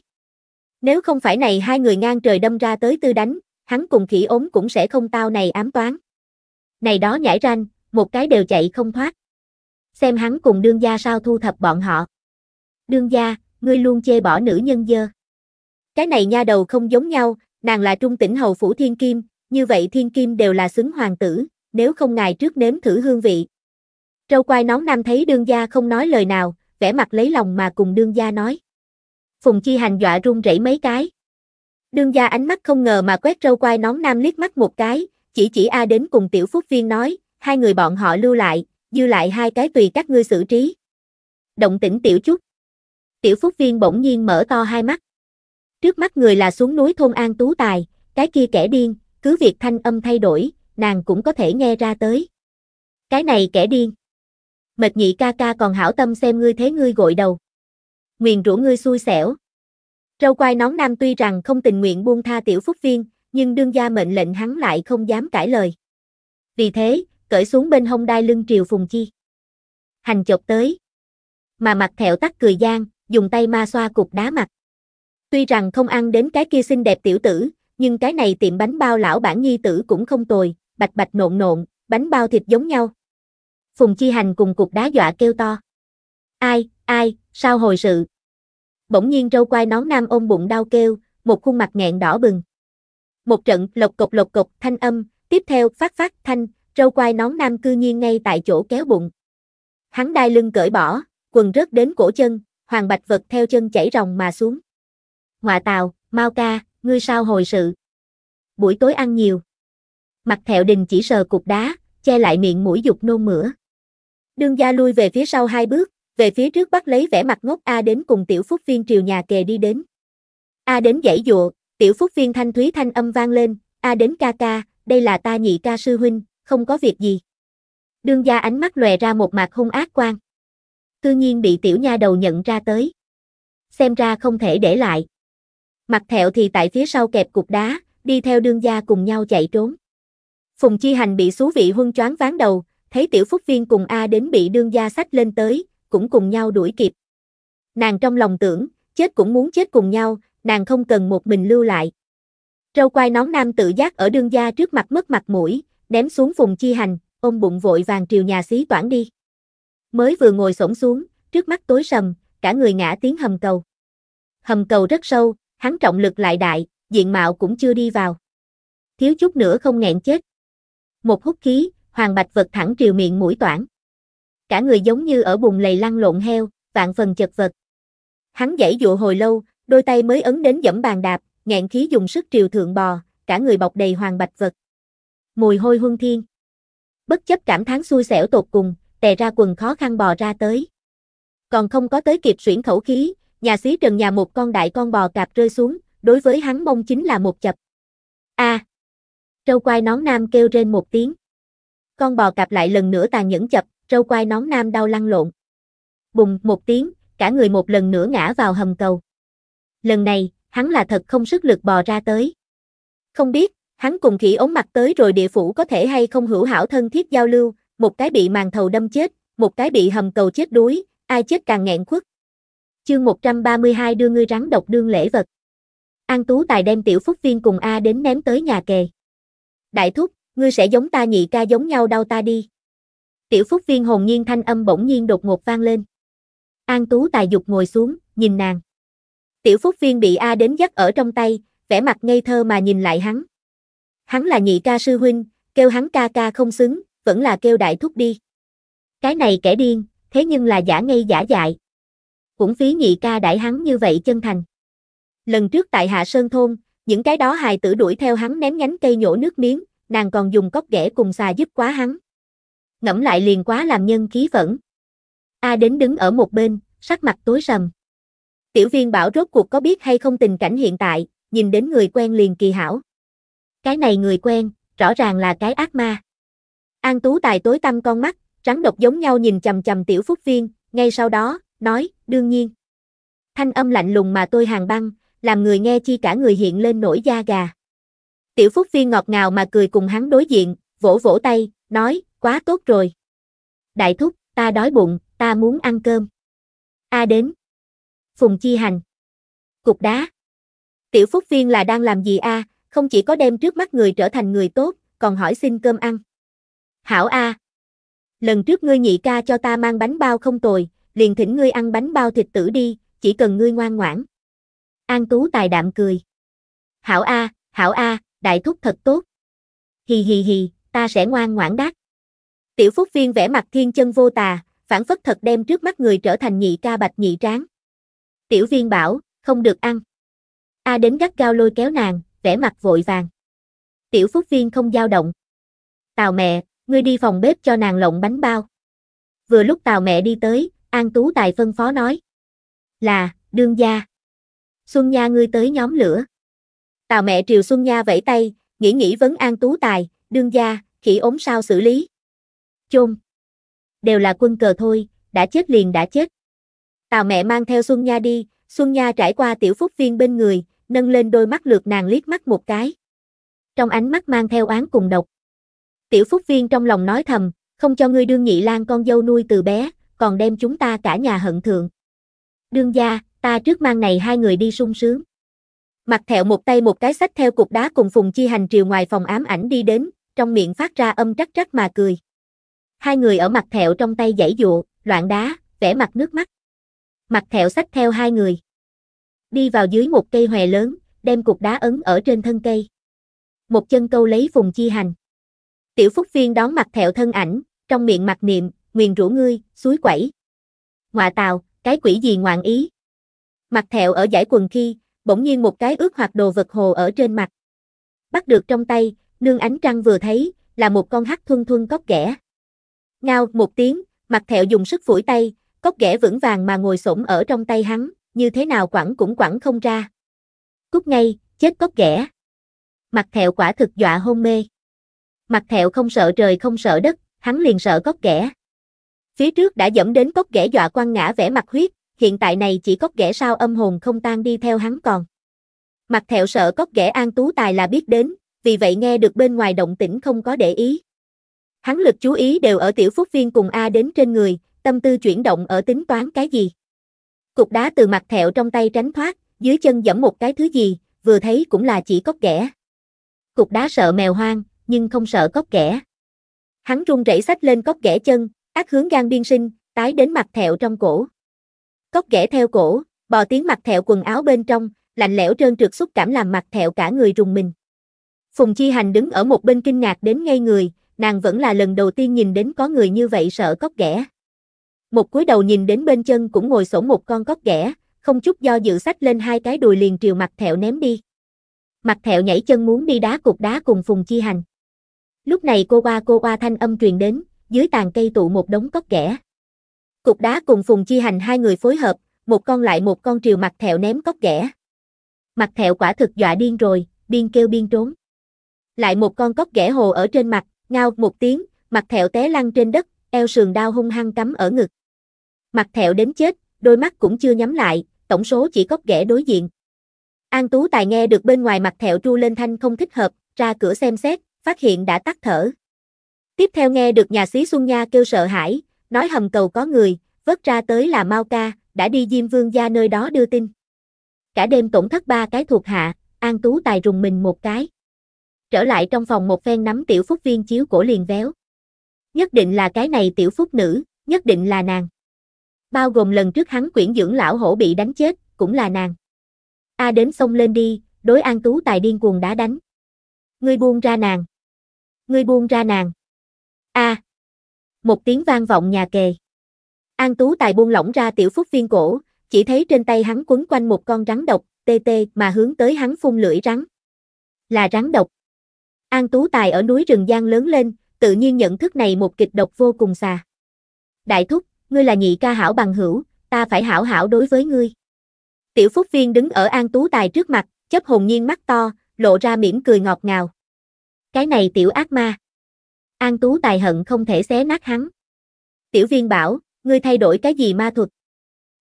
Nếu không phải này hai người ngang trời đâm ra tới tư đánh, hắn cùng khỉ ốm cũng sẽ không tao này ám toán. Này đó nhảy ranh, một cái đều chạy không thoát. Xem hắn cùng đương gia sao thu thập bọn họ. Đương gia, ngươi luôn chê bỏ nữ nhân dơ. Cái này nha đầu không giống nhau, nàng là trung tỉnh hầu phủ thiên kim, như vậy thiên kim đều là xứng hoàng tử, nếu không ngài trước nếm thử hương vị. Trâu quai nón nam thấy đương gia không nói lời nào, vẻ mặt lấy lòng mà cùng đương gia nói. Phùng Chi Hành dọa run rẩy mấy cái. Đương gia ánh mắt không ngờ mà quét râu quai nón nam liếc mắt một cái, chỉ chỉ A đến cùng tiểu phúc viên nói, hai người bọn họ lưu lại, dư lại hai cái tùy các ngươi xử trí. Động tĩnh tiểu chút. Tiểu phúc viên bỗng nhiên mở to hai mắt. Trước mắt người là xuống núi thôn An Tú Tài, cái kia kẻ điên, cứ việc thanh âm thay đổi, nàng cũng có thể nghe ra tới. Cái này kẻ điên. Mệt nhị ca ca còn hảo tâm xem ngươi thế ngươi gội đầu nguyền rủa ngươi xui xẻo. Râu quai nón nam tuy rằng không tình nguyện buông tha tiểu phúc viên, nhưng đương gia mệnh lệnh hắn lại không dám cãi lời. Vì thế, cởi xuống bên hông đai lưng triều phùng chi. Hành chọc tới. Mà mặt thẹo tắt cười gian, dùng tay ma xoa cục đá mặt. Tuy rằng không ăn đến cái kia xinh đẹp tiểu tử, nhưng cái này tiệm bánh bao lão bản nhi tử cũng không tồi, bạch bạch nộn nộn, bánh bao thịt giống nhau. Phùng Chi Hành cùng cục đá dọa kêu to. Ai, ai, sao hồi sự. Bỗng nhiên trâu quai nón nam ôm bụng đau kêu, một khuôn mặt nghẹn đỏ bừng. Một trận lộc cộc lộc cộc thanh âm, tiếp theo phát phát thanh, trâu quai nón nam cư nhiên ngay tại chỗ kéo bụng. Hắn đai lưng cởi bỏ, quần rớt đến cổ chân, hoàng bạch vật theo chân chảy ròng mà xuống. Ngoạ tàu, mau ca, ngươi sao hồi sự. Buổi tối ăn nhiều. Mặt thẹo đình chỉ sờ cục đá, che lại miệng mũi dục nôn mửa. Đương gia lui về phía sau hai bước, về phía trước bắt lấy vẻ mặt ngốc A đến cùng tiểu phúc viên triều nhà kề đi đến. A đến dãy dụa, tiểu phúc viên thanh thúy thanh âm vang lên, A đến ca ca, đây là ta nhị ca sư huynh, không có việc gì. Đương gia ánh mắt lòe ra một mặt hung ác quan. Cư nhiên bị tiểu nha đầu nhận ra tới. Xem ra không thể để lại. Mặt thẹo thì tại phía sau kẹp cục đá, đi theo đương gia cùng nhau chạy trốn. Phùng Chi Hành bị xú vị huân choáng ván đầu, thấy tiểu phúc viên cùng A đến bị đương gia sách lên tới, cũng cùng nhau đuổi kịp. Nàng trong lòng tưởng, chết cũng muốn chết cùng nhau, nàng không cần một mình lưu lại. Râu quai nón nam tự giác ở đương gia trước mặt mất mặt mũi, ném xuống vùng chi hành, ôm bụng vội vàng triều nhà xí toản đi. Mới vừa ngồi xổm xuống, trước mắt tối sầm, cả người ngã tiếng hầm cầu. Hầm cầu rất sâu, hắn trọng lực lại đại, diện mạo cũng chưa đi vào. Thiếu chút nữa không nghẹn chết. Một hút khí, hoàng bạch vật thẳng triều miệng mũi toản cả người giống như ở bùn lầy lăn lộn heo, vạn phần chật vật. Hắn giãy dụa hồi lâu, đôi tay mới ấn đến dẫm bàn đạp, nghẹn khí dùng sức triều thượng bò, cả người bọc đầy hoàng bạch vật. Mùi hôi huân thiên. Bất chấp cảm thán xui xẻo tột cùng, tè ra quần khó khăn bò ra tới. Còn không có tới kịp suyễn khẩu khí, nhà xí trần nhà một con đại con bò cạp rơi xuống, đối với hắn mông chính là một chập. A. À. Trâu quai nón nam kêu rên một tiếng. Con bò cặp lại lần nữa tàn nhẫn chập, râu quai nón nam đau lăn lộn. Bùng, một tiếng, cả người một lần nữa ngã vào hầm cầu. Lần này, hắn là thật không sức lực bò ra tới. Không biết, hắn cùng khỉ ống mặt tới rồi địa phủ có thể hay không hữu hảo thân thiết giao lưu, một cái bị màn thầu đâm chết, một cái bị hầm cầu chết đuối, ai chết càng nghẹn khuất. Chương 132 đưa ngươi rắn độc đương lễ vật. An Tú Tài đem Tiểu Phúc Viên cùng A đến ném tới nhà kề. Đại thúc, ngươi sẽ giống ta nhị ca giống nhau đau ta đi. Tiểu phúc viên hồn nhiên thanh âm bỗng nhiên đột ngột vang lên. An tú tài dục ngồi xuống, nhìn nàng. Tiểu phúc viên bị A đến dắt ở trong tay, vẻ mặt ngây thơ mà nhìn lại hắn. Hắn là nhị ca sư huynh, kêu hắn ca ca không xứng, vẫn là kêu đại thúc đi. Cái này kẻ điên, thế nhưng là giả ngây giả dại. Cũng phí nhị ca đại hắn như vậy chân thành. Lần trước tại Hạ Sơn Thôn, những cái đó hài tử đuổi theo hắn ném nhánh cây nhổ nước miếng, nàng còn dùng cốc ghẻ cùng xà giúp quá hắn. Ngẫm lại liền quá làm nhân khí phẫn. A đến đứng ở một bên, sắc mặt tối sầm. Tiểu viên bảo rốt cuộc có biết hay không tình cảnh hiện tại, nhìn đến người quen liền kỳ hảo. Cái này người quen, rõ ràng là cái ác ma. An Tú Tài tối tăm con mắt, rắn độc giống nhau nhìn chầm chầm tiểu phúc viên, ngay sau đó, nói, đương nhiên. Thanh âm lạnh lùng mà tôi hàng băng, làm người nghe chi cả người hiện lên nổi da gà. Tiểu Phúc Phi ngọt ngào mà cười cùng hắn đối diện, vỗ vỗ tay, nói, quá tốt rồi. Đại thúc, ta đói bụng, ta muốn ăn cơm. A à đến. Phùng Chi Hành. Cục đá. Tiểu Phúc Viên là đang làm gì a? À? không chỉ có đem trước mắt người trở thành người tốt, còn hỏi xin cơm ăn. Hảo a. À. Lần trước ngươi nhị ca cho ta mang bánh bao không tồi, liền thỉnh ngươi ăn bánh bao thịt tử đi, chỉ cần ngươi ngoan ngoãn. An Tú tài đạm cười. Hảo a, hảo a, đại thúc thật tốt. Hì hì hì, ta sẽ ngoan ngoãn đáp. Tiểu Phúc Viên vẽ mặt thiên chân vô tà, phản phất thật đem trước mắt người trở thành nhị ca bạch nhị tráng. Tiểu Viên bảo, không được ăn. A đến gắt gao lôi kéo nàng, vẽ mặt vội vàng. Tiểu Phúc Viên không dao động. Tào mẹ, ngươi đi phòng bếp cho nàng lộng bánh bao. Vừa lúc Tào mẹ đi tới, An Tú Tài phân phó nói. Là, đương gia. Xuân Nha ngươi tới nhóm lửa. Tào mẹ Triều Xuân Nha vẫy tay, nghĩ nghĩ vấn an tú tài, đương gia, khỉ ốm sao xử lý. Chôn. Đều là quân cờ thôi, đã chết liền đã chết. Tào mẹ mang theo Xuân Nha đi, Xuân Nha trải qua tiểu phúc viên bên người, nâng lên đôi mắt lượt nàng liếc mắt một cái. Trong ánh mắt mang theo án cùng độc. Tiểu phúc viên trong lòng nói thầm, không cho ngươi đương nhị Lan con dâu nuôi từ bé, còn đem chúng ta cả nhà hận thượng. Đương gia, ta trước mang này hai người đi sung sướng. Mặt thẹo một tay một cái sách theo cục đá cùng Phùng Chi Hành triều ngoài phòng ám ảnh đi đến, trong miệng phát ra âm trắc trắc mà cười. Hai người ở mặt thẹo trong tay giãy dụa, loạn đá, vẽ mặt nước mắt. Mặt thẹo sách theo hai người. Đi vào dưới một cây hòe lớn, đem cục đá ấn ở trên thân cây. Một chân câu lấy Phùng Chi Hành. Tiểu Phúc Viên đón mặt thẹo thân ảnh, trong miệng mặt niệm, nguyền rủ ngươi, suối quẩy. Ngoạ tàu cái quỷ gì ngoạn ý. Mặt thẹo ở giải quần khi, bỗng nhiên một cái ướt hoặc đồ vật hồ ở trên mặt. Bắt được trong tay, nương ánh trăng vừa thấy, là một con hắc thuân thuân cóc ghẻ. Ngao một tiếng, mặt thẹo dùng sức phủi tay, cóc ghẻ vững vàng mà ngồi xổm ở trong tay hắn, như thế nào quẳng cũng quẳng không ra. Cút ngay, chết cóc ghẻ. Mặt thẹo quả thực dọa hôn mê. Mặt thẹo không sợ trời không sợ đất, hắn liền sợ cóc ghẻ. Phía trước đã dẫm đến cốc ghẻ dọa quăng ngã vẻ mặt huyết, hiện tại này chỉ cóc ghẻ sao âm hồn không tan đi theo hắn còn. Mặt thẹo sợ cóc ghẻ an tú tài là biết đến, vì vậy nghe được bên ngoài động tĩnh không có để ý. Hắn lực chú ý đều ở tiểu phúc viên cùng A đến trên người, tâm tư chuyển động ở tính toán cái gì. Cục đá từ mặt thẹo trong tay tránh thoát, dưới chân giẫm một cái thứ gì, vừa thấy cũng là chỉ cóc ghẻ. Cục đá sợ mèo hoang, nhưng không sợ cóc ghẻ. Hắn run rẩy sách lên cóc ghẻ chân, ác hướng gan biên sinh, tái đến mặt thẹo trong cổ. Cóc ghẻ theo cổ, bò tiếng mặt thẹo quần áo bên trong, lạnh lẽo trơn trượt xúc cảm làm mặt thẹo cả người rùng mình. Phùng Chi Hành đứng ở một bên kinh ngạc đến ngây người, nàng vẫn là lần đầu tiên nhìn đến có người như vậy sợ cóc ghẻ. Một cúi đầu nhìn đến bên chân cũng ngồi xổm một con cóc ghẻ, không chút do dự sách lên hai cái đùi liền triều mặt thẹo ném đi. Mặt thẹo nhảy chân muốn đi đá cục đá cùng Phùng Chi Hành. Lúc này cô qua cô qua thanh âm truyền đến, dưới tàn cây tụ một đống cóc ghẻ. Cục đá cùng Phùng Chi Hành hai người phối hợp, một con lại một con triều mặt thẹo ném cốc ghẻ. Mặt thẹo quả thực dọa điên rồi, biên kêu biên trốn. Lại một con cốc ghẻ hồ ở trên mặt, ngao một tiếng, mặt thẹo té lăn trên đất, eo sườn đao hung hăng cắm ở ngực. Mặt thẹo đến chết, đôi mắt cũng chưa nhắm lại, tổng số chỉ cốc ghẻ đối diện. An Tú Tài nghe được bên ngoài mặt thẹo tru lên thanh không thích hợp, ra cửa xem xét, phát hiện đã tắt thở. Tiếp theo nghe được nhà xí Xuân Nha kêu sợ hãi, nói hầm cầu có người, vớt ra tới là Mao Ca, đã đi Diêm Vương gia nơi đó đưa tin. Cả đêm tổn thất ba cái thuộc hạ, An Tú Tài rùng mình một cái. Trở lại trong phòng một phen nắm tiểu phúc viên chiếu cổ liền véo. Nhất định là cái này tiểu phúc nữ, nhất định là nàng. Bao gồm lần trước hắn quyển dưỡng lão hổ bị đánh chết, cũng là nàng. A đến sông lên đi, đối An Tú Tài điên cuồng đá đánh. Ngươi buông ra nàng. Ngươi buông ra nàng. A. Một tiếng vang vọng nhà kề. An Tú Tài buông lỏng ra tiểu phúc viên cổ, chỉ thấy trên tay hắn quấn quanh một con rắn độc, tê tê mà hướng tới hắn phun lưỡi rắn. Là rắn độc. An Tú Tài ở núi rừng Giang lớn lên, tự nhiên nhận thức này một kịch độc vô cùng xà. Đại thúc, ngươi là nhị ca hảo bằng hữu, ta phải hảo hảo đối với ngươi. Tiểu Phúc Viên đứng ở An Tú Tài trước mặt, chấp hồn nhiên mắt to, lộ ra mỉm cười ngọt ngào. Cái này tiểu ác ma. An Tú Tài hận không thể xé nát hắn. Tiểu viên bảo, ngươi thay đổi cái gì ma thuật?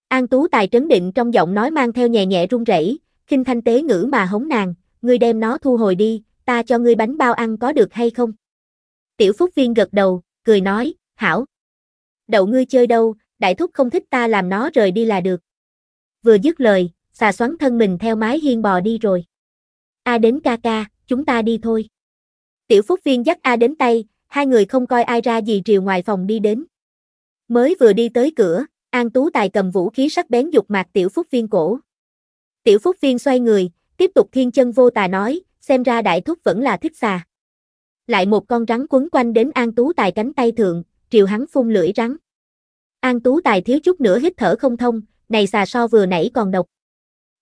An Tú Tài trấn định trong giọng nói mang theo nhẹ nhẹ run rẩy, khinh thanh tế ngữ mà hống nàng, ngươi đem nó thu hồi đi, ta cho ngươi bánh bao ăn có được hay không? Tiểu Phúc Viên gật đầu, cười nói, hảo. Đậu ngươi chơi đâu, đại thúc không thích ta làm nó rời đi là được. Vừa dứt lời, xà xoắn thân mình theo mái hiên bò đi rồi. A đến ca ca, chúng ta đi thôi. Tiểu Phúc Viên dắt A đến tay, hai người không coi ai ra gì triều ngoài phòng đi đến. Mới vừa đi tới cửa, An Tú Tài cầm vũ khí sắc bén dục mạc Tiểu Phúc Viên cổ. Tiểu Phúc Viên xoay người, tiếp tục thiên chân vô tà nói, xem ra đại thúc vẫn là thích xà. Lại một con rắn quấn quanh đến An Tú Tài cánh tay thượng, triều hắn phun lưỡi rắn. An Tú Tài thiếu chút nữa hít thở không thông, này xà so vừa nãy còn độc.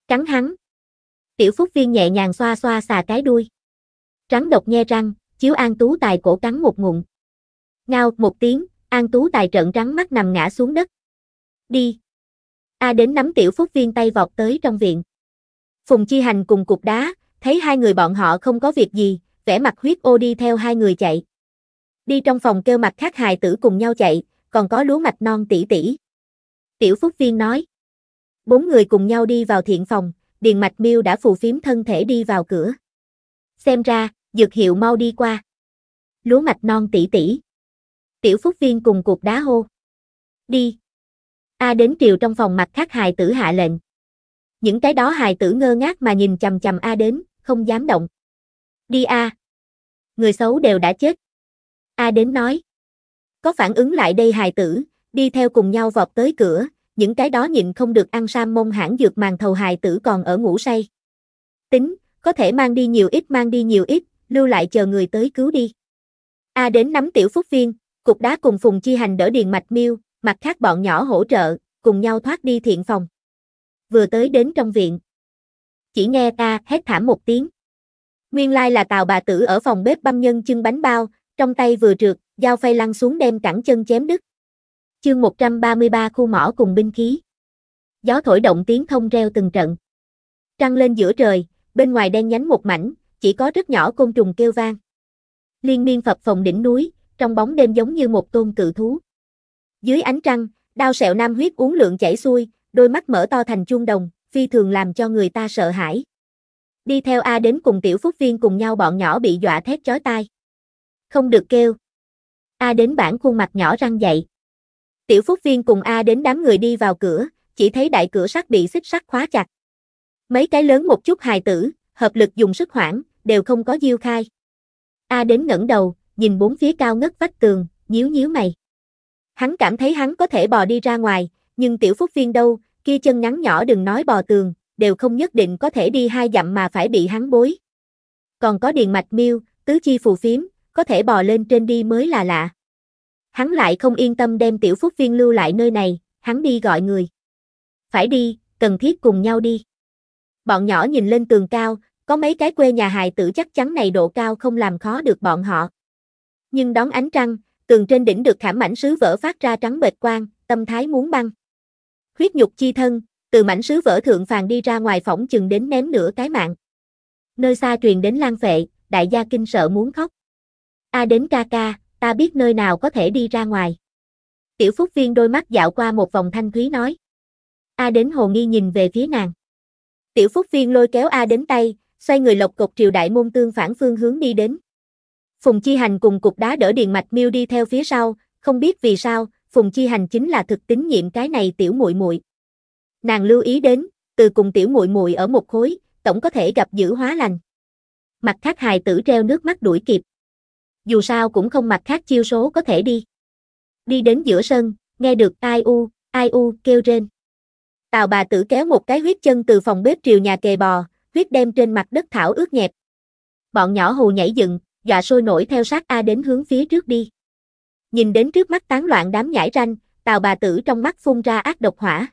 Cắn hắn. Tiểu Phúc Viên nhẹ nhàng xoa xoa xà cái đuôi. Rắn độc nhe răng, chiếu An Tú Tài cổ cắn một ngụm. Ngao, một tiếng, An Tú Tài trợn trắng mắt nằm ngã xuống đất. Đi. A đến nắm tiểu phúc viên tay vọt tới trong viện. Phùng Chi Hành cùng cục đá, thấy hai người bọn họ không có việc gì, vẻ mặt huyết ô đi theo hai người chạy. Đi trong phòng kêu mặt khác hài tử cùng nhau chạy, còn có lúa mạch non tỷ tỷ. Tiểu Phúc Viên nói. Bốn người cùng nhau đi vào thiện phòng, Điền Mạch Miêu đã phù phím thân thể đi vào cửa. Xem ra, dược hiệu mau đi qua. Lúa mạch non tỷ tỷ. Tiểu Phúc Viên cùng cục đá hô. Đi. A đến triều trong phòng mặt khác hài tử hạ lệnh. Những cái đó hài tử ngơ ngác mà nhìn chầm chầm A đến, không dám động. Đi A. Người xấu đều đã chết. A đến nói. Có phản ứng lại đây hài tử, đi theo cùng nhau vọt tới cửa, những cái đó nhịn không được ăn sam mông hãng dược màn thầu hài tử còn ở ngủ say. Tính, có thể mang đi nhiều ít mang đi nhiều ít, lưu lại chờ người tới cứu đi. A đến nắm tiểu phúc viên, cục đá cùng Phùng Chi Hành đỡ Điền Mạch Miêu, mặt khác bọn nhỏ hỗ trợ, cùng nhau thoát đi thiện phòng. Vừa tới đến trong viện. Chỉ nghe ta hét thảm một tiếng. Nguyên lai là tàu bà tử ở phòng bếp băm nhân chân bánh bao, trong tay vừa trượt, dao phay lăn xuống đem cẳng chân chém đứt. Chương 133 khu mỏ cùng binh khí. Gió thổi động tiếng thông reo từng trận. Trăng lên giữa trời, bên ngoài đen nhánh một mảnh, chỉ có rất nhỏ côn trùng kêu vang. Liên miên phập phòng đỉnh núi, trong bóng đêm giống như một tôn cự thú. Dưới ánh trăng, đao sẹo nam huyết uống lượng chảy xuôi, đôi mắt mở to thành chuông đồng, phi thường làm cho người ta sợ hãi. Đi theo A đến cùng tiểu phúc viên cùng nhau bọn nhỏ bị dọa thét chói tai. Không được kêu. A đến bản khuôn mặt nhỏ răng dậy. Tiểu phúc viên cùng A đến đám người đi vào cửa, chỉ thấy đại cửa sắt bị xích sắt khóa chặt. Mấy cái lớn một chút hài tử, hợp lực dùng sức hoảng, đều không có diêu khai. A đến ngẩng đầu, nhìn bốn phía cao ngất vách tường, nhíu nhíu mày. Hắn cảm thấy hắn có thể bò đi ra ngoài, nhưng tiểu phúc viên đâu, kia chân ngắn nhỏ đừng nói bò tường, đều không nhất định có thể đi hai dặm mà phải bị hắn bối. Còn có điền mạch miêu, tứ chi phù phiếm, có thể bò lên trên đi mới là lạ. Hắn lại không yên tâm đem tiểu phúc viên lưu lại nơi này, hắn đi gọi người. Phải đi, cần thiết cùng nhau đi. Bọn nhỏ nhìn lên tường cao, có mấy cái quê nhà hài tử chắc chắn này độ cao không làm khó được bọn họ. Nhưng đón ánh trăng, tường trên đỉnh được khảm mảnh sứ vỡ phát ra trắng bệt quang, tâm thái muốn băng. Huyết nhục chi thân, từ mảnh sứ vỡ thượng phàn đi ra ngoài phỏng chừng đến ném nửa cái mạng. Nơi xa truyền đến lang phệ, đại gia kinh sợ muốn khóc. A đến ca ca, ta biết nơi nào có thể đi ra ngoài. Tiểu Phúc Viên đôi mắt dạo qua một vòng thanh thúy nói. A đến hồ nghi nhìn về phía nàng. Tiểu Phúc Viên lôi kéo A đến tay, xoay người lộc cột triều đại môn tương phản phương hướng đi đến. Phùng Chi Hành cùng cục đá đỡ Điền Mạch Miêu đi theo phía sau, không biết vì sao, Phùng Chi Hành chính là thực tín nhiệm cái này tiểu muội muội. Nàng lưu ý đến, từ cùng tiểu muội muội ở một khối, tổng có thể gặp giữ hóa lành. Mặt khác hài tử treo nước mắt đuổi kịp. Dù sao cũng không mặt khác chiêu số có thể đi. Đi đến giữa sân, nghe được ai u, ai u kêu rên. Tào bà tử kéo một cái huyết chân từ phòng bếp triều nhà kề bò, tuyết đem trên mặt đất thảo ướt nhẹp. Bọn nhỏ hù nhảy dựng, dọa sôi nổi theo sát A đến hướng phía trước đi. Nhìn đến trước mắt tán loạn đám nhãi ranh, tào bà tử trong mắt phun ra ác độc hỏa.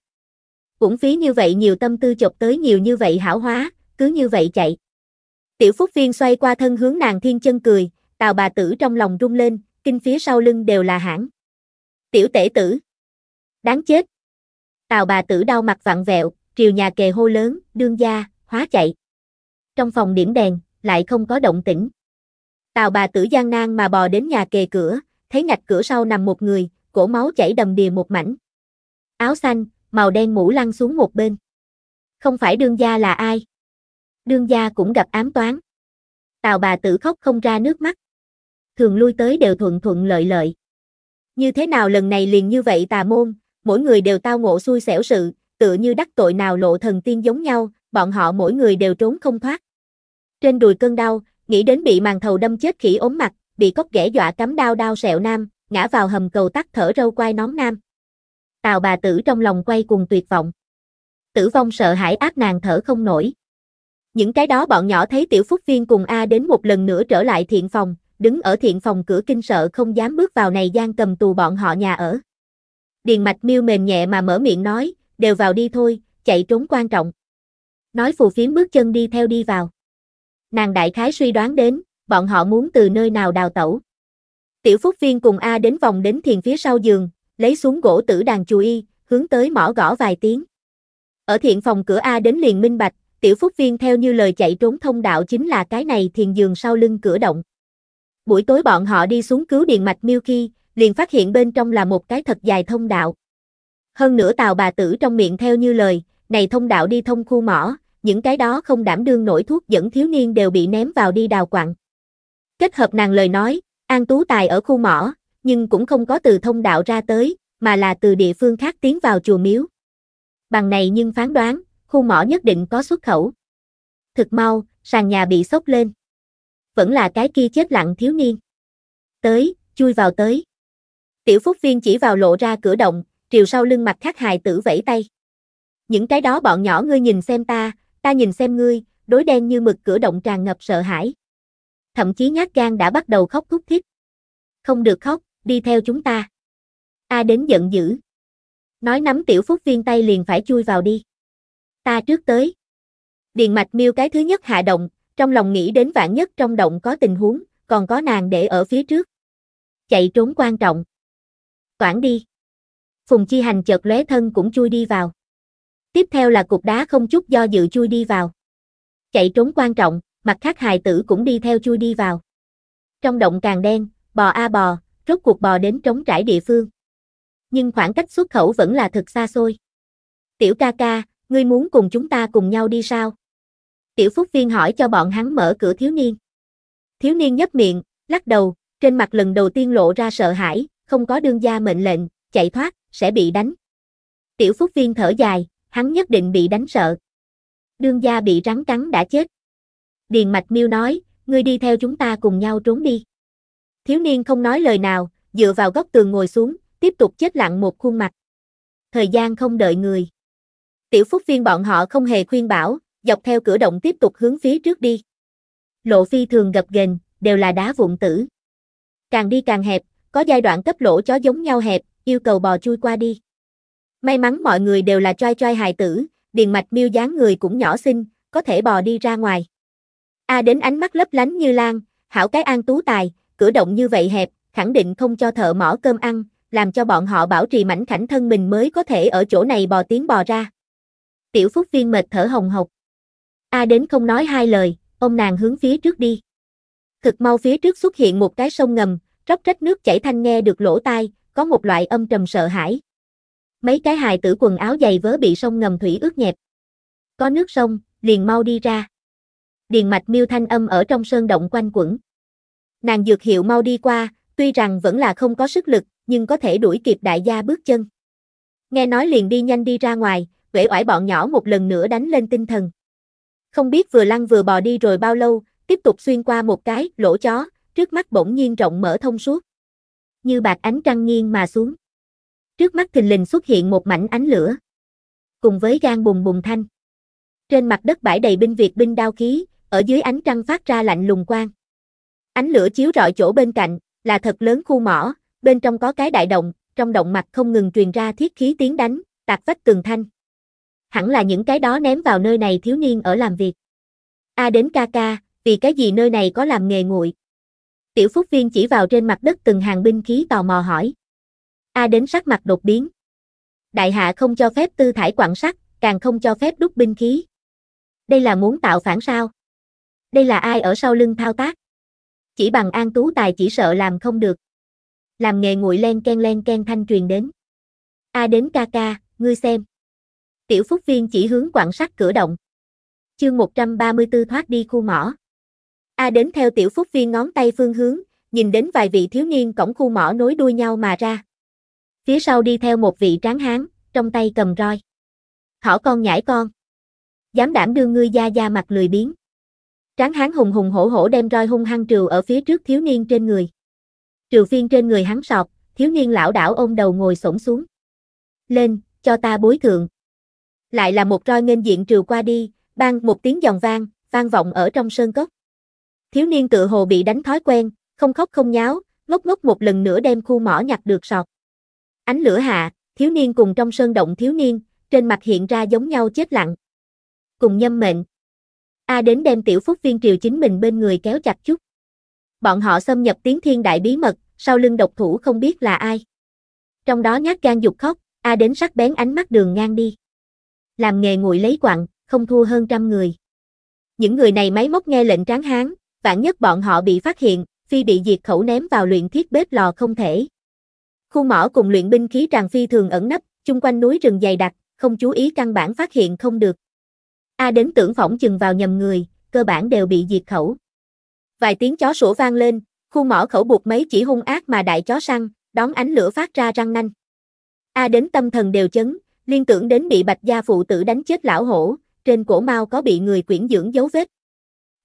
Cũng phí như vậy nhiều tâm tư chọc tới nhiều như vậy hảo hóa, cứ như vậy chạy. Tiểu Phúc Viên xoay qua thân hướng nàng thiên chân cười, tào bà tử trong lòng rung lên, kinh phía sau lưng đều là hãng. Tiểu tể tử. Đáng chết. Tào bà tử đau mặt vặn vẹo, triều nhà kề hô lớn, đương gia, hóa chạy. Trong phòng điểm đèn, lại không có động tĩnh. Tào bà tử gian nan mà bò đến nhà kề cửa, thấy ngạch cửa sau nằm một người, cổ máu chảy đầm đìa một mảnh. Áo xanh, màu đen mũ lăn xuống một bên. Không phải đương gia là ai? Đương gia cũng gặp ám toán. Tào bà tử khóc không ra nước mắt. Thường lui tới đều thuận thuận lợi lợi. Như thế nào lần này liền như vậy tà môn, mỗi người đều tao ngộ xui xẻo sự, tựa như đắc tội nào lộ thần tiên giống nhau, bọn họ mỗi người đều trốn không thoát. Trên đùi cơn đau, nghĩ đến bị màn thầu đâm chết khỉ ốm mặt, bị cốc ghẻ dọa cắm đau đau sẹo nam, ngã vào hầm cầu tắt thở râu quai nón nam. Tào bà tử trong lòng quay cùng tuyệt vọng. Tử vong sợ hãi áp nàng thở không nổi. Những cái đó bọn nhỏ thấy tiểu phúc viên cùng A đến một lần nữa trở lại thiện phòng, đứng ở thiện phòng cửa kinh sợ không dám bước vào này gian cầm tù bọn họ nhà ở. Điền mạch miêu mềm nhẹ mà mở miệng nói, đều vào đi thôi, chạy trốn quan trọng nói phù phiếm bước chân đi theo đi vào. Nàng đại khái suy đoán đến, bọn họ muốn từ nơi nào đào tẩu. Tiểu Phúc Viên cùng A đến vòng đến thiền phía sau giường, lấy xuống gỗ tử đàn chú y, hướng tới mỏ gõ vài tiếng. Ở thiện phòng cửa A đến liền minh bạch, Tiểu Phúc Viên theo như lời chạy trốn thông đạo chính là cái này thiền giường sau lưng cửa động. Buổi tối bọn họ đi xuống cứu điện mạch miêu khi, liền phát hiện bên trong là một cái thật dài thông đạo. Hơn nữa tàu bà tử trong miệng theo như lời, này thông đạo đi thông khu mỏ, những cái đó không đảm đương nổi thuốc dẫn thiếu niên đều bị ném vào đi đào quặng. Kết hợp nàng lời nói, An Tú Tài ở khu mỏ, nhưng cũng không có từ thông đạo ra tới, mà là từ địa phương khác tiến vào chùa miếu. Bằng này nhưng phán đoán, khu mỏ nhất định có xuất khẩu. Thực mau, sàn nhà bị sốc lên. Vẫn là cái kia chết lặng thiếu niên. Tới, chui vào tới. Tiểu Phúc Viên chỉ vào lộ ra cửa động, triều sau lưng mặt khác hài tử vẫy tay. Những cái đó bọn nhỏ ngươi nhìn xem ta, Ta nhìn xem ngươi, đối đen như mực cửa động tràn ngập sợ hãi. Thậm chí nhát gan đã bắt đầu khóc thúc thích. Không được khóc, đi theo chúng ta. A đến giận dữ. Nói nắm tiểu phúc viên tay liền phải chui vào đi. Ta trước tới. Điền mạch miêu cái thứ nhất hạ động, trong lòng nghĩ đến vạn nhất trong động có tình huống, còn có nàng để ở phía trước. Chạy trốn quan trọng. Toản đi. Phùng Chi Hành chợt lóe thân cũng chui đi vào. Tiếp theo là cục đá không chút do dự chui đi vào. Chạy trốn quan trọng, mặt khác hài tử cũng đi theo chui đi vào. Trong động càng đen, bò a bò, rốt cuộc bò đến trống trải địa phương. Nhưng khoảng cách xuất khẩu vẫn là thật xa xôi. Tiểu ca ca, ngươi muốn cùng chúng ta cùng nhau đi sao? Tiểu Phúc Viên hỏi cho bọn hắn mở cửa thiếu niên. Thiếu niên nhấp miệng, lắc đầu, trên mặt lần đầu tiên lộ ra sợ hãi, không có đương gia mệnh lệnh, chạy thoát, sẽ bị đánh. Tiểu Phúc Viên thở dài, hắn nhất định bị đánh sợ. Đương gia bị rắn cắn đã chết. Điền Mạch Miêu nói, ngươi đi theo chúng ta cùng nhau trốn đi. Thiếu niên không nói lời nào, dựa vào góc tường ngồi xuống, tiếp tục chết lặng một khuôn mặt. Thời gian không đợi người. Tiểu Phúc Viên bọn họ không hề khuyên bảo, dọc theo cửa động tiếp tục hướng phía trước đi. Lộ phi thường gập ghềnh, đều là đá vụn tử. Càng đi càng hẹp, có giai đoạn cấp lỗ chó giống nhau hẹp, yêu cầu bò chui qua đi. May mắn mọi người đều là choi choi hài tử, điền mạch miêu dáng người cũng nhỏ xinh, có thể bò đi ra ngoài. A à đến ánh mắt lấp lánh như lan, hảo cái an tú tài, cửa động như vậy hẹp, khẳng định không cho thợ mỏ cơm ăn, làm cho bọn họ bảo trì mảnh khảnh thân mình mới có thể ở chỗ này bò tiếng bò ra. Tiểu Phúc Viên mệt thở hồng hộc. A à đến không nói hai lời, ông nàng hướng phía trước đi. Thực mau phía trước xuất hiện một cái sông ngầm, róc rách nước chảy thanh nghe được lỗ tai, có một loại âm trầm sợ hãi. Mấy cái hài tử quần áo dày vớ bị sông ngầm thủy ướt nhẹp. Có nước sông, liền mau đi ra. Điền mạch miêu thanh âm ở trong sơn động quanh quẩn. Nàng dược hiệu mau đi qua, tuy rằng vẫn là không có sức lực, nhưng có thể đuổi kịp đại gia bước chân. Nghe nói liền đi nhanh đi ra ngoài, uể oải bọn nhỏ một lần nữa đánh lên tinh thần. Không biết vừa lăn vừa bò đi rồi bao lâu, tiếp tục xuyên qua một cái lỗ chó, trước mắt bỗng nhiên rộng mở thông suốt. Như bạc ánh trăng nghiêng mà xuống. Trước mắt thình lình xuất hiện một mảnh ánh lửa. Cùng với gan bùng bùng thanh. Trên mặt đất bãi đầy binh Việt binh đao khí, ở dưới ánh trăng phát ra lạnh lùng quang. Ánh lửa chiếu rọi chỗ bên cạnh, là thật lớn khu mỏ, bên trong có cái đại động, trong động mặt không ngừng truyền ra thiết khí tiếng đánh, tạc vách tường thanh. Hẳn là những cái đó ném vào nơi này thiếu niên ở làm việc. A đến ca ca, vì cái gì nơi này có làm nghề nguội. Tiểu Phúc Viên chỉ vào trên mặt đất từng hàng binh khí tò mò hỏi. A đến sắc mặt đột biến. Đại hạ không cho phép tư thải quặng sắt, càng không cho phép đúc binh khí. Đây là muốn tạo phản sao? Đây là ai ở sau lưng thao tác? Chỉ bằng an tú tài chỉ sợ làm không được. Làm nghề nguội len ken len ken thanh truyền đến. A đến ca ca, ngươi xem. Tiểu phúc viên chỉ hướng quặng sắt cửa động. Chương 134 thoát đi khu mỏ. A đến theo tiểu phúc viên ngón tay phương hướng, nhìn đến vài vị thiếu niên cổng khu mỏ nối đuôi nhau mà ra. Phía sau đi theo một vị tráng hán, trong tay cầm roi. Thỏ con nhảy con. Dám đảm đưa ngươi da da mặt lười biếng. Tráng hán hùng hùng hổ hổ đem roi hung hăng trừ ở phía trước thiếu niên trên người. Trừ phiên trên người hắn sọt, thiếu niên lão đảo ôm đầu ngồi xổm xuống. Lên, cho ta bối thượng. Lại là một roi nghênh diện trừ qua đi, bang một tiếng giòn vang, vang vọng ở trong sơn cốc. Thiếu niên tự hồ bị đánh thói quen, không khóc không nháo, ngốc ngốc một lần nữa đem khu mỏ nhặt được sọt. Ánh lửa hạ, thiếu niên cùng trong sơn động thiếu niên, trên mặt hiện ra giống nhau chết lặng. Cùng nhâm mệnh. A đến đem tiểu phúc viên triều chính mình bên người kéo chặt chút. Bọn họ xâm nhập tiếng thiên đại bí mật, sau lưng độc thủ không biết là ai. Trong đó nhát gan dục khóc, A đến sắc bén ánh mắt đường ngang đi. Làm nghề nguội lấy quặng, không thua hơn trăm người. Những người này máy móc nghe lệnh tráng hán, vạn nhất bọn họ bị phát hiện, phi bị diệt khẩu ném vào luyện thiết bếp lò không thể khu mỏ cùng luyện binh khí tràn phi thường ẩn nấp, chung quanh núi rừng dày đặc, không chú ý căn bản phát hiện không được. A đến tưởng phỏng chừng vào nhầm người, cơ bản đều bị diệt khẩu. Vài tiếng chó sủa vang lên, khu mỏ khẩu buộc mấy chỉ hung ác mà đại chó săn, đón ánh lửa phát ra răng nanh. A đến tâm thần đều chấn, liên tưởng đến bị bạch gia phụ tử đánh chết lão hổ, trên cổ mau có bị người quyển dưỡng dấu vết.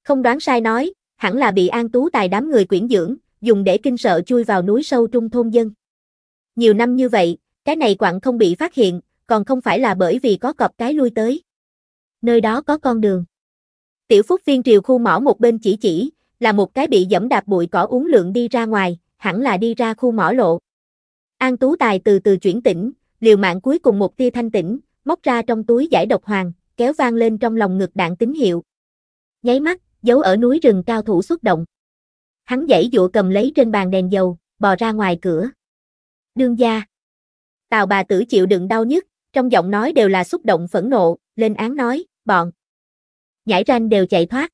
Không đoán sai nói, hẳn là bị an tú tài đám người quyển dưỡng, dùng để kinh sợ chui vào núi sâu trung thôn dân. Nhiều năm như vậy, cái này quặng không bị phát hiện, còn không phải là bởi vì có cọp cái lui tới. Nơi đó có con đường. Tiểu Phúc Viên triều khu mỏ một bên chỉ chỉ, là một cái bị dẫm đạp bụi cỏ uống lượng đi ra ngoài, hẳn là đi ra khu mỏ lộ. An Tú Tài từ từ chuyển tỉnh, liều mạng cuối cùng một tia thanh tỉnh, móc ra trong túi giải độc hoàng, kéo vang lên trong lòng ngực đạn tín hiệu. Nháy mắt, giấu ở núi rừng cao thủ xuất động. Hắn dãy dụa cầm lấy trên bàn đèn dầu, bò ra ngoài cửa đương gia. Tào bà tử chịu đựng đau nhất, trong giọng nói đều là xúc động phẫn nộ, lên án nói, bọn. Nhảy ranh đều chạy thoát.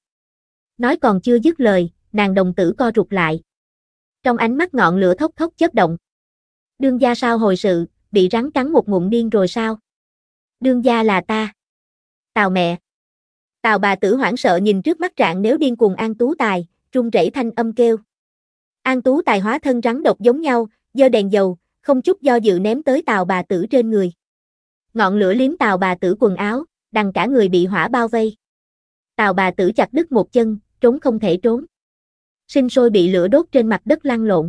Nói còn chưa dứt lời, nàng đồng tử co rụt lại. Trong ánh mắt ngọn lửa thốc thốc chớp động. Đương gia sao hồi sự, bị rắn cắn một ngụm điên rồi sao? Đương gia là ta. Tào mẹ. Tào bà tử hoảng sợ nhìn trước mắt trạng nếu điên cuồng An Tú Tài, run rẩy thanh âm kêu. An Tú Tài hóa thân rắn độc giống nhau, giơ đèn dầu, không chút do dự ném tới tàu bà tử trên người. Ngọn lửa liếm tàu bà tử quần áo, đằng cả người bị hỏa bao vây. Tàu bà tử chặt đứt một chân, trốn không thể trốn. Sinh sôi bị lửa đốt trên mặt đất lăn lộn.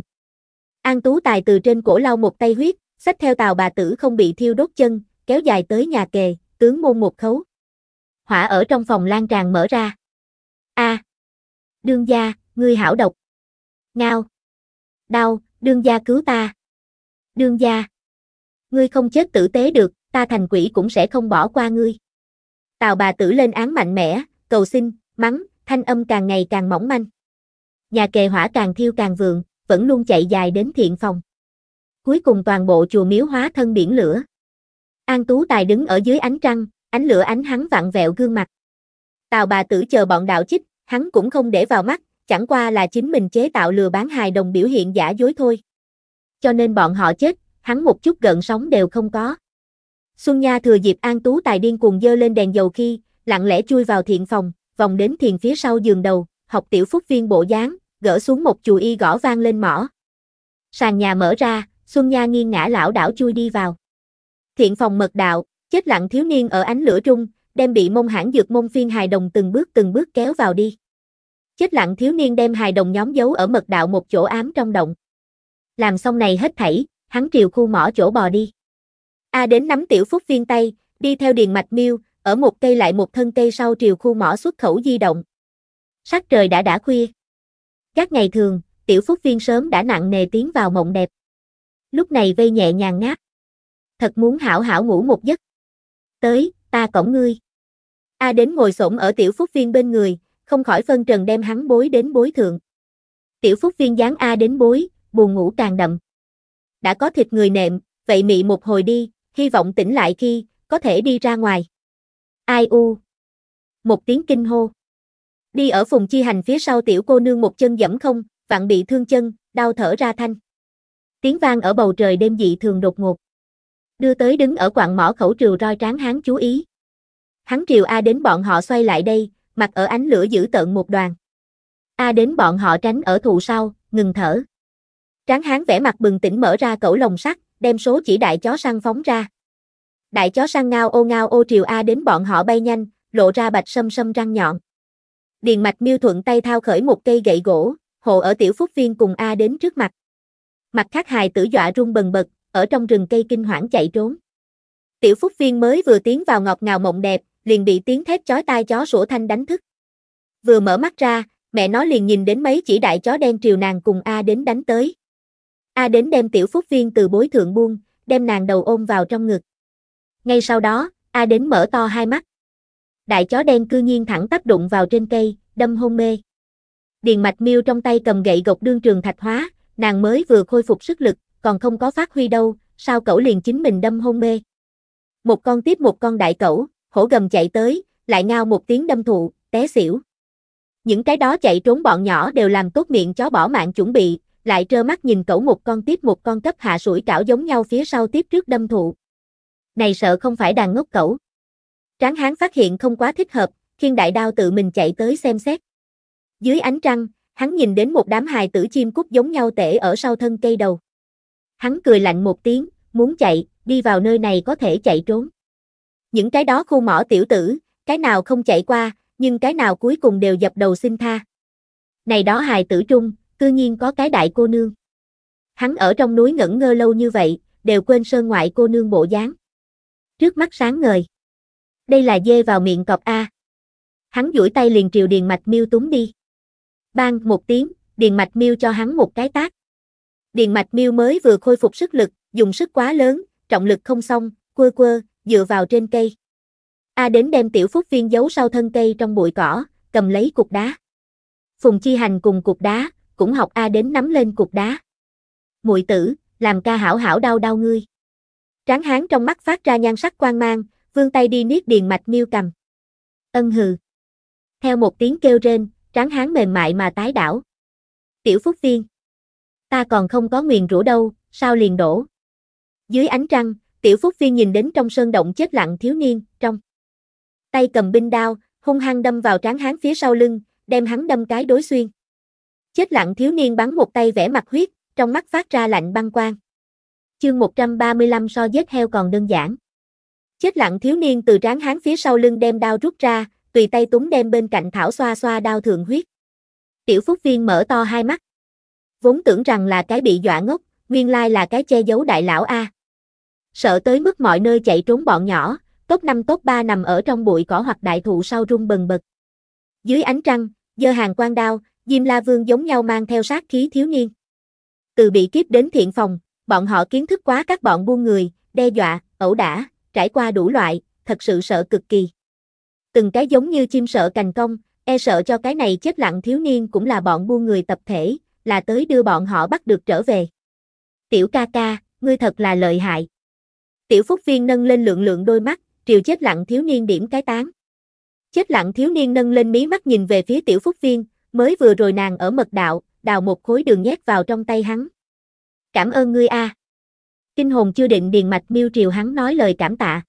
An Tú Tài từ trên cổ lau một tay huyết, xách theo tàu bà tử không bị thiêu đốt chân, kéo dài tới nhà kề, tướng môn một khấu. Hỏa ở trong phòng lan tràn mở ra. A. Đương gia, ngươi hảo độc. Ngao. Đau, đương gia cứu ta đương gia. Ngươi không chết tử tế được, ta thành quỷ cũng sẽ không bỏ qua ngươi. Tào bà tử lên án mạnh mẽ, cầu xin, mắng, thanh âm càng ngày càng mỏng manh. Nhà kề hỏa càng thiêu càng vượng, vẫn luôn chạy dài đến thiện phòng. Cuối cùng toàn bộ chùa miếu hóa thân biển lửa. An Tú Tài đứng ở dưới ánh trăng, ánh lửa ánh hắn vặn vẹo gương mặt. Tào bà tử chờ bọn đạo chích, hắn cũng không để vào mắt, chẳng qua là chính mình chế tạo lừa bán hài đồng biểu hiện giả dối thôi cho nên bọn họ chết, hắn một chút gần sống đều không có. Xuân Nha thừa dịp An Tú Tài điên cuồng dơ lên đèn dầu khi, lặng lẽ chui vào thiện phòng, vòng đến thiền phía sau giường đầu, học tiểu phúc viên bộ dáng, gỡ xuống một chùi y gõ vang lên mỏ. Sàn nhà mở ra, Xuân Nha nghiêng ngã lão đảo chui đi vào. Thiện phòng mật đạo, chết lặng thiếu niên ở ánh lửa trung, đem bị mông hãn dược mông phiên hài đồng từng bước từng bước kéo vào đi. Chết lặng thiếu niên đem hài đồng nhóm giấu ở mật đạo một chỗ ám trong động làm xong này hết thảy, hắn triều khu mỏ chỗ bò đi. A đến nắm tiểu phúc viên tay, đi theo điền mạch miêu, ở một cây lại một thân cây sau triều khu mỏ xuất khẩu di động. Sắc trời đã đã khuya. Các ngày thường, tiểu phúc viên sớm đã nặng nề tiến vào mộng đẹp. Lúc này vây nhẹ nhàng ngáp. Thật muốn hảo hảo ngủ một giấc. Tới, ta cổng ngươi. A đến ngồi xổm ở tiểu phúc viên bên người, không khỏi phân trần đem hắn bối đến bối thượng. Tiểu phúc viên dán A đến bối, buồn ngủ càng đậm. Đã có thịt người nệm, vậy mị một hồi đi, hy vọng tỉnh lại khi, có thể đi ra ngoài. Ai u? Một tiếng kinh hô. Đi ở phùng chi hành phía sau tiểu cô nương một chân dẫm không, vạn bị thương chân, đau thở ra thanh. Tiếng vang ở bầu trời đêm dị thường đột ngột. Đưa tới đứng ở quạng mỏ khẩu trừ roi tráng hán chú ý. Hắn triều A đến bọn họ xoay lại đây, mặt ở ánh lửa giữ tận một đoàn. A đến bọn họ tránh ở thụ sau, ngừng thở. Tráng hán vẻ mặt bừng tỉnh mở ra cẩu lồng sắt, đem số chỉ đại chó săn phóng ra. Đại chó săn ngao ô ngao ô triều A đến bọn họ bay nhanh, lộ ra bạch sâm sâm răng nhọn. Điền mạch miêu thuận tay thao khởi một cây gậy gỗ, hộ ở tiểu phúc viên cùng A đến trước mặt. Mặt khác hài tử dọa run bần bật, ở trong rừng cây kinh hoảng chạy trốn. Tiểu phúc viên mới vừa tiến vào ngọt ngào mộng đẹp, liền bị tiếng thét chói tai chó sủa thanh đánh thức. Vừa mở mắt ra, mẹ nó liền nhìn đến mấy chỉ đại chó đen triều nàng cùng A đến đánh tới. A đến đem tiểu phúc viên từ bối thượng buông, đem nàng đầu ôm vào trong ngực. Ngay sau đó, A đến mở to hai mắt. Đại chó đen cư nhiên thẳng tắp đụng vào trên cây, đâm hôn mê. Điền mạch miêu trong tay cầm gậy gộc đương trường thạch hóa, nàng mới vừa khôi phục sức lực, còn không có phát huy đâu, sao cẩu liền chính mình đâm hôn mê. Một con tiếp một con đại cẩu, hổ gầm chạy tới, lại ngao một tiếng đâm thụ, té xỉu. Những cái đó chạy trốn bọn nhỏ đều làm tốt miệng chó bỏ mạng chuẩn bị, lại trơ mắt nhìn cẩu một con tiếp một con cấp hạ sủi cảo giống nhau phía sau tiếp trước đâm thụ. Này sợ không phải đàn ngốc cẩu. Tráng hán phát hiện không quá thích hợp, khiên đại đao tự mình chạy tới xem xét. Dưới ánh trăng, hắn nhìn đến một đám hài tử chim cút giống nhau tể ở sau thân cây đầu. Hắn cười lạnh một tiếng, muốn chạy, đi vào nơi này có thể chạy trốn. Những cái đó khu mỏ tiểu tử, cái nào không chạy qua, nhưng cái nào cuối cùng đều dập đầu xin tha. Này đó hài tử trung, cư nhiên có cái đại cô nương. Hắn ở trong núi ngẩn ngơ lâu như vậy, đều quên sơn ngoại cô nương bộ dáng. Trước mắt sáng ngời. Đây là dê vào miệng cọp A. Hắn duỗi tay liền triều Điền Mạch Miêu túng đi. Bang một tiếng, Điền Mạch Miêu cho hắn một cái tác. Điền Mạch Miêu mới vừa khôi phục sức lực, dùng sức quá lớn, trọng lực không xong, quơ quơ, dựa vào trên cây. A đến đem tiểu phúc viên giấu sau thân cây trong bụi cỏ, cầm lấy cục đá. Phùng Chi Hành cùng cục đá, cũng học A đến nắm lên cục đá. Muội tử, làm ca hảo hảo đau đau ngươi. Tráng hán trong mắt phát ra nhan sắc quan mang, vươn tay đi niết điền mạch miêu cầm. Ân hừ. Theo một tiếng kêu rên, tráng hán mềm mại mà tái đảo. Tiểu Phúc Viên. Ta còn không có nguyền rủa đâu, sao liền đổ. Dưới ánh trăng, Tiểu Phúc Viên nhìn đến trong sơn động chết lặng thiếu niên, trong. Tay cầm binh đao, hung hăng đâm vào tráng hán phía sau lưng, đem hắn đâm cái đối xuyên. Chết lặng thiếu niên bắn một tay vẽ mặt huyết, trong mắt phát ra lạnh băng quang. Chương 135 so giết heo còn đơn giản. Chết lặng thiếu niên từ tráng hán phía sau lưng đem đao rút ra, tùy tay túng đem bên cạnh thảo xoa xoa đao thượng huyết. Tiểu phúc viên mở to hai mắt. Vốn tưởng rằng là cái bị dọa ngốc, nguyên lai là cái che giấu đại lão A. Sợ tới mức mọi nơi chạy trốn bọn nhỏ, tốt năm tốt ba nằm ở trong bụi cỏ hoặc đại thụ sau rung bần bật. Dưới ánh trăng, dơ hàng quan đao, Diêm La Vương giống nhau mang theo sát khí thiếu niên. Từ bị kiếp đến thiện phòng, bọn họ kiến thức quá các bọn buôn người, đe dọa, ẩu đả, trải qua đủ loại, thật sự sợ cực kỳ. Từng cái giống như chim sợ cành công, e sợ cho cái này chết lặng thiếu niên cũng là bọn buôn người tập thể, là tới đưa bọn họ bắt được trở về. Tiểu ca ca, ngươi thật là lợi hại. Tiểu phúc viên nâng lên lượng lượng đôi mắt, triều chết lặng thiếu niên điểm cái tán. Chết lặng thiếu niên nâng lên mí mắt nhìn về phía tiểu phúc viên, mới vừa rồi nàng ở mật đạo, đào một khối đường nhét vào trong tay hắn. Cảm ơn ngươi a. À. Kinh hồn chưa định điền mạch miêu triều hắn nói lời cảm tạ.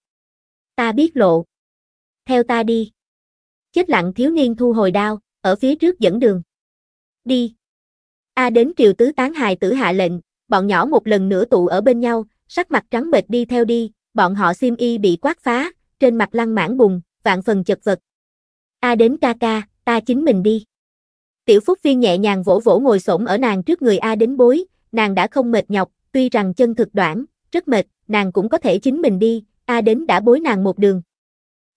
Ta biết lộ. Theo ta đi. Chết lặng thiếu niên thu hồi đao, ở phía trước dẫn đường. Đi. A đến triều tứ tán hài tử hạ lệnh, bọn nhỏ một lần nữa tụ ở bên nhau, sắc mặt trắng bệch đi theo đi, bọn họ xiêm y bị quát phá, trên mặt lăn mãn bùng, vạn phần chật vật. A đến ca ca, ta chính mình đi. Tiểu Phúc Viên nhẹ nhàng vỗ vỗ ngồi xổm ở nàng trước người A đến bối, nàng đã không mệt nhọc, tuy rằng chân thực đoạn, rất mệt, nàng cũng có thể chính mình đi, A đến đã bối nàng một đường.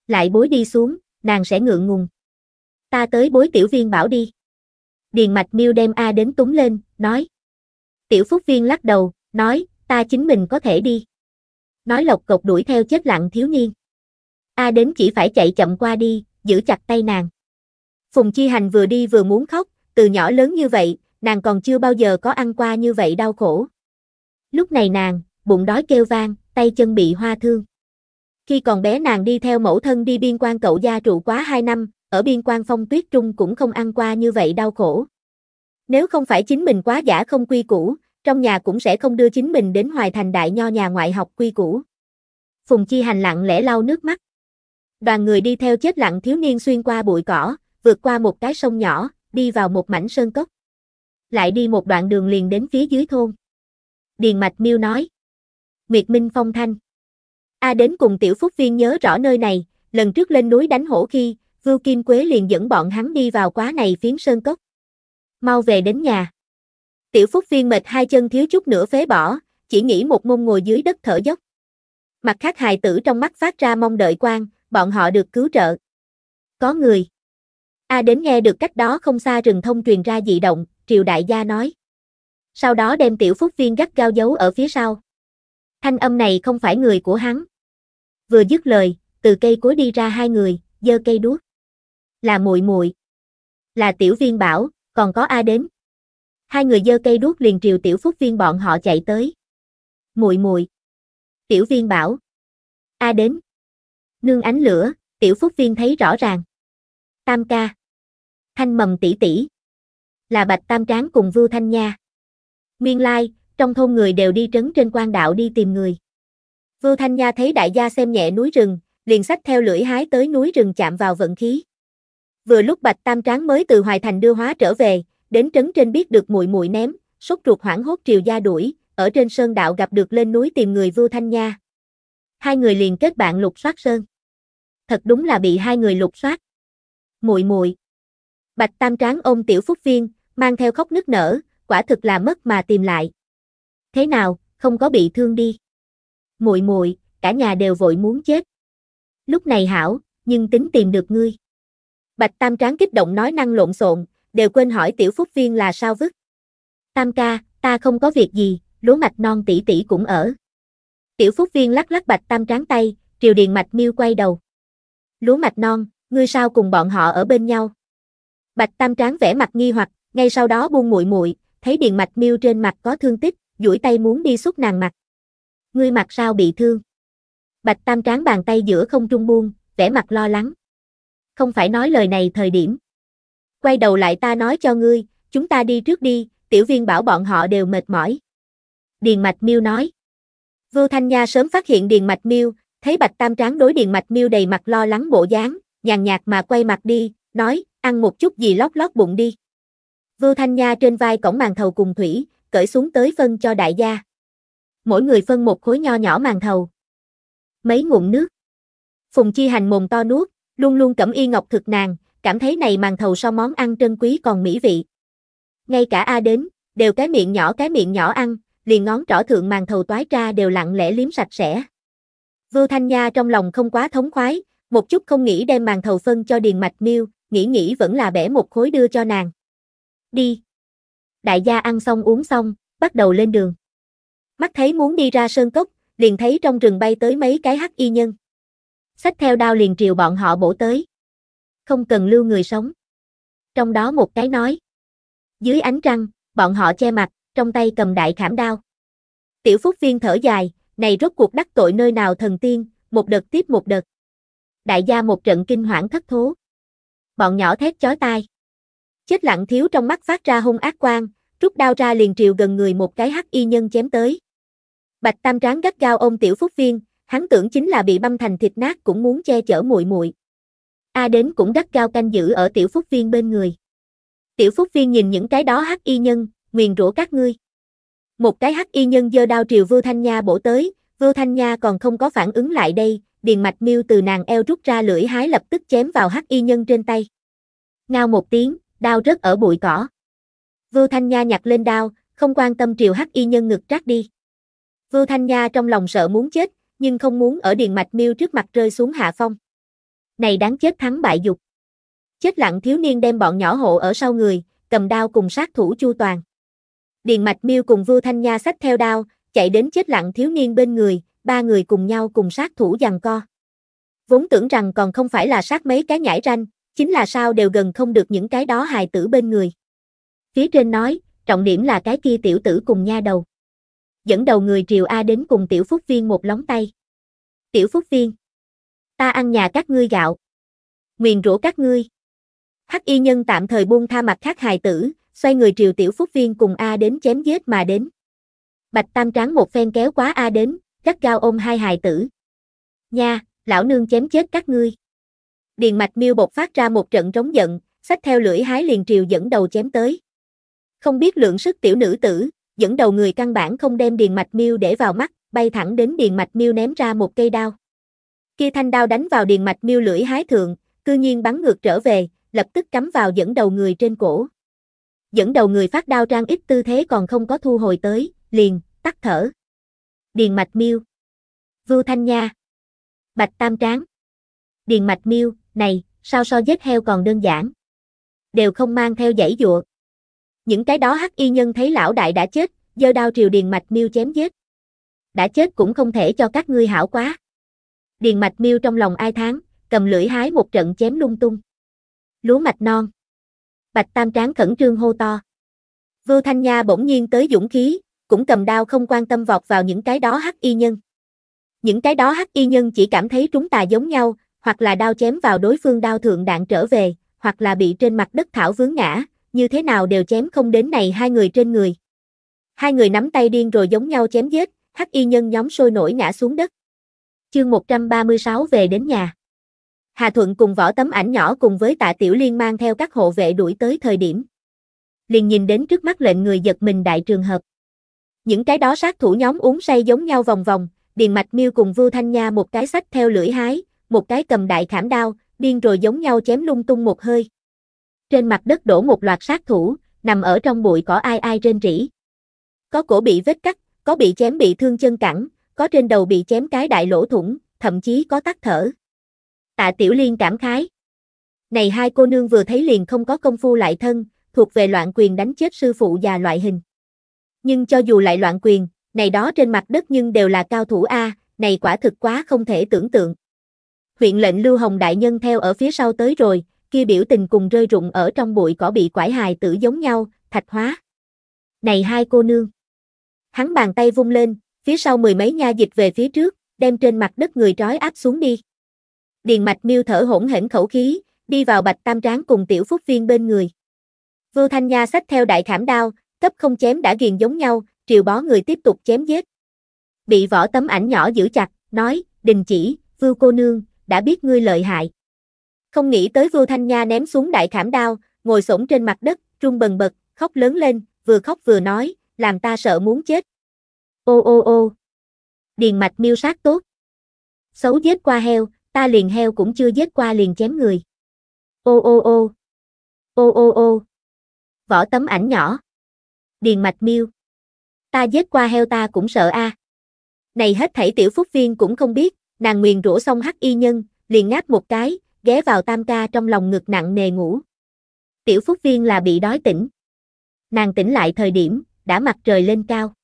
Lại bối đi xuống, nàng sẽ ngượng ngùng. Ta tới bối tiểu viên bảo đi. Điền mạch miêu đem A đến túng lên, nói. Tiểu Phúc Viên lắc đầu, nói, ta chính mình có thể đi. Nói lộc cộc đuổi theo chết lặng thiếu niên. A đến chỉ phải chạy chậm qua đi, giữ chặt tay nàng. Phùng Chi Hành vừa đi vừa muốn khóc, từ nhỏ lớn như vậy, nàng còn chưa bao giờ có ăn qua như vậy đau khổ. Lúc này nàng, bụng đói kêu vang, tay chân bị hoa thương. Khi còn bé nàng đi theo mẫu thân đi biên quan cậu gia trụ quá 2 năm, ở biên quan phong tuyết trung cũng không ăn qua như vậy đau khổ. Nếu không phải chính mình quá giả không quy củ, trong nhà cũng sẽ không đưa chính mình đến hoài thành đại nho nhà ngoại học quy củ. Phùng Chi Hành lặng lẽ lau nước mắt. Đoàn người đi theo chết lặng thiếu niên xuyên qua bụi cỏ, vượt qua một cái sông nhỏ, đi vào một mảnh sơn cốc. Lại đi một đoạn đường liền đến phía dưới thôn. Điền Mạch Miêu nói. Nguyệt Minh Phong Thanh. A đến cùng Tiểu Phúc Viên nhớ rõ nơi này, lần trước lên núi đánh hổ khi, Vưu Kim Quế liền dẫn bọn hắn đi vào quá này phiến sơn cốc. Mau về đến nhà. Tiểu Phúc Viên mệt hai chân thiếu chút nữa phế bỏ, chỉ nghĩ một mông ngồi dưới đất thở dốc. Mặt khác hài tử trong mắt phát ra mong đợi quan, bọn họ được cứu trợ. Có người. A đến nghe được cách đó không xa rừng thông truyền ra dị động, triều đại gia nói. Sau đó đem tiểu phúc viên gắt gao giấu ở phía sau. Thanh âm này không phải người của hắn. Vừa dứt lời, từ cây cối đi ra hai người, dơ cây đuốc. Là muội muội, là tiểu viên bảo, còn có A đến. Hai người dơ cây đuốc liền triều tiểu phúc viên bọn họ chạy tới. Muội muội. Tiểu viên bảo. A đến. Nương ánh lửa, tiểu phúc viên thấy rõ ràng. Tam ca. Thanh mầm tỷ tỷ. Là Bạch Tam Tráng cùng Vưu Thanh Nha. Nguyên lai, trong thôn người đều đi trấn trên quan đạo đi tìm người. Vưu Thanh Nha thấy đại gia xem nhẹ núi rừng, liền sách theo lưỡi hái tới núi rừng chạm vào vận khí. Vừa lúc Bạch Tam Tráng mới từ Hoài Thành đưa hóa trở về, đến trấn trên biết được muội muội ném, sốt ruột hoảng hốt triều gia đuổi, ở trên sơn đạo gặp được lên núi tìm người Vưu Thanh Nha. Hai người liền kết bạn lục soát sơn. Thật đúng là bị hai người lục soát muội muội. Bạch Tam Tráng ôm Tiểu Phúc Viên, mang theo khóc nức nở, quả thực là mất mà tìm lại. Thế nào, không có bị thương đi. Muội muội, cả nhà đều vội muốn chết. Lúc này hảo, nhưng tính tìm được ngươi. Bạch Tam Tráng kích động nói năng lộn xộn, đều quên hỏi Tiểu Phúc Viên là sao vứt. Tam ca, ta không có việc gì, lúa mạch non tỷ tỷ cũng ở. Tiểu Phúc Viên lắc lắc Bạch Tam Tráng tay, Triều Điền Mạch Miêu quay đầu. Lúa mạch non, ngươi sao cùng bọn họ ở bên nhau? Bạch Tam Tráng vẻ mặt nghi hoặc, ngay sau đó buông muội muội, thấy Điền Mạch Miêu trên mặt có thương tích, duỗi tay muốn đi xúc nàng mặt. Ngươi mặt sao bị thương? Bạch Tam Tráng bàn tay giữa không trung buông, vẻ mặt lo lắng. Không phải nói lời này thời điểm. Quay đầu lại ta nói cho ngươi, chúng ta đi trước đi, tiểu viên bảo bọn họ đều mệt mỏi. Điền Mạch Miêu nói. Vô Thanh Nha sớm phát hiện Điền Mạch Miêu, thấy Bạch Tam Tráng đối Điền Mạch Miêu đầy mặt lo lắng bộ dáng, nhàn nhạt mà quay mặt đi, nói, ăn một chút gì lót lót bụng đi. Vưu Thanh Nha trên vai cổng màn thầu cùng thủy, cởi xuống tới phân cho đại gia. Mỗi người phân một khối nho nhỏ màn thầu. Mấy ngụm nước. Phùng Chi Hành mồm to nuốt, luôn luôn cẩm y ngọc thực nàng, cảm thấy này màn thầu so món ăn trân quý còn mỹ vị. Ngay cả A đến, đều cái miệng nhỏ cái miệng nhỏ ăn, liền ngón trỏ thượng màn thầu toái ra đều lặng lẽ liếm sạch sẽ. Vưu Thanh Nha trong lòng không quá thống khoái, một chút không nghĩ đem màn thầu phân cho Điền Mạch Miêu, nghĩ nghĩ vẫn là bẻ một khối đưa cho nàng. Đi. Đại gia ăn xong uống xong, bắt đầu lên đường. Mắt thấy muốn đi ra sơn cốc, liền thấy trong rừng bay tới mấy cái hắc y nhân. Xách theo đao liền triều bọn họ bổ tới. Không cần lưu người sống. Trong đó một cái nói. Dưới ánh trăng, bọn họ che mặt, trong tay cầm đại khảm đao. Tiểu Phúc Viên thở dài, này rốt cuộc đắc tội nơi nào thần tiên, một đợt tiếp một đợt đại gia một trận kinh hoảng thất thố. Bọn nhỏ thét chói tai. Chết lặng thiếu trong mắt phát ra hung ác quang, rút đao ra liền triều gần người một cái hắc y nhân chém tới. Bạch Tam tráng gắt gao ôm tiểu phúc viên, hắn tưởng chính là bị băm thành thịt nát cũng muốn che chở muội muội. A đến cũng gắt gao canh giữ ở tiểu phúc viên bên người. Tiểu phúc viên nhìn những cái đó hắc y nhân, nguyền rủa các ngươi. Một cái hắc y nhân giơ đao triều Vưu Thanh Nha bổ tới, Vưu Thanh Nha còn không có phản ứng lại đây, điền mạch miêu từ nàng eo rút ra lưỡi hái lập tức chém vào hắc y nhân trên tay. Ngao một tiếng, đao rớt ở bụi cỏ. Vưu Thanh Nha nhặt lên đao, không quan tâm triều hắc y nhân ngực trát đi. Vưu Thanh Nha trong lòng sợ muốn chết, nhưng không muốn ở điền mạch miêu trước mặt rơi xuống hạ phong. Này đáng chết thắng bại dục. Chết lặng thiếu niên đem bọn nhỏ hộ ở sau người, cầm đao cùng sát thủ Chu Toàn. Điền mạch miêu cùng Vưu Thanh Nha xách theo đao, chạy đến chết lặng thiếu niên bên người, ba người cùng nhau cùng sát thủ giằng co. Vốn tưởng rằng còn không phải là sát mấy cái nhãi ranh, chính là sao đều gần không được những cái đó hài tử bên người. Phía trên nói, trọng điểm là cái kia tiểu tử cùng nha đầu. Dẫn đầu người Triều A đến cùng tiểu phúc viên một lóng tay. Tiểu phúc viên. Ta ăn nhà các ngươi gạo. Nguyền rủa các ngươi. Hắc y nhân tạm thời buông tha mặt khác hài tử, xoay người Triều tiểu phúc viên cùng A đến chém giết mà đến. Bạch Tam Tráng một phen kéo quá A đến, gắt gao ôm hai hài tử. Nha, lão nương chém chết các ngươi. Điền mạch miêu bột phát ra một trận trống giận, xách theo lưỡi hái liền triều dẫn đầu chém tới. Không biết lượng sức tiểu nữ tử, dẫn đầu người căn bản không đem điền mạch miêu để vào mắt, bay thẳng đến điền mạch miêu ném ra một cây đao. Kia thanh đao đánh vào điền mạch miêu lưỡi hái thượng, cư nhiên bắn ngược trở về, lập tức cắm vào dẫn đầu người trên cổ. Dẫn đầu người phát đao trang ít tư thế còn không có thu hồi tới, liền, tắt thở. Điền Mạch Miêu. Vưu Thanh Nha. Bạch Tam Tráng. Điền Mạch Miêu, này, sao so giết heo còn đơn giản. Đều không mang theo dãy dụa. Những cái đó hắc y nhân thấy lão đại đã chết, giơ đao triều Điền Mạch Miêu chém giết. Đã chết cũng không thể cho các ngươi hảo quá. Điền Mạch Miêu trong lòng ai tháng, cầm lưỡi hái một trận chém lung tung. Lúa mạch non. Bạch Tam Tráng khẩn trương hô to. Vưu Thanh Nha bỗng nhiên tới dũng khí, cũng cầm đao không quan tâm vọt vào những cái đó hắc y nhân. Những cái đó hắc y nhân chỉ cảm thấy chúng ta giống nhau, hoặc là đao chém vào đối phương đao thượng đạn trở về, hoặc là bị trên mặt đất thảo vướng ngã, như thế nào đều chém không đến này hai người trên người. Hai người nắm tay điên rồi giống nhau chém giết, hắc y nhân nhóm sôi nổi ngã xuống đất. Chương 136 về đến nhà. Hà Thuận cùng võ tấm ảnh nhỏ cùng với tạ tiểu liên mang theo các hộ vệ đuổi tới thời điểm. Liền nhìn đến trước mắt lệnh người giật mình đại trường hợp. Những cái đó sát thủ nhóm uống say giống nhau vòng vòng, Điền Mạch Miêu cùng Vưu Thanh Nha một cái sách theo lưỡi hái, một cái cầm đại khảm đao, điên rồi giống nhau chém lung tung một hơi. Trên mặt đất đổ một loạt sát thủ, nằm ở trong bụi cỏ ai ai rên rỉ. Có cổ bị vết cắt, có bị chém bị thương chân cẳng, có trên đầu bị chém cái đại lỗ thủng, thậm chí có tắt thở. Tạ Tiểu Liên cảm khái. Này hai cô nương vừa thấy liền không có công phu lại thân, thuộc về loạn quyền đánh chết sư phụ già loại hình nhưng cho dù lại loạn quyền, này đó trên mặt đất nhưng đều là cao thủ A, này quả thực quá không thể tưởng tượng. Huyện lệnh Lưu Hồng Đại Nhân theo ở phía sau tới rồi, kia biểu tình cùng rơi rụng ở trong bụi cỏ bị quải hài tử giống nhau, thạch hóa. Này hai cô nương. Hắn bàn tay vung lên, phía sau mười mấy nha dịch về phía trước, đem trên mặt đất người trói áp xuống đi. Điền mạch miêu thở hỗn hển khẩu khí, đi vào bạch tam tráng cùng tiểu phúc viên bên người. Vô thanh nha sách theo đại khảm đao, cấp không chém đã ghiền giống nhau, triều bó người tiếp tục chém giết. Bị võ tấm ảnh nhỏ giữ chặt, nói, đình chỉ, vưu cô nương, đã biết ngươi lợi hại. Không nghĩ tới vưu thanh nha ném xuống đại khảm đao, ngồi sổng trên mặt đất, trung bần bật, khóc lớn lên, vừa khóc vừa nói, làm ta sợ muốn chết. Ô ô ô. Điền mạch miêu sát tốt. Xấu giết qua heo, ta liền heo cũng chưa giết qua liền chém người. Ô ô ô. Ô ô ô. Võ tấm ảnh nhỏ. Điền Mạch Miêu. Ta giết qua heo ta cũng sợ a. À. Này hết thảy tiểu phúc viên cũng không biết, nàng nguyền rủa xong hắc y nhân, liền ngáp một cái, ghé vào tam ca trong lòng ngực nặng nề ngủ. Tiểu phúc viên là bị đói tỉnh. Nàng tỉnh lại thời điểm, đã mặt trời lên cao.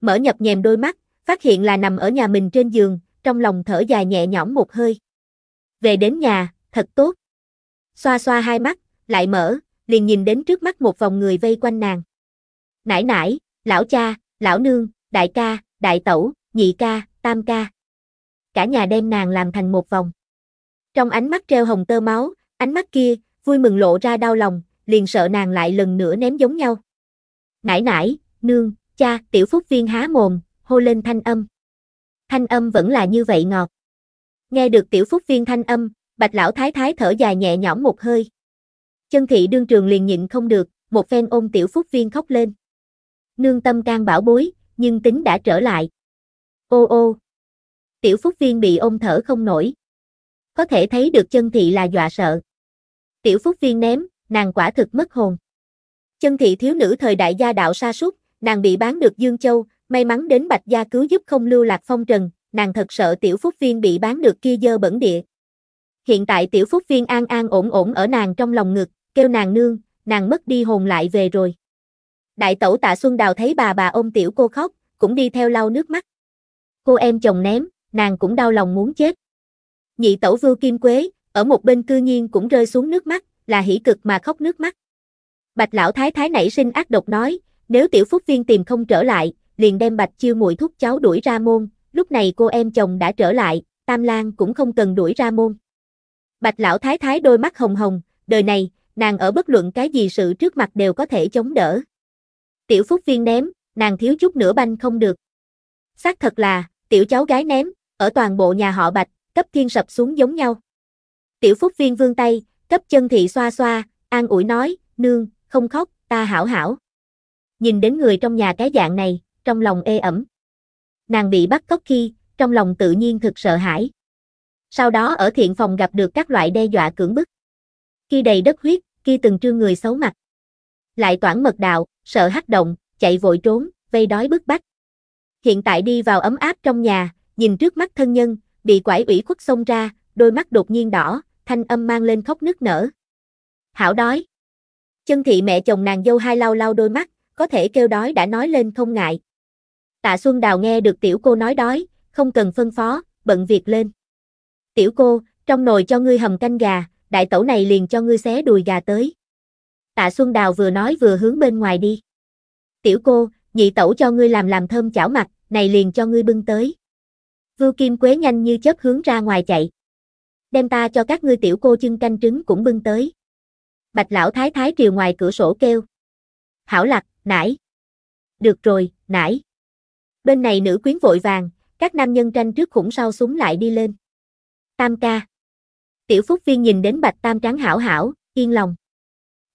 Mở nhập nhèm đôi mắt, phát hiện là nằm ở nhà mình trên giường, trong lòng thở dài nhẹ nhõm một hơi. Về đến nhà, thật tốt. Xoa xoa hai mắt, lại mở, liền nhìn đến trước mắt một vòng người vây quanh nàng nãi nãi, lão cha, lão nương, đại ca, đại tẩu, nhị ca, tam ca. Cả nhà đem nàng làm thành một vòng. Trong ánh mắt treo hồng tơ máu, ánh mắt kia, vui mừng lộ ra đau lòng, liền sợ nàng lại lần nữa ném giống nhau. Nãi nãi, nương, cha, tiểu phúc viên há mồm, hô lên thanh âm. Thanh âm vẫn là như vậy ngọt. Nghe được tiểu phúc viên thanh âm, bạch lão thái thái thở dài nhẹ nhõm một hơi. Chân thị đương trường liền nhịn không được, một phen ôm tiểu phúc viên khóc lên nương tâm can bảo bối, nhưng tính đã trở lại. Ô ô! Tiểu Phúc Viên bị ôm thở không nổi. Có thể thấy được chân thị là dọa sợ. Tiểu Phúc Viên ném, nàng quả thực mất hồn. Chân thị thiếu nữ thời đại gia đạo sa sút, nàng bị bán được Dương Châu, may mắn đến Bạch Gia cứu giúp không lưu lạc phong trần, nàng thật sợ Tiểu Phúc Viên bị bán được kia dơ bẩn địa. Hiện tại Tiểu Phúc Viên an an ổn ổn ở nàng trong lòng ngực, kêu nàng nương, nàng mất đi hồn lại về rồi. Đại tẩu tạ Xuân Đào thấy bà bà ôm tiểu cô khóc, cũng đi theo lau nước mắt. Cô em chồng ném, nàng cũng đau lòng muốn chết. Nhị tẩu vưu kim quế, ở một bên cư nhiên cũng rơi xuống nước mắt, là hỉ cực mà khóc nước mắt. Bạch lão thái thái nảy sinh ác độc nói, nếu tiểu phúc viên tìm không trở lại, liền đem bạch chiêu muội thúc cháu đuổi ra môn, lúc này cô em chồng đã trở lại, tam lang cũng không cần đuổi ra môn. Bạch lão thái thái đôi mắt hồng hồng, đời này, nàng ở bất luận cái gì sự trước mặt đều có thể chống đỡ. Tiểu Phúc Viên ném, nàng thiếu chút nữa banh không được. Xác thật là, tiểu cháu gái ném, ở toàn bộ nhà họ Bạch, cấp thiên sập xuống giống nhau. Tiểu Phúc Viên vương tay, cấp chân thị xoa xoa, an ủi nói, nương, không khóc, ta hảo hảo. Nhìn đến người trong nhà cái dạng này, trong lòng ê ẩm. Nàng bị bắt cóc khi, trong lòng tự nhiên thực sợ hãi. Sau đó ở thiện phòng gặp được các loại đe dọa cưỡng bức. Khi đầy đất huyết, khi từng trương người xấu mặt. Lại toản mật đạo, sợ hắt động, chạy vội trốn, vây đói bức bách. Hiện tại đi vào ấm áp trong nhà, nhìn trước mắt thân nhân, bị quải ủy khuất xông ra, đôi mắt đột nhiên đỏ, thanh âm mang lên khóc nức nở. Hảo đói. Chân thị mẹ chồng nàng dâu hai lau lau đôi mắt, có thể kêu đói đã nói lên không ngại. Tạ Xuân Đào nghe được tiểu cô nói đói, không cần phân phó, bận việc lên. Tiểu cô, trong nồi cho ngươi hầm canh gà, đại tẩu này liền cho ngươi xé đùi gà tới. Tạ Xuân Đào vừa nói vừa hướng bên ngoài đi. Tiểu cô, nhị tẩu cho ngươi làm làm thơm chảo mặt, này liền cho ngươi bưng tới. Vưu Kim Quế nhanh như chớp hướng ra ngoài chạy. Đem ta cho các ngươi tiểu cô chưng canh trứng cũng bưng tới. Bạch lão thái thái triều ngoài cửa sổ kêu. Hảo lạc, nải. Được rồi, nải. Bên này nữ quyến vội vàng, các nam nhân tranh trước khủng sau súng lại đi lên. Tam ca. Tiểu Phúc Viên nhìn đến Bạch Tam trắng hảo hảo, yên lòng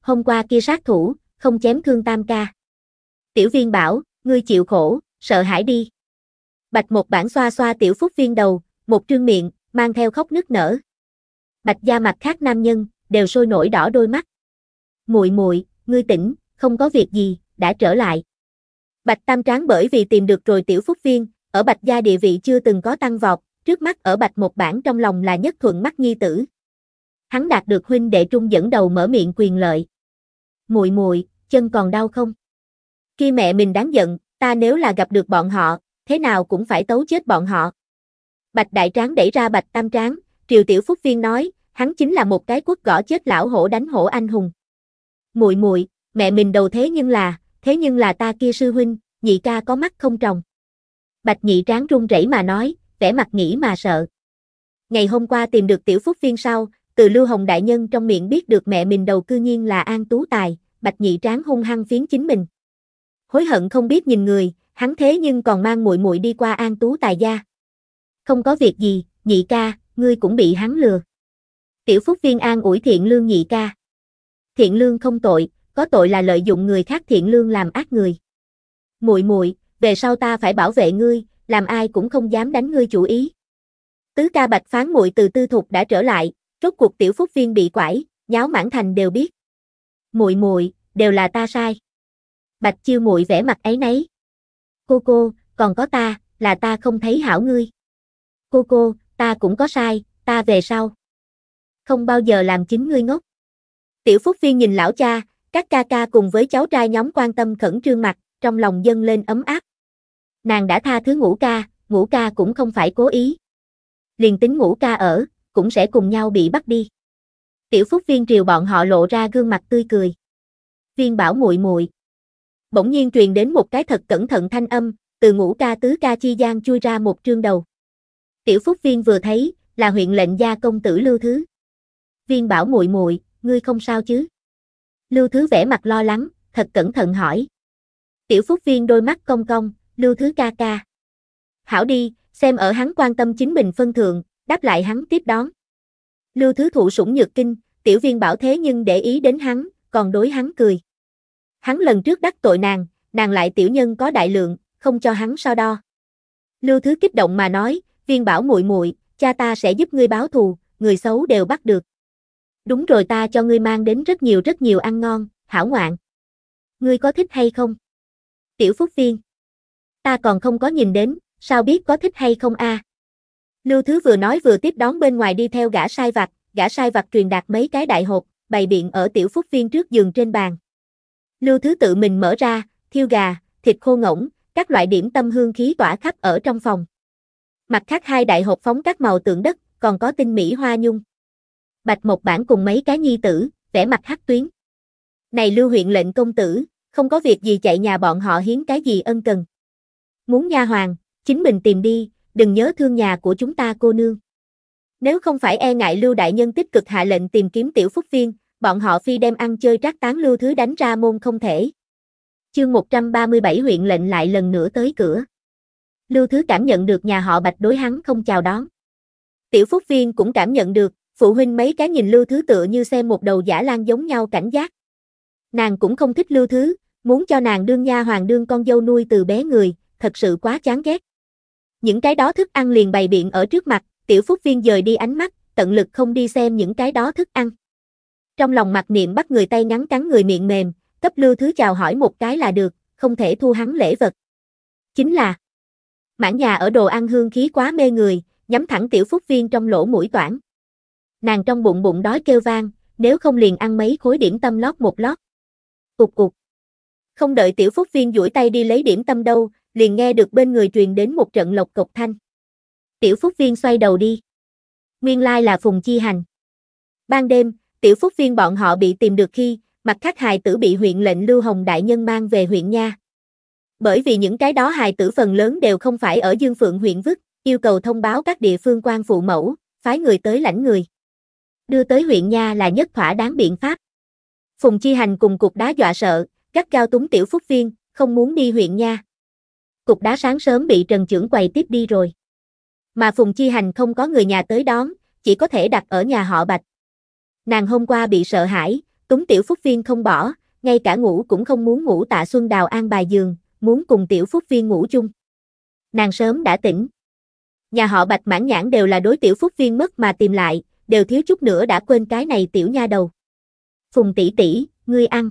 hôm qua kia sát thủ, không chém thương tam ca. Tiểu viên bảo, ngươi chịu khổ, sợ hãi đi. Bạch một bản xoa xoa tiểu phúc viên đầu, một trương miệng, mang theo khóc nức nở. Bạch da mặt khác nam nhân, đều sôi nổi đỏ đôi mắt. mùi mùi ngươi tỉnh, không có việc gì, đã trở lại. Bạch tam tráng bởi vì tìm được rồi tiểu phúc viên, ở bạch gia địa vị chưa từng có tăng vọt, trước mắt ở bạch một bản trong lòng là nhất thuận mắt nhi tử. Hắn đạt được huynh đệ trung dẫn đầu mở miệng quyền lợi muội muội, chân còn đau không? Khi mẹ mình đáng giận, ta nếu là gặp được bọn họ, thế nào cũng phải tấu chết bọn họ. Bạch đại tráng đẩy ra bạch tam tráng, triều tiểu phúc viên nói, hắn chính là một cái quất gõ chết lão hổ đánh hổ anh hùng. Muội muội, mẹ mình đầu thế nhưng là, thế nhưng là ta kia sư huynh, nhị ca có mắt không trồng. Bạch nhị tráng run rẩy mà nói, vẻ mặt nghĩ mà sợ. Ngày hôm qua tìm được tiểu phúc viên sau, từ Lưu Hồng Đại Nhân trong miệng biết được mẹ mình đầu cư nhiên là An Tú Tài, bạch nhị tráng hung hăng phiến chính mình. Hối hận không biết nhìn người, hắn thế nhưng còn mang muội muội đi qua An Tú Tài gia. Không có việc gì, nhị ca, ngươi cũng bị hắn lừa. Tiểu Phúc Viên an ủi thiện lương nhị ca. Thiện lương không tội, có tội là lợi dụng người khác thiện lương làm ác người. Muội muội, về sau ta phải bảo vệ ngươi, làm ai cũng không dám đánh ngươi chủ ý. Tứ ca Bạch Phán muội từ tư thục đã trở lại, rốt cuộc tiểu phúc viên bị quải, nháo mãn thành đều biết. Muội muội, đều là ta sai. Bạch Chiêu muội vẻ mặt ấy nấy. Cô cô, còn có ta, là ta không thấy hảo ngươi. Cô cô, ta cũng có sai, ta về sau. Không bao giờ làm chính ngươi ngốc. Tiểu Phúc Viên nhìn lão cha, các ca ca cùng với cháu trai nhóm quan tâm khẩn trương mặt, trong lòng dâng lên ấm áp. Nàng đã tha thứ ngũ ca, ngũ ca cũng không phải cố ý. Liền tính ngũ ca ở, cũng sẽ cùng nhau bị bắt đi. Tiểu Phúc Viên triều bọn họ lộ ra gương mặt tươi cười. Viên bảo muội muội. Bỗng nhiên truyền đến một cái thật cẩn thận thanh âm, từ ngũ ca tứ ca chi gian chui ra một trương đầu. Tiểu Phúc Viên vừa thấy, là huyện lệnh gia công tử Lưu Thứ. Viên bảo muội muội, ngươi không sao chứ? Lưu Thứ vẻ mặt lo lắng, thật cẩn thận hỏi. Tiểu Phúc Viên đôi mắt cong cong, Lưu Thứ ca ca. Hảo đi, xem ở hắn quan tâm chính mình phân thượng, đáp lại hắn tiếp đón. Lưu Thứ Thụ sủng nhược kinh, tiểu viên bảo thế nhưng để ý đến hắn, còn đối hắn cười. Hắn lần trước đắc tội nàng, nàng lại tiểu nhân có đại lượng, không cho hắn so đo. Lưu Thứ kích động mà nói, viên bảo muội muội, cha ta sẽ giúp ngươi báo thù, người xấu đều bắt được. Đúng rồi ta cho ngươi mang đến rất nhiều rất nhiều ăn ngon, hảo ngoạn. Ngươi có thích hay không? Tiểu Phúc Viên. Ta còn không có nhìn đến, sao biết có thích hay không a? À? Lưu Thứ vừa nói vừa tiếp đón bên ngoài đi theo gã sai vặt, gã sai vặt truyền đạt mấy cái đại hộp, bày biện ở tiểu phúc viên trước giường trên bàn. Lưu Thứ tự mình mở ra, thiêu gà, thịt khô ngỗng, các loại điểm tâm hương khí tỏa khắp ở trong phòng. Mặt khác hai đại hộp phóng các màu tượng đất, còn có tinh mỹ hoa nhung. Bạch một Bản cùng mấy cái nhi tử, vẻ mặt hắc tuyến. Này Lưu huyện lệnh công tử, không có việc gì chạy nhà bọn họ hiến cái gì ân cần. Muốn nha hoàng, chính mình tìm đi, đừng nhớ thương nhà của chúng ta cô nương. Nếu không phải e ngại Lưu Đại Nhân tích cực hạ lệnh tìm kiếm tiểu phúc viên, bọn họ phi đem ăn chơi trác tán lưu thứ đánh ra môn không thể. Chương 137 huyện lệnh lại lần nữa tới cửa. Lưu thứ cảm nhận được nhà họ bạch đối hắn không chào đón. Tiểu phúc viên cũng cảm nhận được, phụ huynh mấy cái nhìn lưu thứ tựa như xem một đầu giả lan giống nhau cảnh giác. Nàng cũng không thích lưu thứ, muốn cho nàng đương nha hoàng đương con dâu nuôi từ bé người, thật sự quá chán ghét. Những cái đó thức ăn liền bày biện ở trước mặt, tiểu phúc viên dời đi ánh mắt, tận lực không đi xem những cái đó thức ăn. Trong lòng mặt niệm bắt người tay ngắn cắn người miệng mềm, cấp lưu thứ chào hỏi một cái là được, không thể thu hắn lễ vật. Chính là mãn nhà ở đồ ăn hương khí quá mê người, nhắm thẳng tiểu phúc viên trong lỗ mũi toản. Nàng trong bụng bụng đói kêu vang, nếu không liền ăn mấy khối điểm tâm lót một lót. Cục cục. Không đợi tiểu phúc viên duỗi tay đi lấy điểm tâm đâu, liền nghe được bên người truyền đến một trận lộc cộc thanh. Tiểu Phúc Viên xoay đầu đi. Nguyên lai là Phùng Chi Hành. Ban đêm, Tiểu Phúc Viên bọn họ bị tìm được khi, mặt khác hài tử bị huyện lệnh Lưu Hồng Đại Nhân mang về huyện nha. Bởi vì những cái đó hài tử phần lớn đều không phải ở Dương Phượng huyện vứt, yêu cầu thông báo các địa phương quan phụ mẫu, phái người tới lãnh người. Đưa tới huyện nha là nhất thỏa đáng biện pháp. Phùng Chi Hành cùng cục đá dọa sợ, gắt cao túng Tiểu Phúc Viên, không muốn đi huyện nha cục đá sáng sớm bị Trần trưởng quầy tiếp đi rồi. Mà Phùng Chi Hành không có người nhà tới đón, chỉ có thể đặt ở nhà họ Bạch. Nàng hôm qua bị sợ hãi, túng tiểu phúc viên không bỏ, ngay cả ngủ cũng không muốn ngủ tạ Xuân Đào an bài giường, muốn cùng tiểu phúc viên ngủ chung. Nàng sớm đã tỉnh. Nhà họ Bạch mãn nhãn đều là đối tiểu phúc viên mất mà tìm lại, đều thiếu chút nữa đã quên cái này tiểu nha đầu. Phùng tỷ tỷ, ngươi ăn.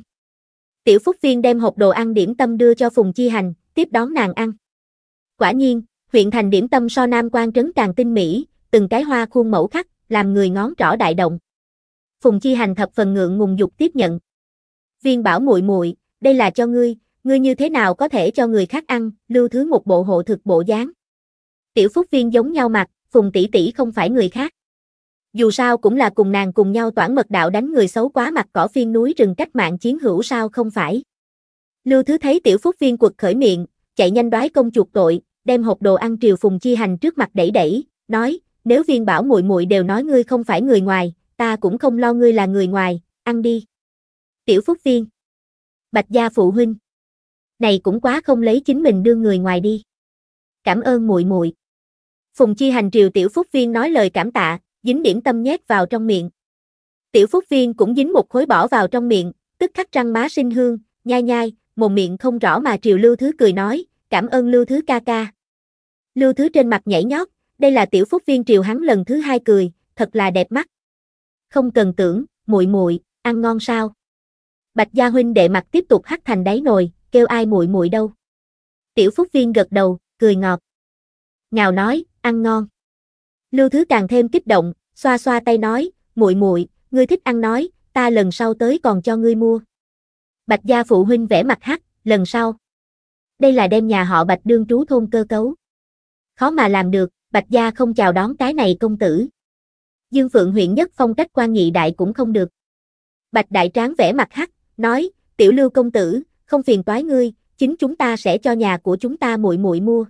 Tiểu Phúc Viên đem hộp đồ ăn điểm tâm đưa cho Phùng Chi Hành, tiếp đón nàng ăn. Quả nhiên, huyện thành điểm tâm so nam quan trấn càng tinh mỹ, từng cái hoa khuôn mẫu khắc, làm người ngón trỏ đại động. Phùng Chi Hành thập phần ngượng ngùng dục tiếp nhận. Viên bảo muội muội, đây là cho ngươi, ngươi như thế nào có thể cho người khác ăn, lưu thứ một bộ hộ thực bộ dáng. Tiểu Phúc Viên giống nhau mặt, Phùng tỷ tỷ không phải người khác. Dù sao cũng là cùng nàng cùng nhau toản mật đạo đánh người xấu quá mặt cỏ phiên núi rừng cách mạng chiến hữu sao không phải. Lưu Thứ thấy tiểu phúc viên quật khởi miệng, chạy nhanh đoái công chuột tội, đem hộp đồ ăn triều phùng chi hành trước mặt đẩy đẩy, nói, nếu viên bảo muội muội đều nói ngươi không phải người ngoài, ta cũng không lo ngươi là người ngoài, ăn đi. Tiểu phúc viên. Bạch gia phụ huynh. Này cũng quá không lấy chính mình đưa người ngoài đi. Cảm ơn muội muội. Phùng chi hành triều tiểu phúc viên nói lời cảm tạ, dính điểm tâm nhét vào trong miệng. Tiểu phúc viên cũng dính một khối bỏ vào trong miệng, tức khắc răng má sinh hương, nhai nhai, mồm miệng không rõ mà triều Lưu Thứ cười nói, cảm ơn Lưu Thứ ca ca. Lưu Thứ trên mặt nhảy nhót, đây là tiểu phúc viên triều hắn lần thứ hai cười, thật là đẹp mắt. Không cần tưởng, muội muội ăn ngon sao. Bạch Gia Huynh đệ mặt tiếp tục hắt thành đáy nồi, kêu ai muội muội đâu. Tiểu phúc viên gật đầu, cười ngọt. Ngào nói, ăn ngon. Lưu Thứ càng thêm kích động, xoa xoa tay nói, muội muội, ngươi thích ăn nói, ta lần sau tới còn cho ngươi mua. Bạch gia phụ huynh vẽ mặt hắc, lần sau. Đây là đem nhà họ Bạch đương trú thôn cơ cấu. Khó mà làm được, Bạch gia không chào đón cái này công tử. Dương Phượng huyện nhất phong cách quan nghị đại cũng không được. Bạch đại tráng vẽ mặt hắc, nói, tiểu lưu công tử, không phiền toái ngươi, chính chúng ta sẽ cho nhà của chúng ta muội muội mua.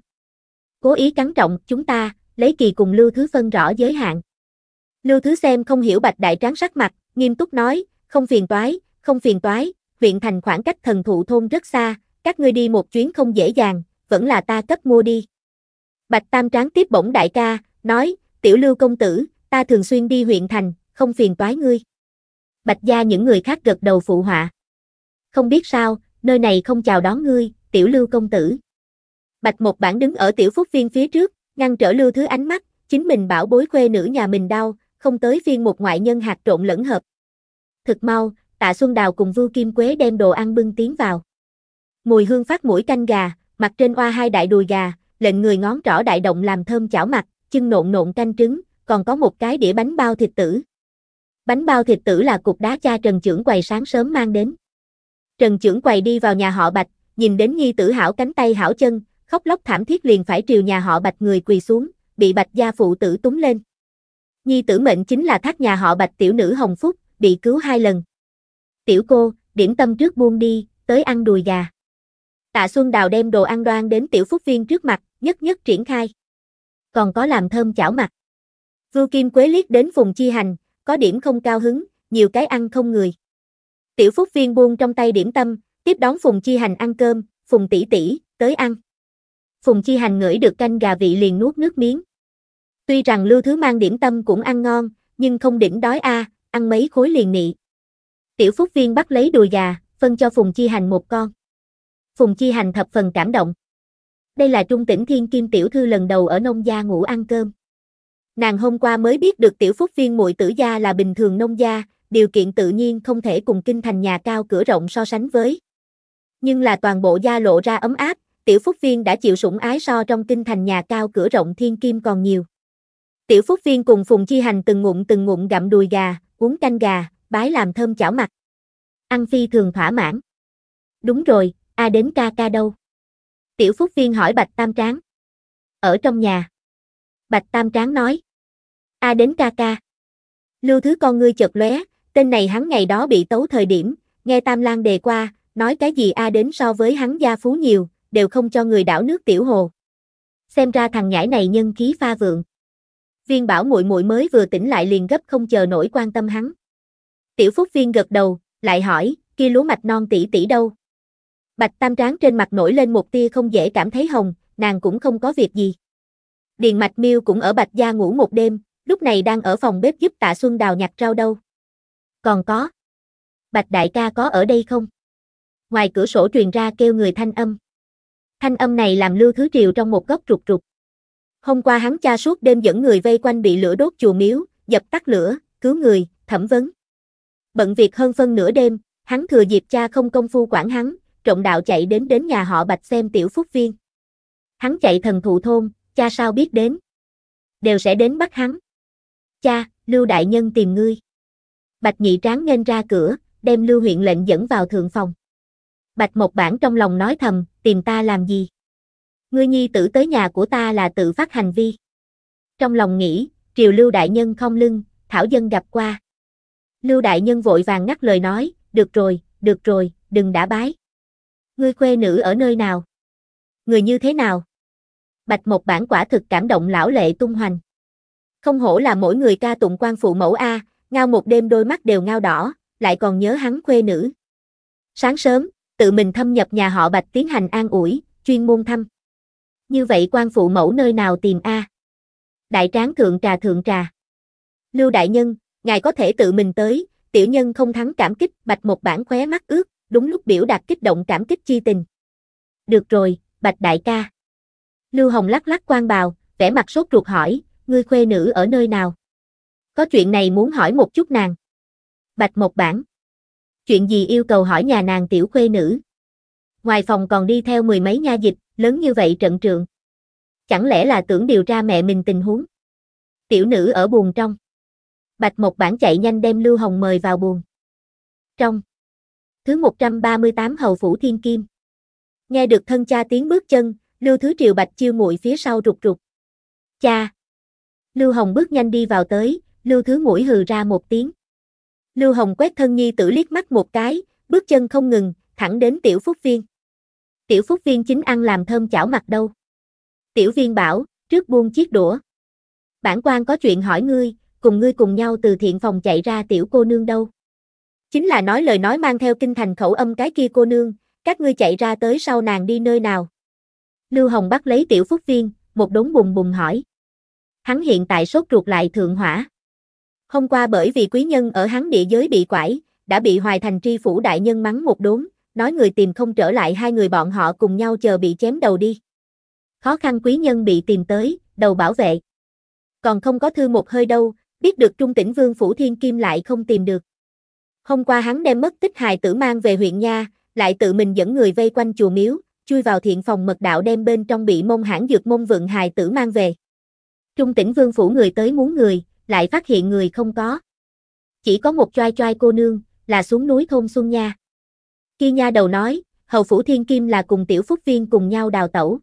Cố ý cắn trọng, chúng ta, lấy kỳ cùng lưu thứ phân rõ giới hạn. Lưu thứ xem không hiểu bạch đại tráng sắc mặt, nghiêm túc nói, không phiền toái, không phiền toái, huyện thành khoảng cách thần thụ thôn rất xa, các ngươi đi một chuyến không dễ dàng, vẫn là ta cấp mua đi. Bạch Tam Tráng tiếp bổng đại ca, nói, tiểu lưu công tử, ta thường xuyên đi huyện thành, không phiền toái ngươi. Bạch gia những người khác gật đầu phụ họa. Không biết sao, nơi này không chào đón ngươi, tiểu lưu công tử. Bạch một bản đứng ở tiểu phúc viên phía trước, ngăn trở lưu thứ ánh mắt, chính mình bảo bối quê nữ nhà mình đau, không tới phiên một ngoại nhân hạt trộn lẫn hợp. Thực mau, Tạ Xuân Đào cùng Vưu Kim Quế đem đồ ăn bưng tiến vào. Mùi hương phát mũi canh gà, mặt trên oa hai đại đùi gà, lệnh người ngón rõ đại động làm thơm chảo mặt, chân nộn nộn canh trứng, còn có một cái đĩa bánh bao thịt tử. Bánh bao thịt tử là cục đá cha Trần Trưởng Quầy sáng sớm mang đến. Trần Trưởng Quầy đi vào nhà họ Bạch, nhìn đến nhi tử hảo cánh tay hảo chân, khóc lóc thảm thiết liền phải triều nhà họ Bạch người quỳ xuống, bị Bạch gia phụ tử túm lên. Nhi tử mệnh chính là thác nhà họ Bạch tiểu nữ Hồng Phúc, bị cứu hai lần tiểu cô, điểm tâm trước buông đi, tới ăn đùi gà. Tạ Xuân Đào đem đồ ăn đoan đến tiểu phúc viên trước mặt, nhất nhất triển khai. Còn có làm thơm chảo mặt. Vưu Kim Quế liếc đến Phùng chi hành, có điểm không cao hứng, nhiều cái ăn không người. Tiểu phúc viên buông trong tay điểm tâm, tiếp đón Phùng Chi Hành ăn cơm, Phùng tỷ tỷ tới ăn. Phùng Chi Hành ngửi được canh gà vị liền nuốt nước miếng. Tuy rằng Lưu Thứ mang điểm tâm cũng ăn ngon, nhưng không đỉnh đói a, à, ăn mấy khối liền nị. Tiểu Phúc Viên bắt lấy đùi gà, phân cho Phùng Chi Hành một con. Phùng Chi Hành thập phần cảm động. Đây là trung tỉnh thiên kim tiểu thư lần đầu ở nông gia ngủ ăn cơm. Nàng hôm qua mới biết được tiểu Phúc Viên muội tử gia là bình thường nông gia, điều kiện tự nhiên không thể cùng kinh thành nhà cao cửa rộng so sánh với. Nhưng là toàn bộ gia lộ ra ấm áp, tiểu Phúc Viên đã chịu sủng ái so trong kinh thành nhà cao cửa rộng thiên kim còn nhiều. Tiểu Phúc Viên cùng Phùng Chi Hành từng ngụm từng ngụm gặm đùi gà, uống canh gà, bái làm thơm chảo mặt. Ăn phi thường thỏa mãn. Đúng rồi, a đến ca ca đâu? Tiểu Phúc Viên hỏi Bạch Tam Tráng. Ở trong nhà. Bạch Tam Tráng nói. A đến ca ca. Lưu thứ con ngươi chợt lóe, tên này hắn ngày đó bị tấu thời điểm, nghe Tam Lan đề qua, nói cái gì A đến so với hắn gia phú nhiều, đều không cho người đảo nước tiểu hồ. Xem ra thằng nhãi này nhân khí pha vượng. Viên bảo muội muội mới vừa tỉnh lại liền gấp không chờ nổi quan tâm hắn. Tiểu Phúc Viên gật đầu, lại hỏi, kia lúa mạch non tỷ tỷ đâu? Bạch Tam Tráng trên mặt nổi lên một tia không dễ cảm thấy hồng, nàng cũng không có việc gì. Điền Mạch Miêu cũng ở Bạch Gia ngủ một đêm, lúc này đang ở phòng bếp giúp Tạ Xuân đào nhặt rau đâu. Còn có. Bạch Đại ca có ở đây không? Ngoài cửa sổ truyền ra kêu người thanh âm. Thanh âm này làm Lưu Thứ Triều trong một góc rụt rụt. Hôm qua hắn cha suốt đêm dẫn người vây quanh bị lửa đốt chùa miếu, dập tắt lửa, cứu người, thẩm vấn bận việc hơn phân nửa đêm, hắn thừa dịp cha không công phu quản hắn, trọng đạo chạy đến đến nhà họ Bạch xem tiểu phúc viên. Hắn chạy thần thụ thôn, cha sao biết đến. Đều sẽ đến bắt hắn. Cha, Lưu Đại Nhân tìm ngươi. Bạch nhị tráng nghênh ra cửa, đem Lưu huyện lệnh dẫn vào thượng phòng. Bạch một bản trong lòng nói thầm, tìm ta làm gì? Ngươi nhi tử tới nhà của ta là tự phát hành vi. Trong lòng nghĩ, triều Lưu Đại Nhân không lưng, Thảo Dân gặp qua. Lưu đại nhân vội vàng ngắt lời nói, được rồi, được rồi, đừng đã bái. Ngươi khuê nữ ở nơi nào? Người như thế nào? Bạch một bản quả thực cảm động lão lệ tung hoành. Không hổ là mỗi người ca tụng quan phụ mẫu A, ngao một đêm đôi mắt đều ngao đỏ, lại còn nhớ hắn khuê nữ. Sáng sớm, tự mình thâm nhập nhà họ Bạch tiến hành an ủi, chuyên môn thăm. Như vậy quan phụ mẫu nơi nào tìm A? Đại tráng thượng trà thượng trà. Lưu đại nhân, ngài có thể tự mình tới, tiểu nhân không thắng cảm kích, bạch một bản khóe mắt ướt, đúng lúc biểu đạt kích động cảm kích chi tình. Được rồi, bạch đại ca. Lưu Hồng lắc lắc quan bào, vẻ mặt sốt ruột hỏi, ngươi khuê nữ ở nơi nào? Có chuyện này muốn hỏi một chút nàng. Bạch một bản. Chuyện gì yêu cầu hỏi nhà nàng tiểu khuê nữ? Ngoài phòng còn đi theo mười mấy nha dịch, lớn như vậy trận trường. Chẳng lẽ là tưởng điều tra mẹ mình tình huống? Tiểu nữ ở buồn trong. Bạch Mộc Bản chạy nhanh đem Lưu Hồng mời vào buồn. Trong Thứ 138 Hầu Phủ Thiên Kim Nghe được thân cha tiếng bước chân, Lưu Thứ Triều Bạch chiêu muội phía sau rụt rụt. Cha! Lưu Hồng bước nhanh đi vào tới, Lưu Thứ mũi hừ ra một tiếng. Lưu Hồng quét thân nhi tử liếc mắt một cái, bước chân không ngừng, thẳng đến Tiểu Phúc Viên. Tiểu Phúc Viên chính ăn làm thơm chảo mặt đâu. Tiểu Viên bảo, trước buông chiếc đũa. Bản quan có chuyện hỏi ngươi, cùng ngươi cùng nhau từ thiện phòng chạy ra tiểu cô nương đâu. Chính là nói lời nói mang theo kinh thành khẩu âm cái kia cô nương, các ngươi chạy ra tới sau nàng đi nơi nào. Lưu Hồng bắt lấy tiểu phúc viên, một đống bùng bùng hỏi. Hắn hiện tại sốt ruột lại thượng hỏa. Hôm qua bởi vì quý nhân ở hắn địa giới bị quải, đã bị hoài thành tri phủ đại nhân mắng một đốn, nói người tìm không trở lại hai người bọn họ cùng nhau chờ bị chém đầu đi. Khó khăn quý nhân bị tìm tới, đầu bảo vệ. Còn không có thư một hơi đâu, biết được trung tỉnh vương phủ thiên kim lại không tìm được. Hôm qua hắn đem mất tích hài tử mang về huyện nha, lại tự mình dẫn người vây quanh chùa miếu, chui vào thiện phòng mật đạo đem bên trong bị mông hãn dược mông vượng hài tử mang về. Trung tỉnh vương phủ người tới muốn người, lại phát hiện người không có. Chỉ có một trai trai cô nương, là xuống núi thôn Xuân Nha. Khi nha đầu nói, hầu phủ thiên kim là cùng tiểu phúc viên cùng nhau đào tẩu.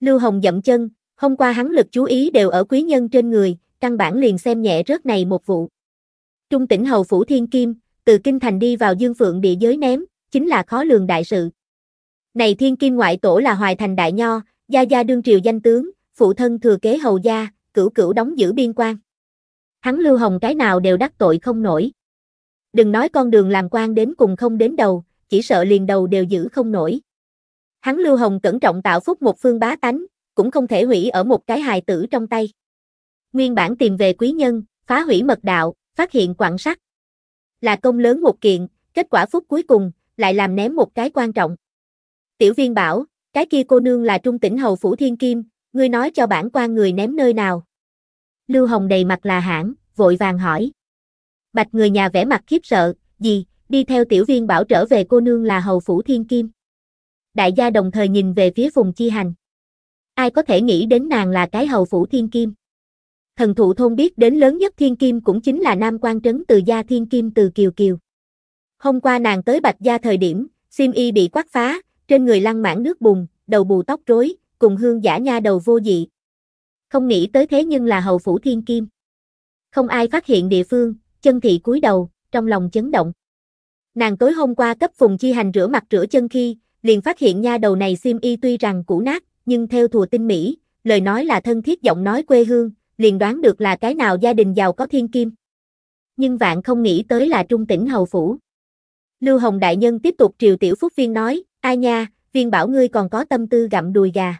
Lưu Hồng dậm chân, hôm qua hắn lực chú ý đều ở quý nhân trên người, căn bản liền xem nhẹ rớt này một vụ. Trung tỉnh hầu phủ thiên kim, từ kinh thành đi vào dương phượng địa giới ném, chính là khó lường đại sự. Này thiên kim ngoại tổ là hoài thành đại nho, gia gia đương triều danh tướng, phụ thân thừa kế hầu gia, cửu cửu đóng giữ biên quan. Hắn lưu hồng cái nào đều đắc tội không nổi. Đừng nói con đường làm quan đến cùng không đến đầu, chỉ sợ liền đầu đều giữ không nổi. Hắn lưu hồng cẩn trọng tạo phúc một phương bá tánh, cũng không thể hủy ở một cái hài tử trong tay nguyên bản tìm về quý nhân, phá hủy mật đạo, phát hiện quặng sắt. Là công lớn một kiện, kết quả phút cuối cùng, lại làm ném một cái quan trọng. Tiểu viên bảo, cái kia cô nương là trung tỉnh hầu phủ thiên kim, ngươi nói cho bản quan người ném nơi nào. Lưu Hồng đầy mặt là hãng, vội vàng hỏi. Bạch người nhà vẻ mặt khiếp sợ, gì, đi theo tiểu viên bảo trở về cô nương là hầu phủ thiên kim. Đại gia đồng thời nhìn về phía vùng chi hành. Ai có thể nghĩ đến nàng là cái hầu phủ thiên kim? thần thụ thôn biết đến lớn nhất thiên kim cũng chính là nam quan trấn từ gia thiên kim từ kiều kiều. Hôm qua nàng tới bạch gia thời điểm, sim y bị quát phá, trên người lăn mảng nước bùn, đầu bù tóc rối, cùng hương giả nha đầu vô dị. Không nghĩ tới thế nhưng là hầu phủ thiên kim. Không ai phát hiện địa phương, chân thị cúi đầu, trong lòng chấn động. Nàng tối hôm qua cấp phùng chi hành rửa mặt rửa chân khi, liền phát hiện nha đầu này sim y tuy rằng cũ nát, nhưng theo thùa tinh mỹ, lời nói là thân thiết giọng nói quê hương, liền đoán được là cái nào gia đình giàu có thiên kim. Nhưng vạn không nghĩ tới là trung tỉnh hầu phủ. Lưu Hồng Đại Nhân tiếp tục triều tiểu phúc viên nói, ai nha, viên bảo ngươi còn có tâm tư gặm đùi gà.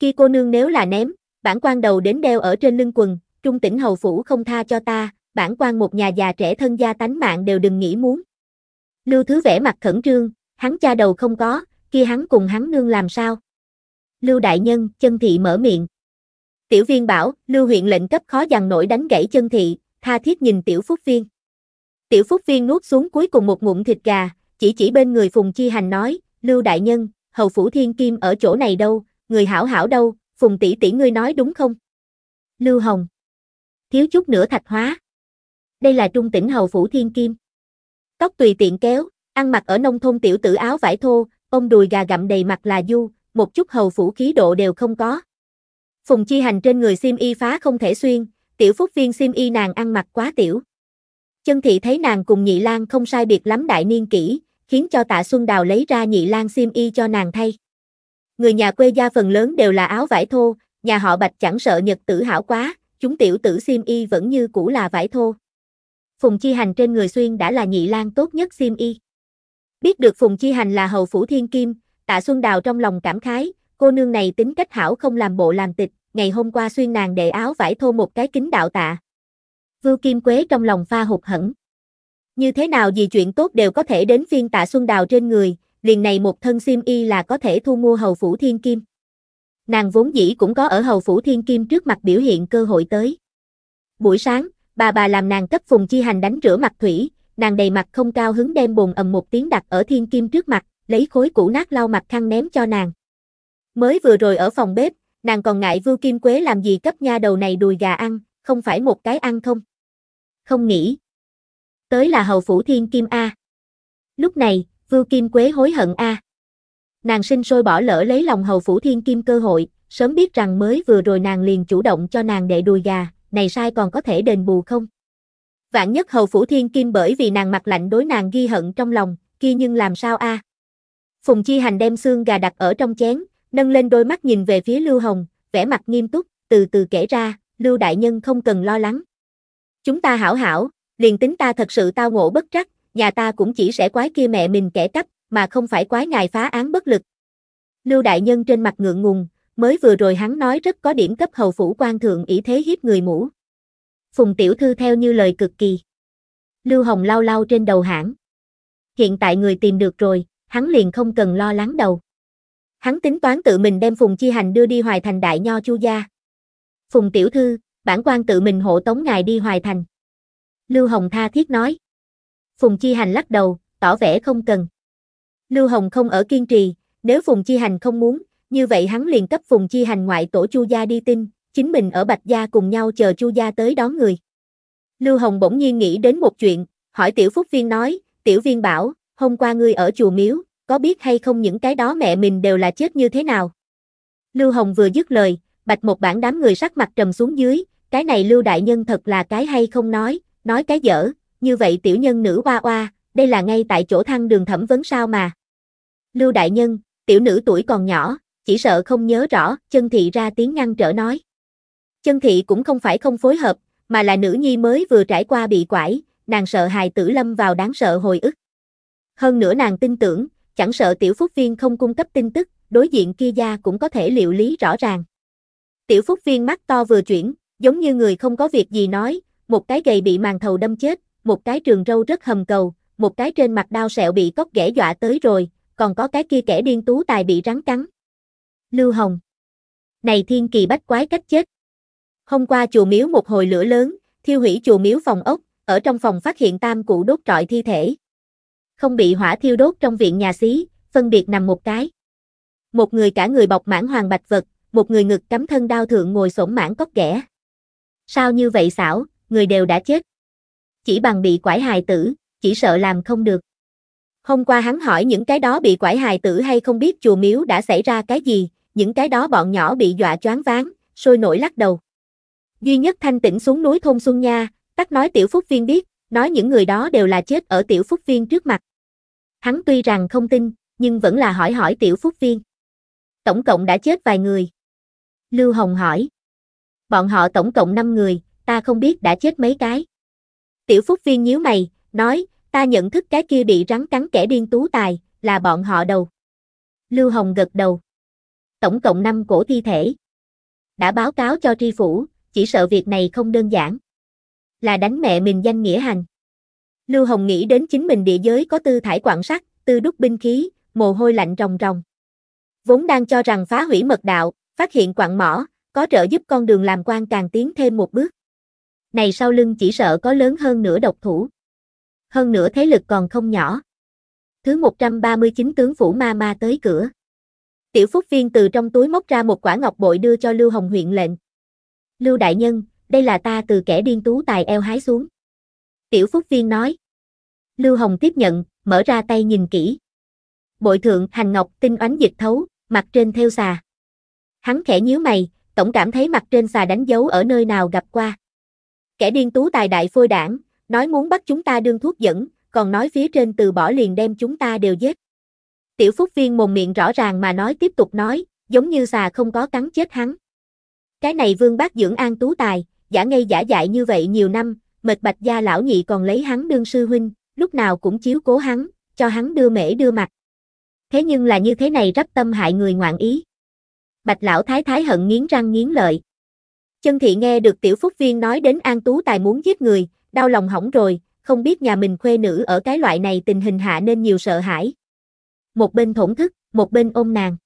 Khi cô nương nếu là ném, bản quan đầu đến đeo ở trên lưng quần, trung tỉnh hầu phủ không tha cho ta, bản quan một nhà già trẻ thân gia tánh mạng đều đừng nghĩ muốn. Lưu Thứ vẻ mặt khẩn trương, hắn cha đầu không có, kia hắn cùng hắn nương làm sao? Lưu Đại Nhân, chân thị mở miệng, Tiểu viên bảo, lưu huyện lệnh cấp khó dằn nổi đánh gãy chân thị, tha thiết nhìn tiểu phúc viên. Tiểu phúc viên nuốt xuống cuối cùng một ngụm thịt gà, chỉ chỉ bên người Phùng Chi Hành nói, Lưu Đại Nhân, hầu phủ thiên kim ở chỗ này đâu, người hảo hảo đâu, Phùng tỷ tỷ ngươi nói đúng không? Lưu Hồng. Thiếu chút nữa thạch hóa. Đây là trung tỉnh hầu phủ thiên kim. Tóc tùy tiện kéo, ăn mặc ở nông thôn tiểu tử áo vải thô, ông đùi gà gặm đầy mặt là du, một chút hầu phủ khí độ đều không có. Phùng Chi Hành trên người sim y phá không thể xuyên, tiểu phúc viên sim y nàng ăn mặc quá tiểu. Chân thị thấy nàng cùng nhị lang không sai biệt lắm đại niên kỹ, khiến cho tạ Xuân Đào lấy ra nhị lang sim y cho nàng thay. Người nhà quê gia phần lớn đều là áo vải thô, nhà họ bạch chẳng sợ nhật tử hảo quá, chúng tiểu tử sim y vẫn như cũ là vải thô. Phùng Chi Hành trên người xuyên đã là nhị lang tốt nhất sim y. Biết được Phùng Chi Hành là hầu phủ thiên kim, tạ Xuân Đào trong lòng cảm khái, cô nương này tính cách hảo không làm bộ làm tịch, ngày hôm qua xuyên nàng để áo vải thô một cái kính đạo tạ. Vưu Kim Quế trong lòng pha hụt hẫng. Như thế nào gì chuyện tốt đều có thể đến phiên tạ Xuân Đào trên người, liền này một thân sim y là có thể thu mua hầu phủ thiên kim. Nàng vốn dĩ cũng có ở hầu phủ thiên kim trước mặt biểu hiện cơ hội tới. Buổi sáng, bà bà làm nàng cấp phùng chi hành đánh rửa mặt thủy, nàng đầy mặt không cao hứng đem bồn ầm một tiếng đặt ở thiên kim trước mặt, lấy khối củ nát lau mặt khăn ném cho nàng. Mới vừa rồi ở phòng bếp, nàng còn ngại Vưu Kim Quế làm gì cấp nha đầu này đùi gà ăn, không phải một cái ăn không? Không nghĩ. Tới là hầu phủ thiên kim A. Lúc này, Vưu Kim Quế hối hận A. Nàng sinh sôi bỏ lỡ lấy lòng hầu phủ thiên kim cơ hội, sớm biết rằng mới vừa rồi nàng liền chủ động cho nàng đệ đùi gà, này sai còn có thể đền bù không? Vạn nhất hầu phủ thiên kim bởi vì nàng mặt lạnh đối nàng ghi hận trong lòng, kia nhưng làm sao a? Phùng Chi Hành đem xương gà đặt ở trong chén, nâng lên đôi mắt nhìn về phía Lưu Hồng, vẻ mặt nghiêm túc, từ từ kể ra, Lưu Đại Nhân không cần lo lắng. Chúng ta hảo hảo, liền tính ta thật sự tao ngộ bất trắc, nhà ta cũng chỉ sẽ quái kia mẹ mình kẻ cắp, mà không phải quái ngài phá án bất lực. Lưu Đại Nhân trên mặt ngượng ngùng, mới vừa rồi hắn nói rất có điểm cấp hầu phủ quan thượng ý thế hiếp người mũ. Phùng Tiểu Thư theo như lời cực kỳ. Lưu Hồng lau lau trên đầu hãng. Hiện tại người tìm được rồi, hắn liền không cần lo lắng đầu. Hắn tính toán tự mình đem Phùng Chi Hành đưa đi Hoài Thành Đại Nho Chu Gia. Phùng Tiểu Thư, bản quan tự mình hộ tống ngài đi Hoài Thành. Lưu Hồng tha thiết nói. Phùng Chi Hành lắc đầu, tỏ vẻ không cần. Lưu Hồng không ở kiên trì, nếu Phùng Chi Hành không muốn, như vậy hắn liền cấp Phùng Chi Hành ngoại tổ Chu Gia đi tin, chính mình ở Bạch Gia cùng nhau chờ Chu Gia tới đón người. Lưu Hồng bỗng nhiên nghĩ đến một chuyện, hỏi Tiểu Phúc Viên nói, Tiểu Viên bảo, hôm qua ngươi ở chùa miếu, có biết hay không những cái đó mẹ mình đều là chết như thế nào. Lưu Hồng vừa dứt lời, bạch một bản đám người sắc mặt trầm xuống dưới, cái này Lưu Đại Nhân thật là cái hay không nói, nói cái dở, như vậy tiểu nhân nữ oa oa, đây là ngay tại chỗ thăng đường thẩm vấn sao mà. Lưu Đại Nhân, tiểu nữ tuổi còn nhỏ, chỉ sợ không nhớ rõ, chân thị ra tiếng ngăn trở nói. Chân thị cũng không phải không phối hợp, mà là nữ nhi mới vừa trải qua bị quải, nàng sợ hài tử lâm vào đáng sợ hồi ức. Hơn nữa nàng tin tưởng, chẳng sợ tiểu phúc viên không cung cấp tin tức, đối diện kia gia cũng có thể liệu lý rõ ràng. Tiểu phúc viên mắt to vừa chuyển, giống như người không có việc gì nói, một cái gầy bị màn thầu đâm chết, một cái trường râu rất hầm cầu, một cái trên mặt đau sẹo bị cốc ghẻ dọa tới rồi, còn có cái kia kẻ điên tú tài bị rắn cắn. Lưu Hồng Này thiên kỳ bách quái cách chết. Hôm qua chùa miếu một hồi lửa lớn, thiêu hủy chùa miếu phòng ốc, ở trong phòng phát hiện tam cụ đốt trọi thi thể không bị hỏa thiêu đốt trong viện nhà xí, phân biệt nằm một cái. Một người cả người bọc mãn hoàng bạch vật, một người ngực cắm thân đao thượng ngồi sổn mãn cóc ghẻ. Sao như vậy xảo, người đều đã chết. Chỉ bằng bị quải hài tử, chỉ sợ làm không được. Hôm qua hắn hỏi những cái đó bị quải hài tử hay không biết chùa miếu đã xảy ra cái gì, những cái đó bọn nhỏ bị dọa choáng váng, sôi nổi lắc đầu. Duy nhất thanh tỉnh xuống núi thôn Xuân Nha, tắt nói tiểu phúc viên biết, nói những người đó đều là chết ở tiểu phúc viên trước mặt. Hắn tuy rằng không tin, nhưng vẫn là hỏi hỏi tiểu phúc viên. Tổng cộng đã chết vài người. Lưu Hồng hỏi. Bọn họ tổng cộng 5 người, ta không biết đã chết mấy cái. Tiểu phúc viên nhíu mày, nói, ta nhận thức cái kia bị rắn cắn kẻ điên tú tài, là bọn họ đầu. Lưu Hồng gật đầu. Tổng cộng 5 cổ thi thể. Đã báo cáo cho tri phủ, chỉ sợ việc này không đơn giản. Là đánh mẹ mình danh nghĩa hành. Lưu Hồng nghĩ đến chính mình địa giới có tư thải quảng sắc, tư đúc binh khí, mồ hôi lạnh ròng ròng. Vốn đang cho rằng phá hủy mật đạo, phát hiện quặng mỏ, có trợ giúp con đường làm quan càng tiến thêm một bước. Này sau lưng chỉ sợ có lớn hơn nửa độc thủ. Hơn nửa thế lực còn không nhỏ. Thứ 139 tướng phủ ma ma tới cửa. Tiểu Phúc Viên từ trong túi móc ra một quả ngọc bội đưa cho Lưu Hồng huyện lệnh. Lưu Đại Nhân, đây là ta từ kẻ điên tú tài eo hái xuống. Tiểu Phúc Viên nói. Lưu Hồng tiếp nhận, mở ra tay nhìn kỹ. Bội thượng hành ngọc tinh oánh dịch thấu, mặt trên theo xà. Hắn khẽ nhíu mày, tổng cảm thấy mặt trên xà đánh dấu ở nơi nào gặp qua. Kẻ điên tú tài đại phôi đảng, nói muốn bắt chúng ta đương thuốc dẫn, còn nói phía trên từ bỏ liền đem chúng ta đều giết. Tiểu Phúc Viên mồm miệng rõ ràng mà nói tiếp tục nói, giống như xà không có cắn chết hắn. Cái này vương bác dưỡng an tú tài, giả ngây giả dại như vậy nhiều năm, mệt bạch gia lão nhị còn lấy hắn đương sư huynh, lúc nào cũng chiếu cố hắn, cho hắn đưa mễ đưa mặt. Thế nhưng là như thế này rắp tâm hại người ngoạn ý. Bạch lão thái thái hận nghiến răng nghiến lợi. Chân thị nghe được tiểu phúc viên nói đến an tú tài muốn giết người, đau lòng hỏng rồi, không biết nhà mình khuê nữ ở cái loại này tình hình hạ nên nhiều sợ hãi. Một bên thổn thức, một bên ôm nàng.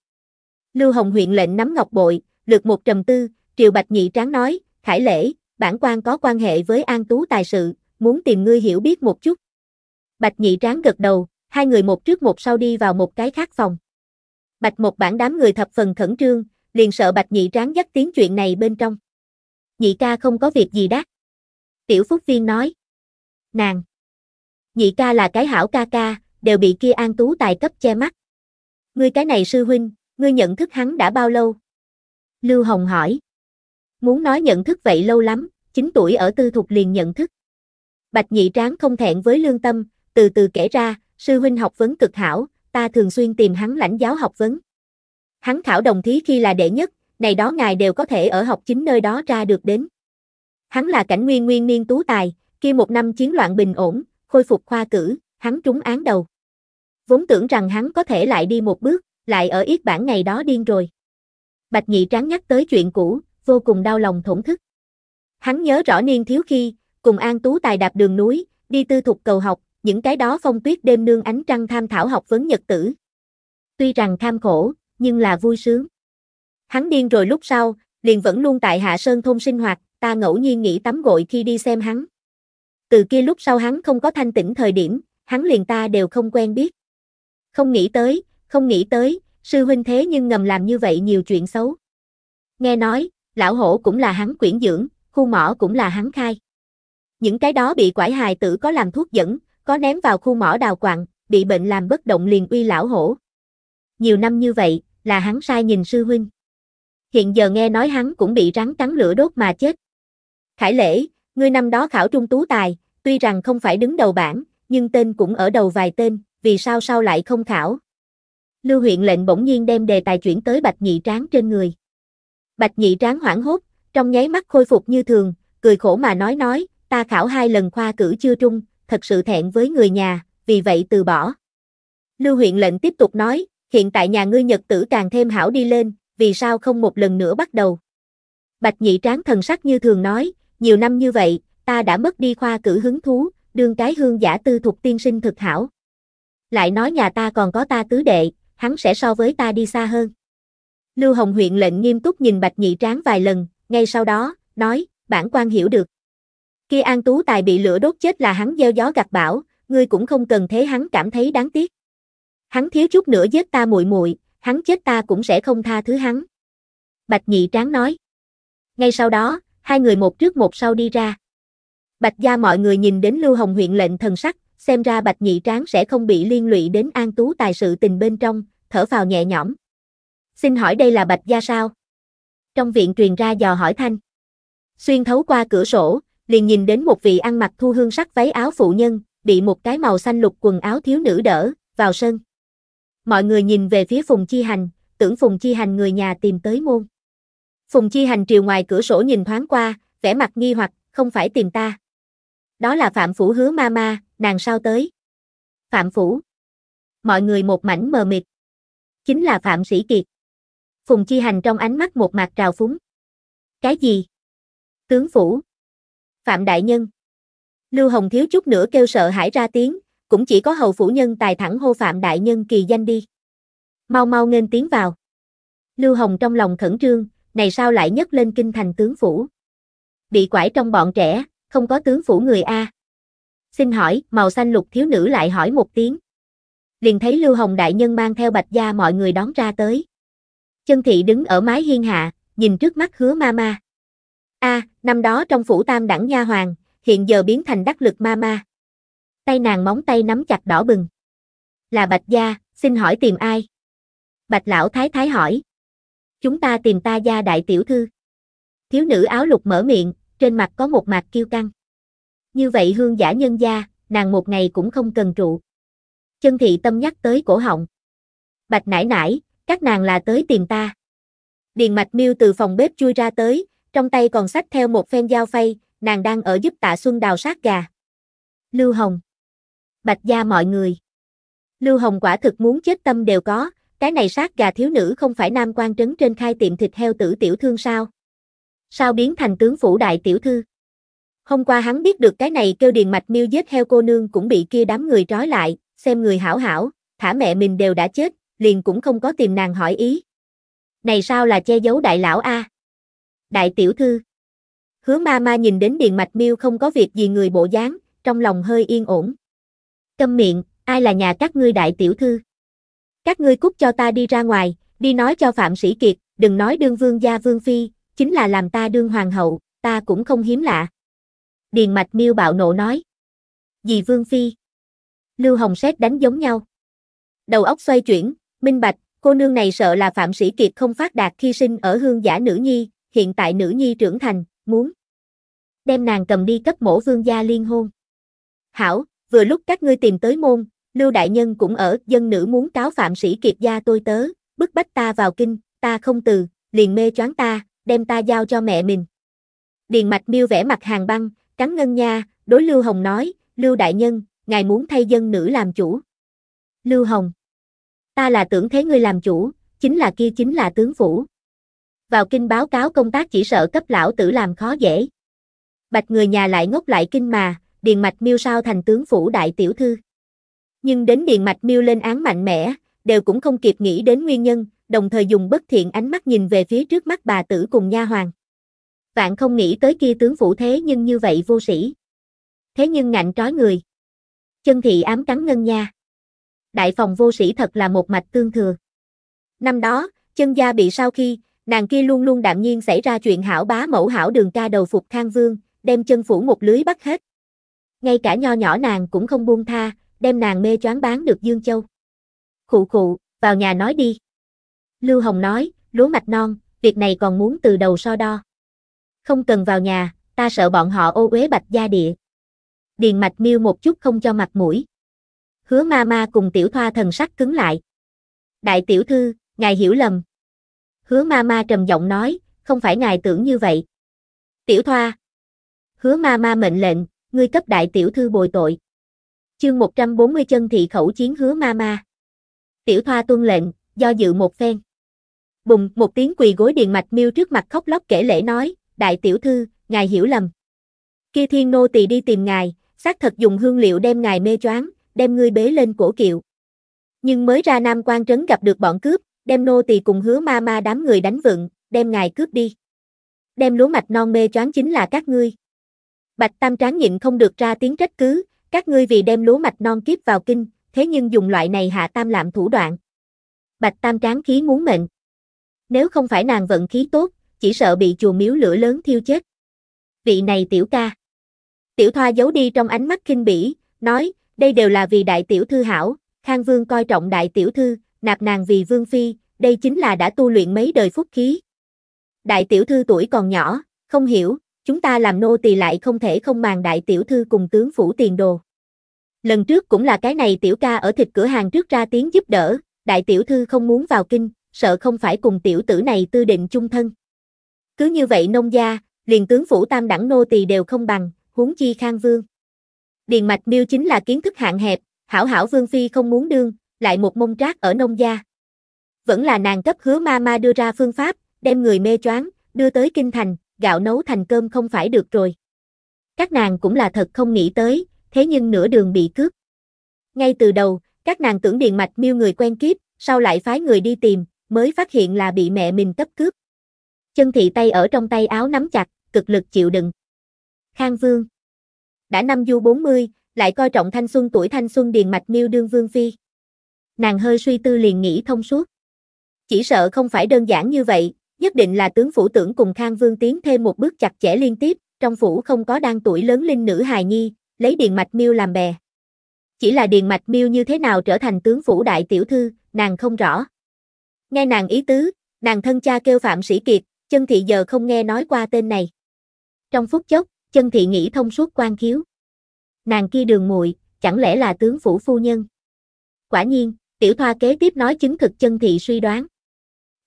Lưu Hồng huyện lệnh nắm ngọc bội, lượt một trầm tư, Triều Bạch Nhị Tráng nói, Khải Lễ, bản quan có quan hệ với An Tú tài sự, muốn tìm ngươi hiểu biết một chút. Bạch nhị tráng gật đầu, hai người một trước một sau đi vào một cái khác phòng. Bạch một bản đám người thập phần khẩn trương, liền sợ bạch nhị tráng dắt tiếng chuyện này bên trong. Nhị ca không có việc gì đắc. Tiểu Phúc Viên nói. Nàng. Nhị ca là cái hảo ca ca, đều bị kia an tú tài cấp che mắt. Ngươi cái này sư huynh, ngươi nhận thức hắn đã bao lâu? Lưu Hồng hỏi. Muốn nói nhận thức vậy lâu lắm, 9 tuổi ở tư thục liền nhận thức. Bạch nhị tráng không thẹn với lương tâm, từ từ kể ra, sư huynh học vấn cực hảo, ta thường xuyên tìm hắn lãnh giáo học vấn. Hắn khảo đồng thí khi là đệ nhất, này đó ngài đều có thể ở học chính nơi đó ra được đến. Hắn là cảnh nguyên nguyên niên tú tài, kia một năm chiến loạn bình ổn, khôi phục khoa cử, hắn trúng án đầu. Vốn tưởng rằng hắn có thể lại đi một bước, lại ở ít bản ngày đó điên rồi. Bạch nhị tráng nhắc tới chuyện cũ, vô cùng đau lòng thổn thức. Hắn nhớ rõ niên thiếu khi, cùng An Tú Tài đạp đường núi, đi tư thục cầu học, những cái đó phong tuyết đêm nương ánh trăng tham thảo học vấn nhật tử. Tuy rằng tham khổ, nhưng là vui sướng. Hắn điên rồi lúc sau, liền vẫn luôn tại Hạ Sơn thôn sinh hoạt, ta ngẫu nhiên nghĩ tắm gội khi đi xem hắn. Từ kia lúc sau hắn không có thanh tĩnh thời điểm, hắn liền ta đều không quen biết. Không nghĩ tới, không nghĩ tới, sư huynh thế nhưng ngầm làm như vậy nhiều chuyện xấu. Nghe nói, lão hổ cũng là hắn quyển dưỡng, khu mỏ cũng là hắn khai. Những cái đó bị quải hài tử có làm thuốc dẫn, có ném vào khu mỏ đào quặng, bị bệnh làm bất động liền uy lão hổ. Nhiều năm như vậy, là hắn sai nhìn sư huynh. Hiện giờ nghe nói hắn cũng bị rắn cắn lửa đốt mà chết. Khải lễ, ngươi năm đó khảo trung tú tài, tuy rằng không phải đứng đầu bảng, nhưng tên cũng ở đầu vài tên, vì sao sao lại không khảo? Lưu huyện lệnh bỗng nhiên đem đề tài chuyển tới Bạch Nhị Tráng trên người. Bạch Nhị Tráng hoảng hốt, trong nháy mắt khôi phục như thường, cười khổ mà nói nói, ta khảo hai lần khoa cử chưa trung, thật sự thẹn với người nhà, vì vậy từ bỏ. Lưu huyện lệnh tiếp tục nói, hiện tại nhà ngươi nhật tử càng thêm hảo đi lên, vì sao không một lần nữa bắt đầu. Bạch nhị tráng thần sắc như thường nói, nhiều năm như vậy, ta đã mất đi khoa cử hứng thú, đương cái hương giả tư thuộc tiên sinh thực hảo. Lại nói nhà ta còn có ta tứ đệ, hắn sẽ so với ta đi xa hơn. Lưu Hồng huyện lệnh nghiêm túc nhìn Bạch Nhị Tráng vài lần, ngay sau đó, nói, bản quan hiểu được. Kia An Tú Tài bị lửa đốt chết là hắn gieo gió gặt bão, ngươi cũng không cần thế hắn cảm thấy đáng tiếc. Hắn thiếu chút nữa giết ta muội muội, hắn chết ta cũng sẽ không tha thứ hắn. Bạch Nhị Tráng nói. Ngay sau đó, hai người một trước một sau đi ra. Bạch gia mọi người nhìn đến Lưu Hồng huyện lệnh thần sắc, xem ra Bạch Nhị Tráng sẽ không bị liên lụy đến An Tú Tài sự tình bên trong, thở phào nhẹ nhõm. Xin hỏi đây là Bạch gia sao? trong viện truyền ra dò hỏi thanh. Xuyên thấu qua cửa sổ, liền nhìn đến một vị ăn mặc thu hương sắc váy áo phụ nhân, bị một cái màu xanh lục quần áo thiếu nữ đỡ, vào sân. Mọi người nhìn về phía Phùng Chi Hành, tưởng Phùng Chi Hành người nhà tìm tới môn. Phùng Chi Hành triều ngoài cửa sổ nhìn thoáng qua, vẻ mặt nghi hoặc, không phải tìm ta. Đó là Phạm Phủ hứa ma ma, nàng sao tới? Phạm Phủ. Mọi người một mảnh mờ mịt. Chính là Phạm Sĩ Kiệt. Phùng Chi Hành trong ánh mắt một mặt trào phúng. Cái gì? Tướng phủ. Phạm Đại Nhân. Lưu Hồng thiếu chút nữa kêu sợ hãi ra tiếng, cũng chỉ có hầu phủ nhân tài thẳng hô Phạm Đại Nhân kỳ danh đi. Mau mau nghênh tiếng vào. Lưu Hồng trong lòng khẩn trương, này sao lại nhấc lên kinh thành tướng phủ? Bị quải trong bọn trẻ, không có tướng phủ người A. Xin hỏi, màu xanh lục thiếu nữ lại hỏi một tiếng. Liền thấy Lưu Hồng Đại Nhân mang theo bạch gia mọi người đón ra tới. Chân thị đứng ở mái hiên hạ, nhìn trước mắt hứa ma ma. à, năm đó trong phủ tam đẳng nha hoàng, hiện giờ biến thành đắc lực ma ma. Tay nàng móng tay nắm chặt đỏ bừng. Là Bạch Gia, xin hỏi tìm ai? Bạch Lão Thái Thái hỏi. Chúng ta tìm ta gia đại tiểu thư. Thiếu nữ áo lục mở miệng, trên mặt có một mặt kiêu căng. Như vậy hương giả nhân gia, nàng một ngày cũng không cần trụ. Chân thị tâm nhắc tới cổ họng. Bạch nải nải, các nàng là tới tìm ta. Điền Mạch Miêu từ phòng bếp chui ra tới, trong tay còn xách theo một phen dao phay, nàng đang ở giúp Tạ Xuân đào sát gà. Lưu Hồng. Bạch gia mọi người. Lưu Hồng quả thực muốn chết tâm đều có, cái này sát gà thiếu nữ không phải nam quan trấn trên khai tiệm thịt heo tử tiểu thương sao? Sao biến thành tướng phủ đại tiểu thư? Hôm qua hắn biết được cái này kêu điền mạch miêu giết heo cô nương cũng bị kia đám người trói lại, xem người hảo hảo, thả mẹ mình đều đã chết, liền cũng không có tìm nàng hỏi ý. Này sao là che giấu đại lão a? Đại tiểu thư. Hứa ma ma nhìn đến Điền Mạch Miêu không có việc gì người bộ dáng, trong lòng hơi yên ổn. Câm miệng, ai là nhà các ngươi đại tiểu thư? Các ngươi cút cho ta đi ra ngoài, đi nói cho Phạm Sĩ Kiệt, đừng nói đương vương gia vương phi, chính là làm ta đương hoàng hậu, ta cũng không hiếm lạ. Điền Mạch Miêu bạo nộ nói. Dì vương phi. Lưu Hồng Xét đánh giống nhau. Đầu óc xoay chuyển, Minh Bạch, cô nương này sợ là Phạm Sĩ Kiệt không phát đạt khi sinh ở hương giả nữ nhi, hiện tại nữ nhi trưởng thành, muốn đem nàng cầm đi cấp mổ vương gia liên hôn. Hảo, vừa lúc các ngươi tìm tới môn, Lưu Đại Nhân cũng ở, dân nữ muốn cáo Phạm Sĩ Kiệt gia tôi tớ, bức bách ta vào kinh, ta không từ, liền mê choáng ta, đem ta giao cho mẹ mình. Điền Mạch Miêu vẽ mặt hàng băng, cắn ngân nha, đối Lưu Hồng nói, Lưu Đại Nhân, ngài muốn thay dân nữ làm chủ. Lưu Hồng Ta là tưởng thế ngươi làm chủ, chính là kia chính là tướng phủ. Vào kinh báo cáo công tác chỉ sợ cấp lão tử làm khó dễ. Bạch người nhà lại ngốc lại kinh mà, Điền Mạch Miêu sao thành tướng phủ đại tiểu thư. Nhưng đến Điền Mạch Miêu lên án mạnh mẽ, đều cũng không kịp nghĩ đến nguyên nhân, đồng thời dùng bất thiện ánh mắt nhìn về phía trước mắt bà tử cùng nha hoàng. Vạn không nghĩ tới kia tướng phủ thế nhưng như vậy vô sĩ. Thế nhưng ngạnh trói người. Chân thị ám cắn ngân nha đại phòng vô sĩ thật là một mạch tương thừa. Năm đó, chân gia bị sao khi, nàng kia luôn luôn đạm nhiên xảy ra chuyện hảo bá mẫu hảo đường ca đầu phục khang vương, đem chân phủ một lưới bắt hết. Ngay cả nho nhỏ nàng cũng không buông tha, đem nàng mê choáng bán được Dương Châu. Khụ khụ, vào nhà nói đi. Lưu Hồng nói, lúa mạch non, việc này còn muốn từ đầu so đo. Không cần vào nhà, ta sợ bọn họ ô uế bạch gia địa. Điền mạch miêu một chút không cho mặt mũi hứa ma ma cùng tiểu thoa thần sắc cứng lại. Đại tiểu thư, ngài hiểu lầm. Hứa ma ma trầm giọng nói, không phải ngài tưởng như vậy. Tiểu thoa. Hứa ma ma mệnh lệnh, ngươi cấp đại tiểu thư bồi tội. Chương 140 chân thị khẩu chiến hứa ma ma. Tiểu thoa tuân lệnh, do dự một phen. Bùng, một tiếng quỳ gối điền mạch miêu trước mặt khóc lóc kể lễ nói, đại tiểu thư, ngài hiểu lầm. Kia thiên nô tỳ đi tìm ngài, xác thật dùng hương liệu đem ngài mê choáng, đem ngươi bế lên cổ kiệu. Nhưng mới ra Nam quan trấn gặp được bọn cướp, đem nô tỳ cùng hứa ma ma đám người đánh vựng, đem ngài cướp đi. Đem lúa mạch non mê choáng chính là các ngươi. Bạch Tam Tráng nhịn không được ra tiếng trách cứ, các ngươi vì đem lúa mạch non kiếp vào kinh, thế nhưng dùng loại này hạ tam lạm thủ đoạn. Bạch Tam Tráng khí muốn mệnh. Nếu không phải nàng vận khí tốt, chỉ sợ bị chùa miếu lửa lớn thiêu chết. Vị này tiểu ca. Tiểu Thoa giấu đi trong ánh mắt kinh bỉ, nói, đây đều là vì đại tiểu thư hảo, Khang Vương coi trọng đại tiểu thư, nạp nàng vì vương phi, đây chính là đã tu luyện mấy đời phúc khí. Đại tiểu thư tuổi còn nhỏ, không hiểu, chúng ta làm nô tỳ lại không thể không màng đại tiểu thư cùng tướng phủ tiền đồ. Lần trước cũng là cái này tiểu ca ở thịt cửa hàng trước ra tiếng giúp đỡ, đại tiểu thư không muốn vào kinh, sợ không phải cùng tiểu tử này tư định chung thân. Cứ như vậy nông gia, liền tướng phủ tam đẳng nô tỳ đều không bằng, huống chi khang vương điền mạch miêu chính là kiến thức hạn hẹp, hảo hảo vương phi không muốn đương, lại một mông trác ở nông gia. Vẫn là nàng cấp hứa ma ma đưa ra phương pháp, đem người mê choáng, đưa tới kinh thành, gạo nấu thành cơm không phải được rồi. Các nàng cũng là thật không nghĩ tới, thế nhưng nửa đường bị cướp. Ngay từ đầu, các nàng tưởng điền mạch miêu người quen kiếp, sau lại phái người đi tìm, mới phát hiện là bị mẹ mình cấp cướp. Chân thị tay ở trong tay áo nắm chặt, cực lực chịu đựng. Khang Vương đã năm du 40, lại coi trọng thanh xuân tuổi thanh xuân điền mạch miêu đương vương phi. Nàng hơi suy tư liền nghĩ thông suốt. Chỉ sợ không phải đơn giản như vậy, nhất định là tướng phủ tưởng cùng Khang Vương tiến thêm một bước chặt chẽ liên tiếp, trong phủ không có đang tuổi lớn linh nữ hài nhi, lấy điền mạch miêu làm bè. Chỉ là điền mạch miêu như thế nào trở thành tướng phủ đại tiểu thư, nàng không rõ. Nghe nàng ý tứ, nàng thân cha kêu Phạm Sĩ Kiệt, chân thị giờ không nghe nói qua tên này. Trong phút chốc, chân thị nghĩ thông suốt quan khiếu. Nàng kia đường muội chẳng lẽ là tướng phủ phu nhân? Quả nhiên, tiểu thoa kế tiếp nói chứng thực chân thị suy đoán.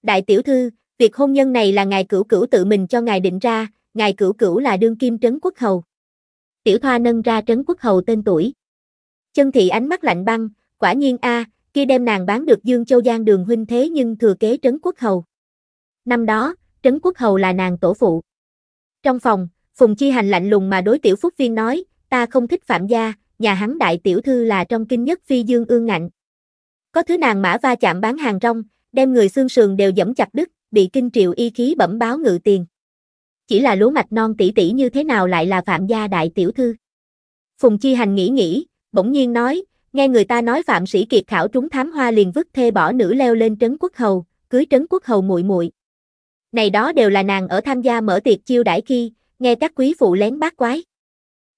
Đại tiểu thư, việc hôn nhân này là ngài cửu cửu tự mình cho ngài định ra, ngài cửu cửu là đương kim trấn quốc hầu. Tiểu thoa nâng ra trấn quốc hầu tên tuổi. Chân thị ánh mắt lạnh băng, quả nhiên a, à, kia đem nàng bán được Dương Châu Giang đường huynh thế nhưng thừa kế trấn quốc hầu. Năm đó, trấn quốc hầu là nàng tổ phụ. Trong phòng, Phùng Chi Hành lạnh lùng mà đối tiểu phúc viên nói, ta không thích phạm gia, nhà hắn đại tiểu thư là trong kinh nhất phi dương ương ngạnh. Có thứ nàng mã va chạm bán hàng rong, đem người xương sườn đều dẫm chặt đứt, bị kinh triệu y khí bẩm báo ngự tiền. Chỉ là lúa mạch non tỷ tỷ như thế nào lại là phạm gia đại tiểu thư. Phùng Chi Hành nghĩ nghĩ, bỗng nhiên nói, nghe người ta nói phạm sĩ kiệt khảo trúng thám hoa liền vứt thê bỏ nữ leo lên trấn quốc hầu, cưới trấn quốc hầu muội muội. Này đó đều là nàng ở tham gia mở tiệc chiêu đãi khi, nghe các quý phụ lén bát quái.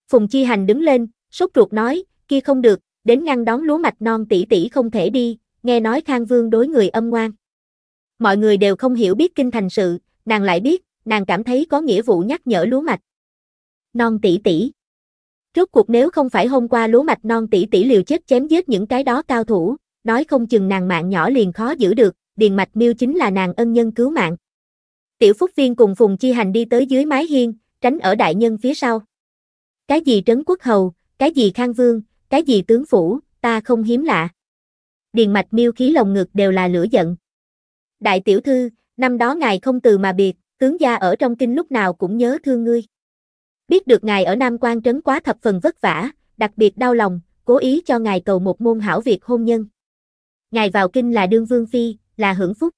Phùng Chi Hành đứng lên, sốt ruột nói, kia không được, đến ngăn đón lúa mạch non tỷ tỷ không thể đi, nghe nói Khang Vương đối người âm ngoan. Mọi người đều không hiểu biết kinh thành sự, nàng lại biết, nàng cảm thấy có nghĩa vụ nhắc nhở lúa mạch. Non tỷ tỷ. Rốt cuộc nếu không phải hôm qua lúa mạch non tỷ tỷ liều chết chém giết những cái đó cao thủ, nói không chừng nàng mạng nhỏ liền khó giữ được, điền mạch miêu chính là nàng ân nhân cứu mạng. Tiểu Phúc Viên cùng Phùng Chi Hành đi tới dưới mái hiên, tránh ở đại nhân phía sau. Cái gì trấn quốc hầu, cái gì khang vương, cái gì tướng phủ, ta không hiếm lạ. Điền mạch miêu khí lồng ngực đều là lửa giận. Đại tiểu thư, năm đó ngài không từ mà biệt, tướng gia ở trong kinh lúc nào cũng nhớ thương ngươi. Biết được ngài ở Nam Quan trấn quá thập phần vất vả, đặc biệt đau lòng, cố ý cho ngài cầu một môn hảo việc hôn nhân. Ngài vào kinh là đương vương phi, là hưởng phúc.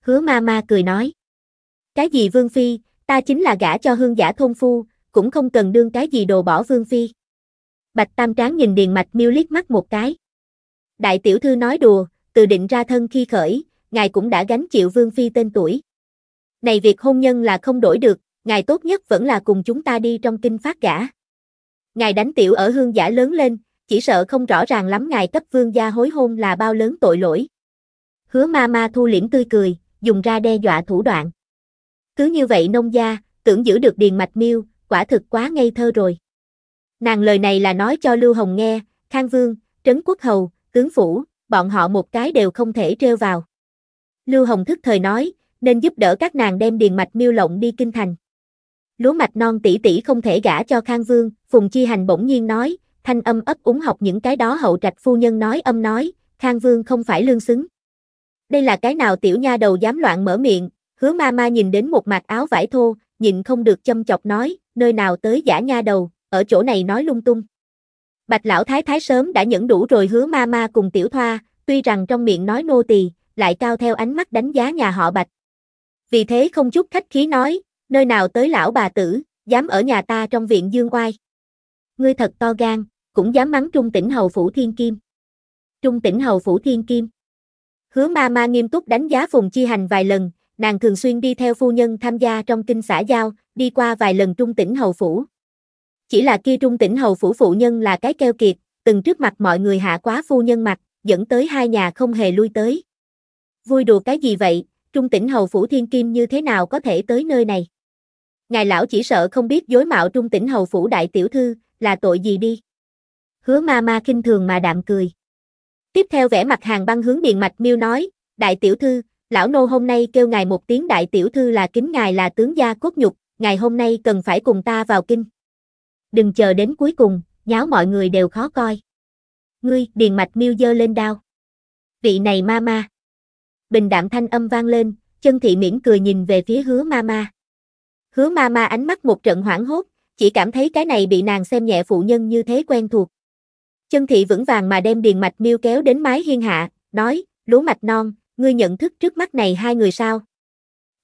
Hứa ma ma cười nói. Cái gì vương phi, ta chính là gã cho hương giả thôn phu, cũng không cần đương cái gì đồ bỏ vương phi. Bạch Tam Tráng nhìn Điền Mạch Miêu liếc mắt một cái. Đại tiểu thư nói đùa, từ định ra thân khi khởi, ngài cũng đã gánh chịu vương phi tên tuổi. Này việc hôn nhân là không đổi được, ngài tốt nhất vẫn là cùng chúng ta đi trong kinh phát gã. Ngài đánh tiểu ở hương giả lớn lên, chỉ sợ không rõ ràng lắm ngài cấp vương gia hối hôn là bao lớn tội lỗi. Hứa ma ma thu liễm tươi cười, dùng ra đe dọa thủ đoạn. Cứ như vậy nông gia, tưởng giữ được điền mạch miêu, quả thực quá ngây thơ rồi. Nàng lời này là nói cho Lưu Hồng nghe, Khang Vương, Trấn Quốc Hầu, Tướng Phủ, bọn họ một cái đều không thể trêu vào. Lưu Hồng thức thời nói, nên giúp đỡ các nàng đem điền mạch miêu lộng đi kinh thành. Lúa mạch non tỷ tỷ không thể gả cho Khang Vương, Phùng Chi Hành bỗng nhiên nói, thanh âm ấp úng học những cái đó hậu trạch phu nhân nói âm nói, Khang Vương không phải lương xứng. Đây là cái nào tiểu nha đầu dám loạn mở miệng, Hứa ma ma nhìn đến một mặt áo vải thô, nhìn không được châm chọc nói, nơi nào tới giả nha đầu, ở chỗ này nói lung tung. Bạch lão thái thái sớm đã nhẫn đủ rồi hứa ma ma cùng tiểu thoa, tuy rằng trong miệng nói nô tỳ, lại cao theo ánh mắt đánh giá nhà họ bạch. Vì thế không chút khách khí nói, nơi nào tới lão bà tử, dám ở nhà ta trong viện dương oai. Ngươi thật to gan, cũng dám mắng trung tỉnh hầu phủ thiên kim. Trung tỉnh hầu phủ thiên kim. Hứa ma ma nghiêm túc đánh giá phùng chi hành vài lần, nàng thường xuyên đi theo phu nhân tham gia trong kinh xã giao, đi qua vài lần trung tỉnh hầu phủ. Chỉ là kia trung tỉnh hầu phủ phụ nhân là cái keo kiệt, từng trước mặt mọi người hạ quá phu nhân mặt, dẫn tới hai nhà không hề lui tới. Vui đùa cái gì vậy, trung tỉnh hầu phủ thiên kim như thế nào có thể tới nơi này? Ngài lão chỉ sợ không biết dối mạo trung tỉnh hầu phủ đại tiểu thư, là tội gì đi? Hứa ma ma kinh thường mà đạm cười. Tiếp theo vẻ mặt hàng băng hướng điện mạch miêu nói, đại tiểu thư, lão nô hôm nay kêu ngài một tiếng đại tiểu thư là kính ngài là tướng gia cốt nhục, ngài hôm nay cần phải cùng ta vào kinh. Đừng chờ đến cuối cùng, nháo mọi người đều khó coi. Ngươi, điền mạch miêu dơ lên đao. Vị này ma ma. Bình đạm thanh âm vang lên, chân thị miễn cười nhìn về phía hứa ma ma. Hứa ma ma ánh mắt một trận hoảng hốt, chỉ cảm thấy cái này bị nàng xem nhẹ phụ nhân như thế quen thuộc. Chân thị vững vàng mà đem điền mạch miêu kéo đến mái hiên hạ, nói, lúa mạch non, ngươi nhận thức trước mắt này hai người sao?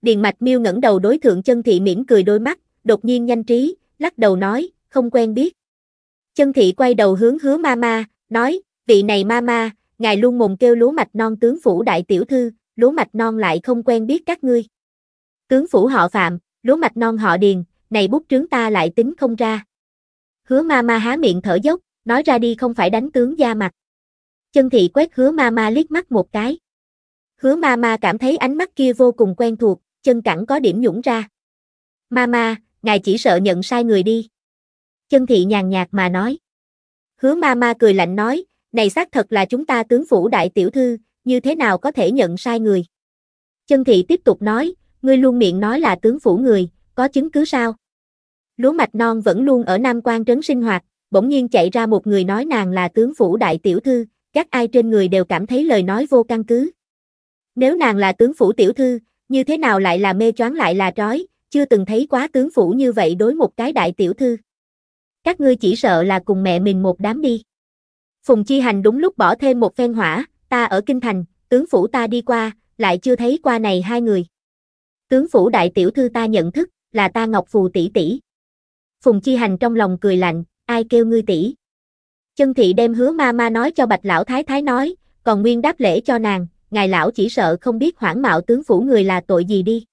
Điền Mạch Miêu ngẩng đầu đối thượng chân thị mỉm cười đôi mắt, đột nhiên nhanh trí, lắc đầu nói, không quen biết. Chân thị quay đầu hướng hứa ma ma, nói, vị này ma ma, ngài luôn mồm kêu lúa mạch non tướng phủ đại tiểu thư, lúa mạch non lại không quen biết các ngươi. Tướng phủ họ phạm, lúa mạch non họ điền, này bút trướng ta lại tính không ra. Hứa ma ma há miệng thở dốc, nói ra đi không phải đánh tướng gia mặt. Chân thị quét hứa ma ma liếc mắt một cái. Hứa ma ma cảm thấy ánh mắt kia vô cùng quen thuộc, chân cẳng có điểm nhũng ra. Ma ma, ngài chỉ sợ nhận sai người đi. Chân thị nhàn nhạt mà nói. Hứa ma ma cười lạnh nói, này xác thật là chúng ta tướng phủ đại tiểu thư, như thế nào có thể nhận sai người. Chân thị tiếp tục nói, ngươi luôn miệng nói là tướng phủ người, có chứng cứ sao? Lúa mạch non vẫn luôn ở Nam Quan trấn sinh hoạt, bỗng nhiên chạy ra một người nói nàng là tướng phủ đại tiểu thư, các ai trên người đều cảm thấy lời nói vô căn cứ. Nếu nàng là tướng phủ tiểu thư, như thế nào lại là mê choáng lại là trói, chưa từng thấy quá tướng phủ như vậy đối một cái đại tiểu thư. Các ngươi chỉ sợ là cùng mẹ mình một đám đi. Phùng Chi Hành đúng lúc bỏ thêm một phen hỏa, ta ở Kinh Thành, tướng phủ ta đi qua, lại chưa thấy qua này hai người. Tướng phủ đại tiểu thư ta nhận thức, là ta Ngọc Phù tỷ tỷ. Phùng Chi Hành trong lòng cười lạnh, ai kêu ngươi tỷ. Chân thị đem hứa ma ma nói cho bạch lão thái thái nói, còn nguyên đáp lễ cho nàng, ngài lão chỉ sợ không biết hoảng mạo tướng phủ người là tội gì đi.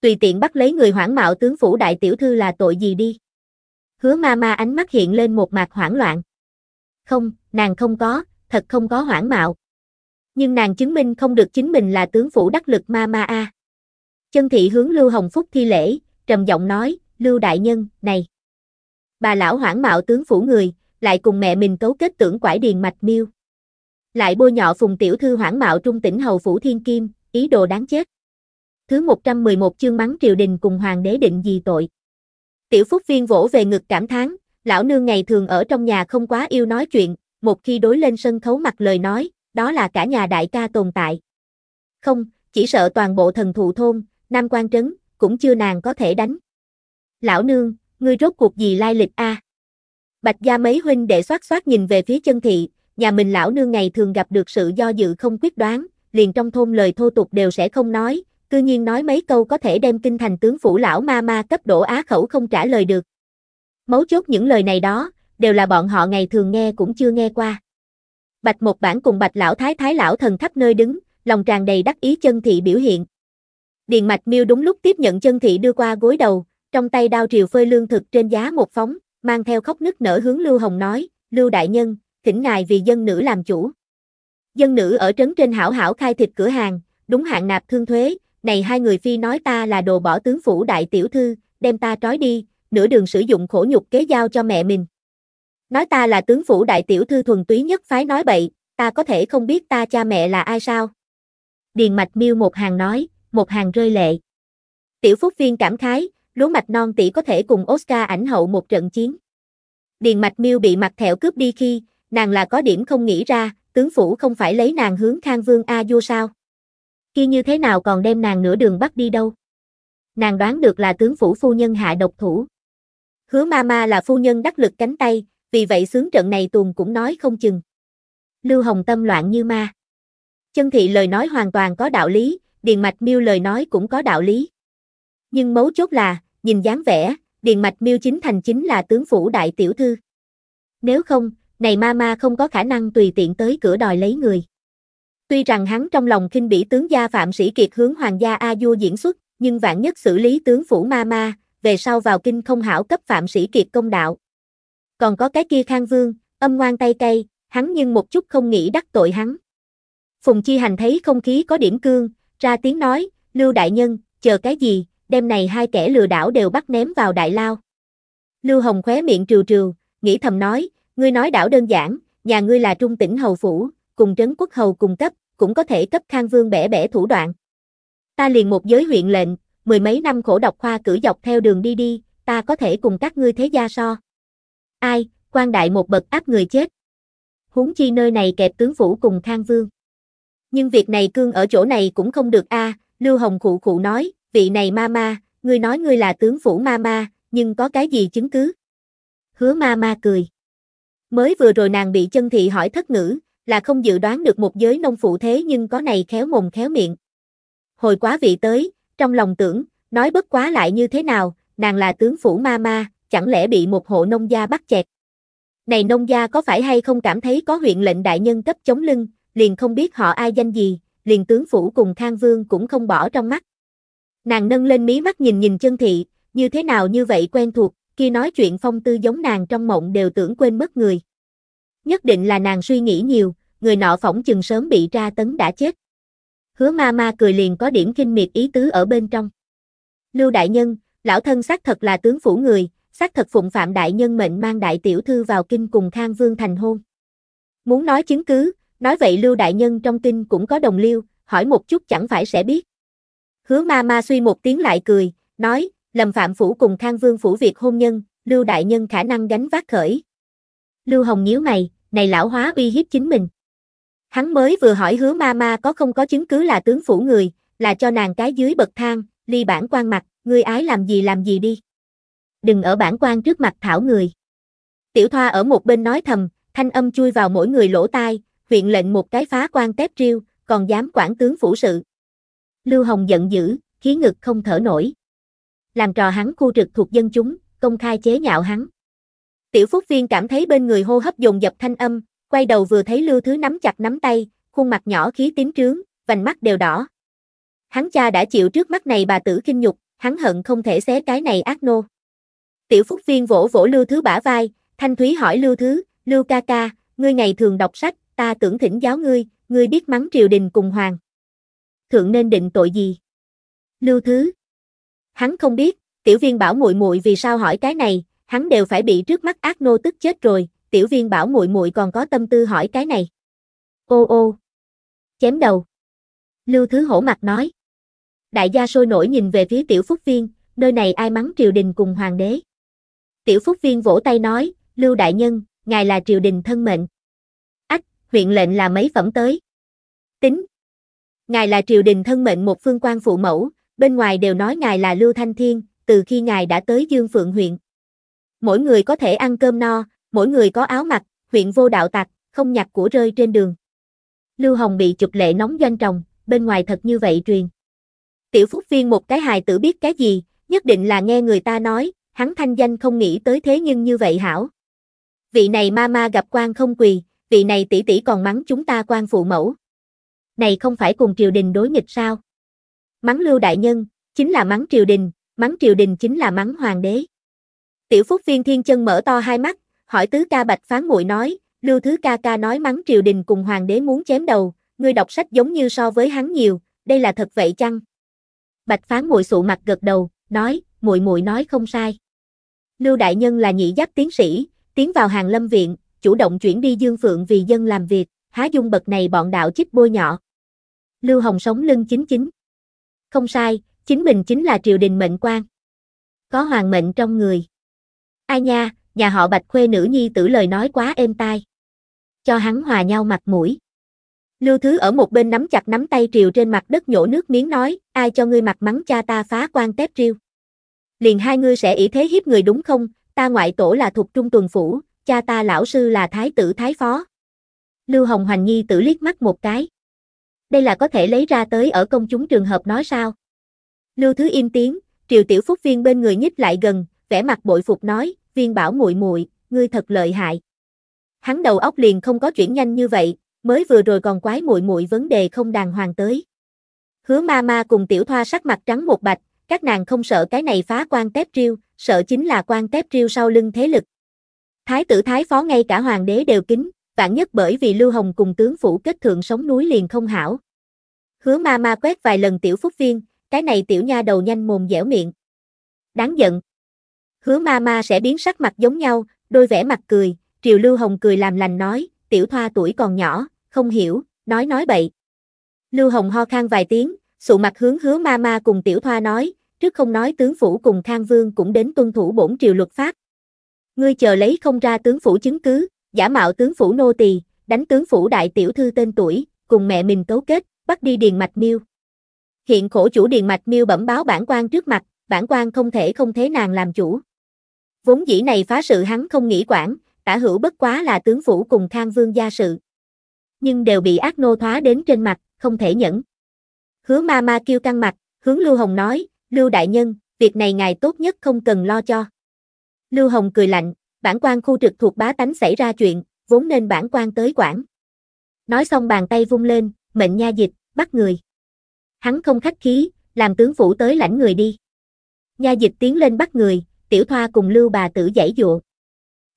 Tùy tiện bắt lấy người hoảng mạo tướng phủ đại tiểu thư là tội gì đi. Hứa ma ma ánh mắt hiện lên một mặt hoảng loạn. Không, nàng không có, thật không có hoảng mạo. Nhưng nàng chứng minh không được chính mình là tướng phủ đắc lực ma ma a. Chân thị hướng Lưu Hồng Phúc thi lễ, trầm giọng nói, Lưu Đại Nhân, này. Bà lão hoảng mạo tướng phủ người, lại cùng mẹ mình cấu kết tưởng quải điền mạch miêu lại bôi nhọ phùng tiểu thư hoảng mạo trung tỉnh hầu phủ thiên kim, ý đồ đáng chết. Thứ 111 chương mắng triều đình cùng hoàng đế định gì tội. Tiểu Phúc Viên vỗ về ngực cảm thán, lão nương ngày thường ở trong nhà không quá yêu nói chuyện, một khi đối lên sân khấu mặt lời nói, đó là cả nhà đại ca tồn tại. Không, chỉ sợ toàn bộ thần thụ thôn, nam quan trấn, cũng chưa nàng có thể đánh. Lão nương, ngươi rốt cuộc gì lai lịch a? À? Bạch gia mấy huynh đệ soát soát nhìn về phía chân thị, nhà mình lão nương ngày thường gặp được sự do dự không quyết đoán, liền trong thôn lời thô tục đều sẽ không nói, cư nhiên nói mấy câu có thể đem kinh thành tướng phủ lão ma ma cấp đổ á khẩu không trả lời được. Mấu chốt những lời này đó, đều là bọn họ ngày thường nghe cũng chưa nghe qua. Bạch một bản cùng bạch lão thái thái lão thần khắp nơi đứng, lòng tràn đầy đắc ý chân thị biểu hiện. Điền mạch miêu đúng lúc tiếp nhận chân thị đưa qua gối đầu, trong tay đao triều phơi lương thực trên giá một phóng, mang theo khóc nức nở hướng Lưu Hồng nói, Lưu Đại Nhân, thỉnh ngài vì dân nữ làm chủ. Dân nữ ở trấn trên hảo hảo khai thịt cửa hàng, đúng hạn nạp thương thuế, này hai người phi nói ta là đồ bỏ tướng phủ đại tiểu thư, đem ta trói đi, nửa đường sử dụng khổ nhục kế giao cho mẹ mình. Nói ta là tướng phủ đại tiểu thư thuần túy nhất phái nói bậy, ta có thể không biết ta cha mẹ là ai sao? Điền mạch miêu một hàng nói, một hàng rơi lệ. Tiểu phúc viên cảm khái, lúa mạch non tỷ có thể cùng Oscar ảnh hậu một trận chiến. Điền mạch miêu bị mặt thẹo cướp đi khi, nàng là có điểm không nghĩ ra, tướng phủ không phải lấy nàng hướng Khang Vương A Du sao? Kia như thế nào còn đem nàng nửa đường bắt đi đâu? Nàng đoán được là tướng phủ phu nhân hạ độc thủ. Hứa ma ma là phu nhân đắc lực cánh tay, vì vậy sướng trận này tuồng cũng nói không chừng. Lưu Hồng tâm loạn như ma. Chân thị lời nói hoàn toàn có đạo lý, Điền Mạch Miêu lời nói cũng có đạo lý. Nhưng mấu chốt là, nhìn dáng vẻ, Điền Mạch Miêu chính thành chính là tướng phủ đại tiểu thư. Nếu không, này ma ma không có khả năng tùy tiện tới cửa đòi lấy người. Tuy rằng hắn trong lòng khinh bỉ tướng gia Phạm Sĩ Kiệt hướng hoàng gia A Du diễn xuất, nhưng vạn nhất xử lý tướng phủ ma ma, về sau vào kinh không hảo cấp Phạm Sĩ Kiệt công đạo. Còn có cái kia Khang Vương, âm ngoan tay cay, hắn nhưng một chút không nghĩ đắc tội hắn. Phùng Chi Hành thấy không khí có điểm cương, ra tiếng nói, Lưu Đại Nhân, chờ cái gì, đêm này hai kẻ lừa đảo đều bắt ném vào đại lao. Lưu Hồng khóe miệng trừ trừ, nghĩ thầm nói, Ngươi nói đảo đơn giản, nhà ngươi là trung tỉnh hầu phủ, cùng trấn quốc hầu cùng cấp, cũng có thể cấp khang vương bẻ bẻ thủ đoạn. Ta liền một giới huyện lệnh, mười mấy năm khổ đọc khoa cử dọc theo đường đi đi, ta có thể cùng các ngươi thế gia so. Ai, quan đại một bậc áp người chết. Huống chi nơi này kẹp tướng phủ cùng khang vương. Nhưng việc này cương ở chỗ này cũng không được a, à, Lưu Hồng khụ khụ nói, vị này ma ma, ngươi nói ngươi là tướng phủ ma ma, nhưng có cái gì chứng cứ? Hứa ma ma cười. Mới vừa rồi nàng bị chân thị hỏi thất ngữ, là không dự đoán được một giới nông phụ thế nhưng có này khéo mồm khéo miệng. Hồi quá vị tới, trong lòng tưởng, nói bất quá lại như thế nào, nàng là tướng phủ ma ma, chẳng lẽ bị một hộ nông gia bắt chẹt. Này nông gia có phải hay không cảm thấy có huyện lệnh đại nhân cấp chống lưng, liền không biết họ ai danh gì, liền tướng phủ cùng Khang Vương cũng không bỏ trong mắt. Nàng nâng lên mí mắt nhìn nhìn chân thị, như thế nào như vậy quen thuộc, khi nói chuyện phong tư giống nàng trong mộng đều tưởng quên mất người. Nhất định là nàng suy nghĩ nhiều, người nọ phỏng chừng sớm bị tra tấn đã chết. Hứa ma ma cười liền có điểm kinh miệt ý tứ ở bên trong. Lưu đại nhân, lão thân xác thật là tướng phủ người, xác thật phụng phạm đại nhân mệnh mang đại tiểu thư vào kinh cùng Khang Vương thành hôn. Muốn nói chứng cứ, nói vậy Lưu đại nhân trong kinh cũng có đồng liêu, hỏi một chút chẳng phải sẽ biết. Hứa ma ma suy một tiếng lại cười, nói, lầm Phạm Phủ cùng Khang Vương Phủ việc hôn nhân, Lưu Đại Nhân khả năng gánh vác khởi. Lưu Hồng nhíu mày, này lão hóa uy hiếp chính mình. Hắn mới vừa hỏi hứa ma ma có không có chứng cứ là tướng phủ người, là cho nàng cái dưới bậc thang, ly bản quan mặt, ngươi ái làm gì làm gì đi. Đừng ở bản quan trước mặt thảo người. Tiểu Thoa ở một bên nói thầm, thanh âm chui vào mỗi người lỗ tai, huyện lệnh một cái phá quan tép riêu, còn dám quản tướng phủ sự. Lưu Hồng giận dữ, khí ngực không thở nổi làm trò hắn khu trực thuộc dân chúng, công khai chế nhạo hắn. Tiểu Phúc Viên cảm thấy bên người hô hấp dồn dập thanh âm, quay đầu vừa thấy Lưu Thứ nắm chặt nắm tay, khuôn mặt nhỏ khí tím trướng, vành mắt đều đỏ. Hắn cha đã chịu trước mắt này bà tử kinh nhục, hắn hận không thể xé cái này ác nô. Tiểu Phúc Viên vỗ vỗ Lưu Thứ bả vai, thanh thúy hỏi Lưu Thứ, Lưu ca ca, ngươi ngày thường đọc sách, ta tưởng thỉnh giáo ngươi, ngươi biết mắng triều đình cùng hoàng. Thượng nên định tội gì? Lưu Thứ, Hắn không biết, tiểu viên bảo muội muội vì sao hỏi cái này, hắn đều phải bị trước mắt ác nô tức chết rồi, tiểu viên bảo muội muội còn có tâm tư hỏi cái này. Ô ô. Chém đầu. Lưu Thứ Hổ mặt nói. Đại gia sôi nổi nhìn về phía tiểu phúc viên, nơi này ai mắng triều đình cùng hoàng đế. Tiểu phúc viên vỗ tay nói, Lưu Đại Nhân, ngài là triều đình thân mệnh. Ách, huyện lệnh là mấy phẩm tới. Tính. Ngài là triều đình thân mệnh một phương quan phụ mẫu, bên ngoài đều nói ngài là Lưu Thanh Thiên, từ khi ngài đã tới Dương Phượng huyện. Mỗi người có thể ăn cơm no, mỗi người có áo mặc, huyện vô đạo tặc, không nhặt của rơi trên đường. Lưu Hồng bị chụp lệ nóng doanh trồng, bên ngoài thật như vậy truyền. Tiểu Phúc Viên một cái hài tử biết cái gì, nhất định là nghe người ta nói, hắn thanh danh không nghĩ tới thế nhưng như vậy hảo. Vị này ma ma gặp quan không quỳ, vị này tỷ tỷ còn mắng chúng ta quan phụ mẫu. Này không phải cùng triều đình đối nghịch sao? mắng lưu đại nhân, chính là mắng triều đình, mắng triều đình chính là mắng hoàng đế. Tiểu Phúc Viên Thiên Chân mở to hai mắt, hỏi tứ ca Bạch Phán Muội nói, Lưu Thứ ca ca nói mắng triều đình cùng hoàng đế muốn chém đầu, ngươi đọc sách giống như so với hắn nhiều, đây là thật vậy chăng? Bạch Phán Muội sụ mặt gật đầu, nói, muội muội nói không sai. Lưu đại nhân là nhị giáp tiến sĩ, tiến vào hàng lâm viện, chủ động chuyển đi Dương Phượng vì dân làm việc, há dung bậc này bọn đạo chích bôi nhọ. Lưu Hồng sống lưng chính chính không sai, chính mình chính là triều đình mệnh quan. Có hoàng mệnh trong người. Ai nha, nhà họ Bạch khuê nữ nhi tử lời nói quá êm tai. Cho hắn hòa nhau mặt mũi. Lưu Thứ ở một bên nắm chặt nắm tay triều trên mặt đất nhổ nước miếng nói, ai cho ngươi mặt mắng cha ta phá quan tép triêu. Liền hai ngươi sẽ ý thế hiếp người đúng không, ta ngoại tổ là thuộc trung tuần phủ, cha ta lão sư là thái tử thái phó. Lưu Hồng Hoành Nhi tử liếc mắt một cái đây là có thể lấy ra tới ở công chúng trường hợp nói sao? Lưu Thứ im tiếng, Triều Tiểu Phúc Viên bên người nhích lại gần, vẻ mặt bội phục nói, Viên Bảo muội muội, ngươi thật lợi hại. Hắn đầu óc liền không có chuyển nhanh như vậy, mới vừa rồi còn quái muội muội vấn đề không đàng hoàng tới. Hứa ma ma cùng tiểu thoa sắc mặt trắng một bạch, các nàng không sợ cái này phá quan tép riêu, sợ chính là quan tép riêu sau lưng thế lực. Thái tử thái phó ngay cả hoàng đế đều kính, vạn nhất bởi vì Lưu Hồng cùng tướng phủ kết thượng sống núi liền không hảo. Hứa ma ma quét vài lần tiểu phúc viên, cái này tiểu nha đầu nhanh mồm dẻo miệng. Đáng giận. Hứa ma ma sẽ biến sắc mặt giống nhau, đôi vẻ mặt cười, Triều Lưu Hồng cười làm lành nói, tiểu thoa tuổi còn nhỏ, không hiểu, nói nói bậy. Lưu Hồng ho khan vài tiếng, sụ mặt hướng hứa ma ma cùng tiểu thoa nói, trước không nói tướng phủ cùng khang vương cũng đến tuân thủ bổn triều luật pháp. Ngươi chờ lấy không ra tướng phủ chứng cứ, giả mạo tướng phủ nô tỳ, đánh tướng phủ đại tiểu thư tên tuổi, cùng mẹ mình cấu kết, bắt đi Điền Mạch Miêu. Hiện khổ chủ Điền Mạch Miêu bẩm báo bản quan trước mặt, bản quan không thể không thế nàng làm chủ. Vốn dĩ này phá sự hắn không nghĩ quản, tả hữu bất quá là tướng phủ cùng Khang Vương gia sự. Nhưng đều bị ác nô thoá đến trên mặt, không thể nhẫn. Hứa ma ma kêu căng mặt, hướng Lưu Hồng nói, Lưu Đại Nhân, việc này ngài tốt nhất không cần lo cho. Lưu Hồng cười lạnh, bản quan khu trực thuộc bá tánh xảy ra chuyện, vốn nên bản quan tới quản. Nói xong bàn tay vung lên, mệnh nha dịch, bắt người. Hắn không khách khí, làm tướng phủ tới lãnh người đi. Nha dịch tiến lên bắt người, tiểu thoa cùng lưu bà tử giải dụa.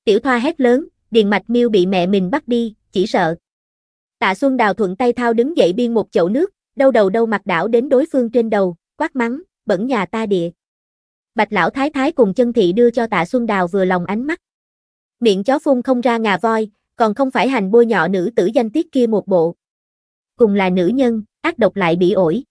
Tiểu thoa hét lớn, điền mạch miêu bị mẹ mình bắt đi, chỉ sợ. Tạ Xuân Đào thuận tay thao đứng dậy biên một chậu nước, đâu đầu đâu mặt đảo đến đối phương trên đầu, quát mắng, bẩn nhà ta địa. Bạch lão thái thái cùng chân thị đưa cho Tạ Xuân Đào vừa lòng ánh mắt miệng chó phun không ra ngà voi, còn không phải hành bôi nhọ nữ tử danh tiết kia một bộ. Cùng là nữ nhân, ác độc lại bị ổi.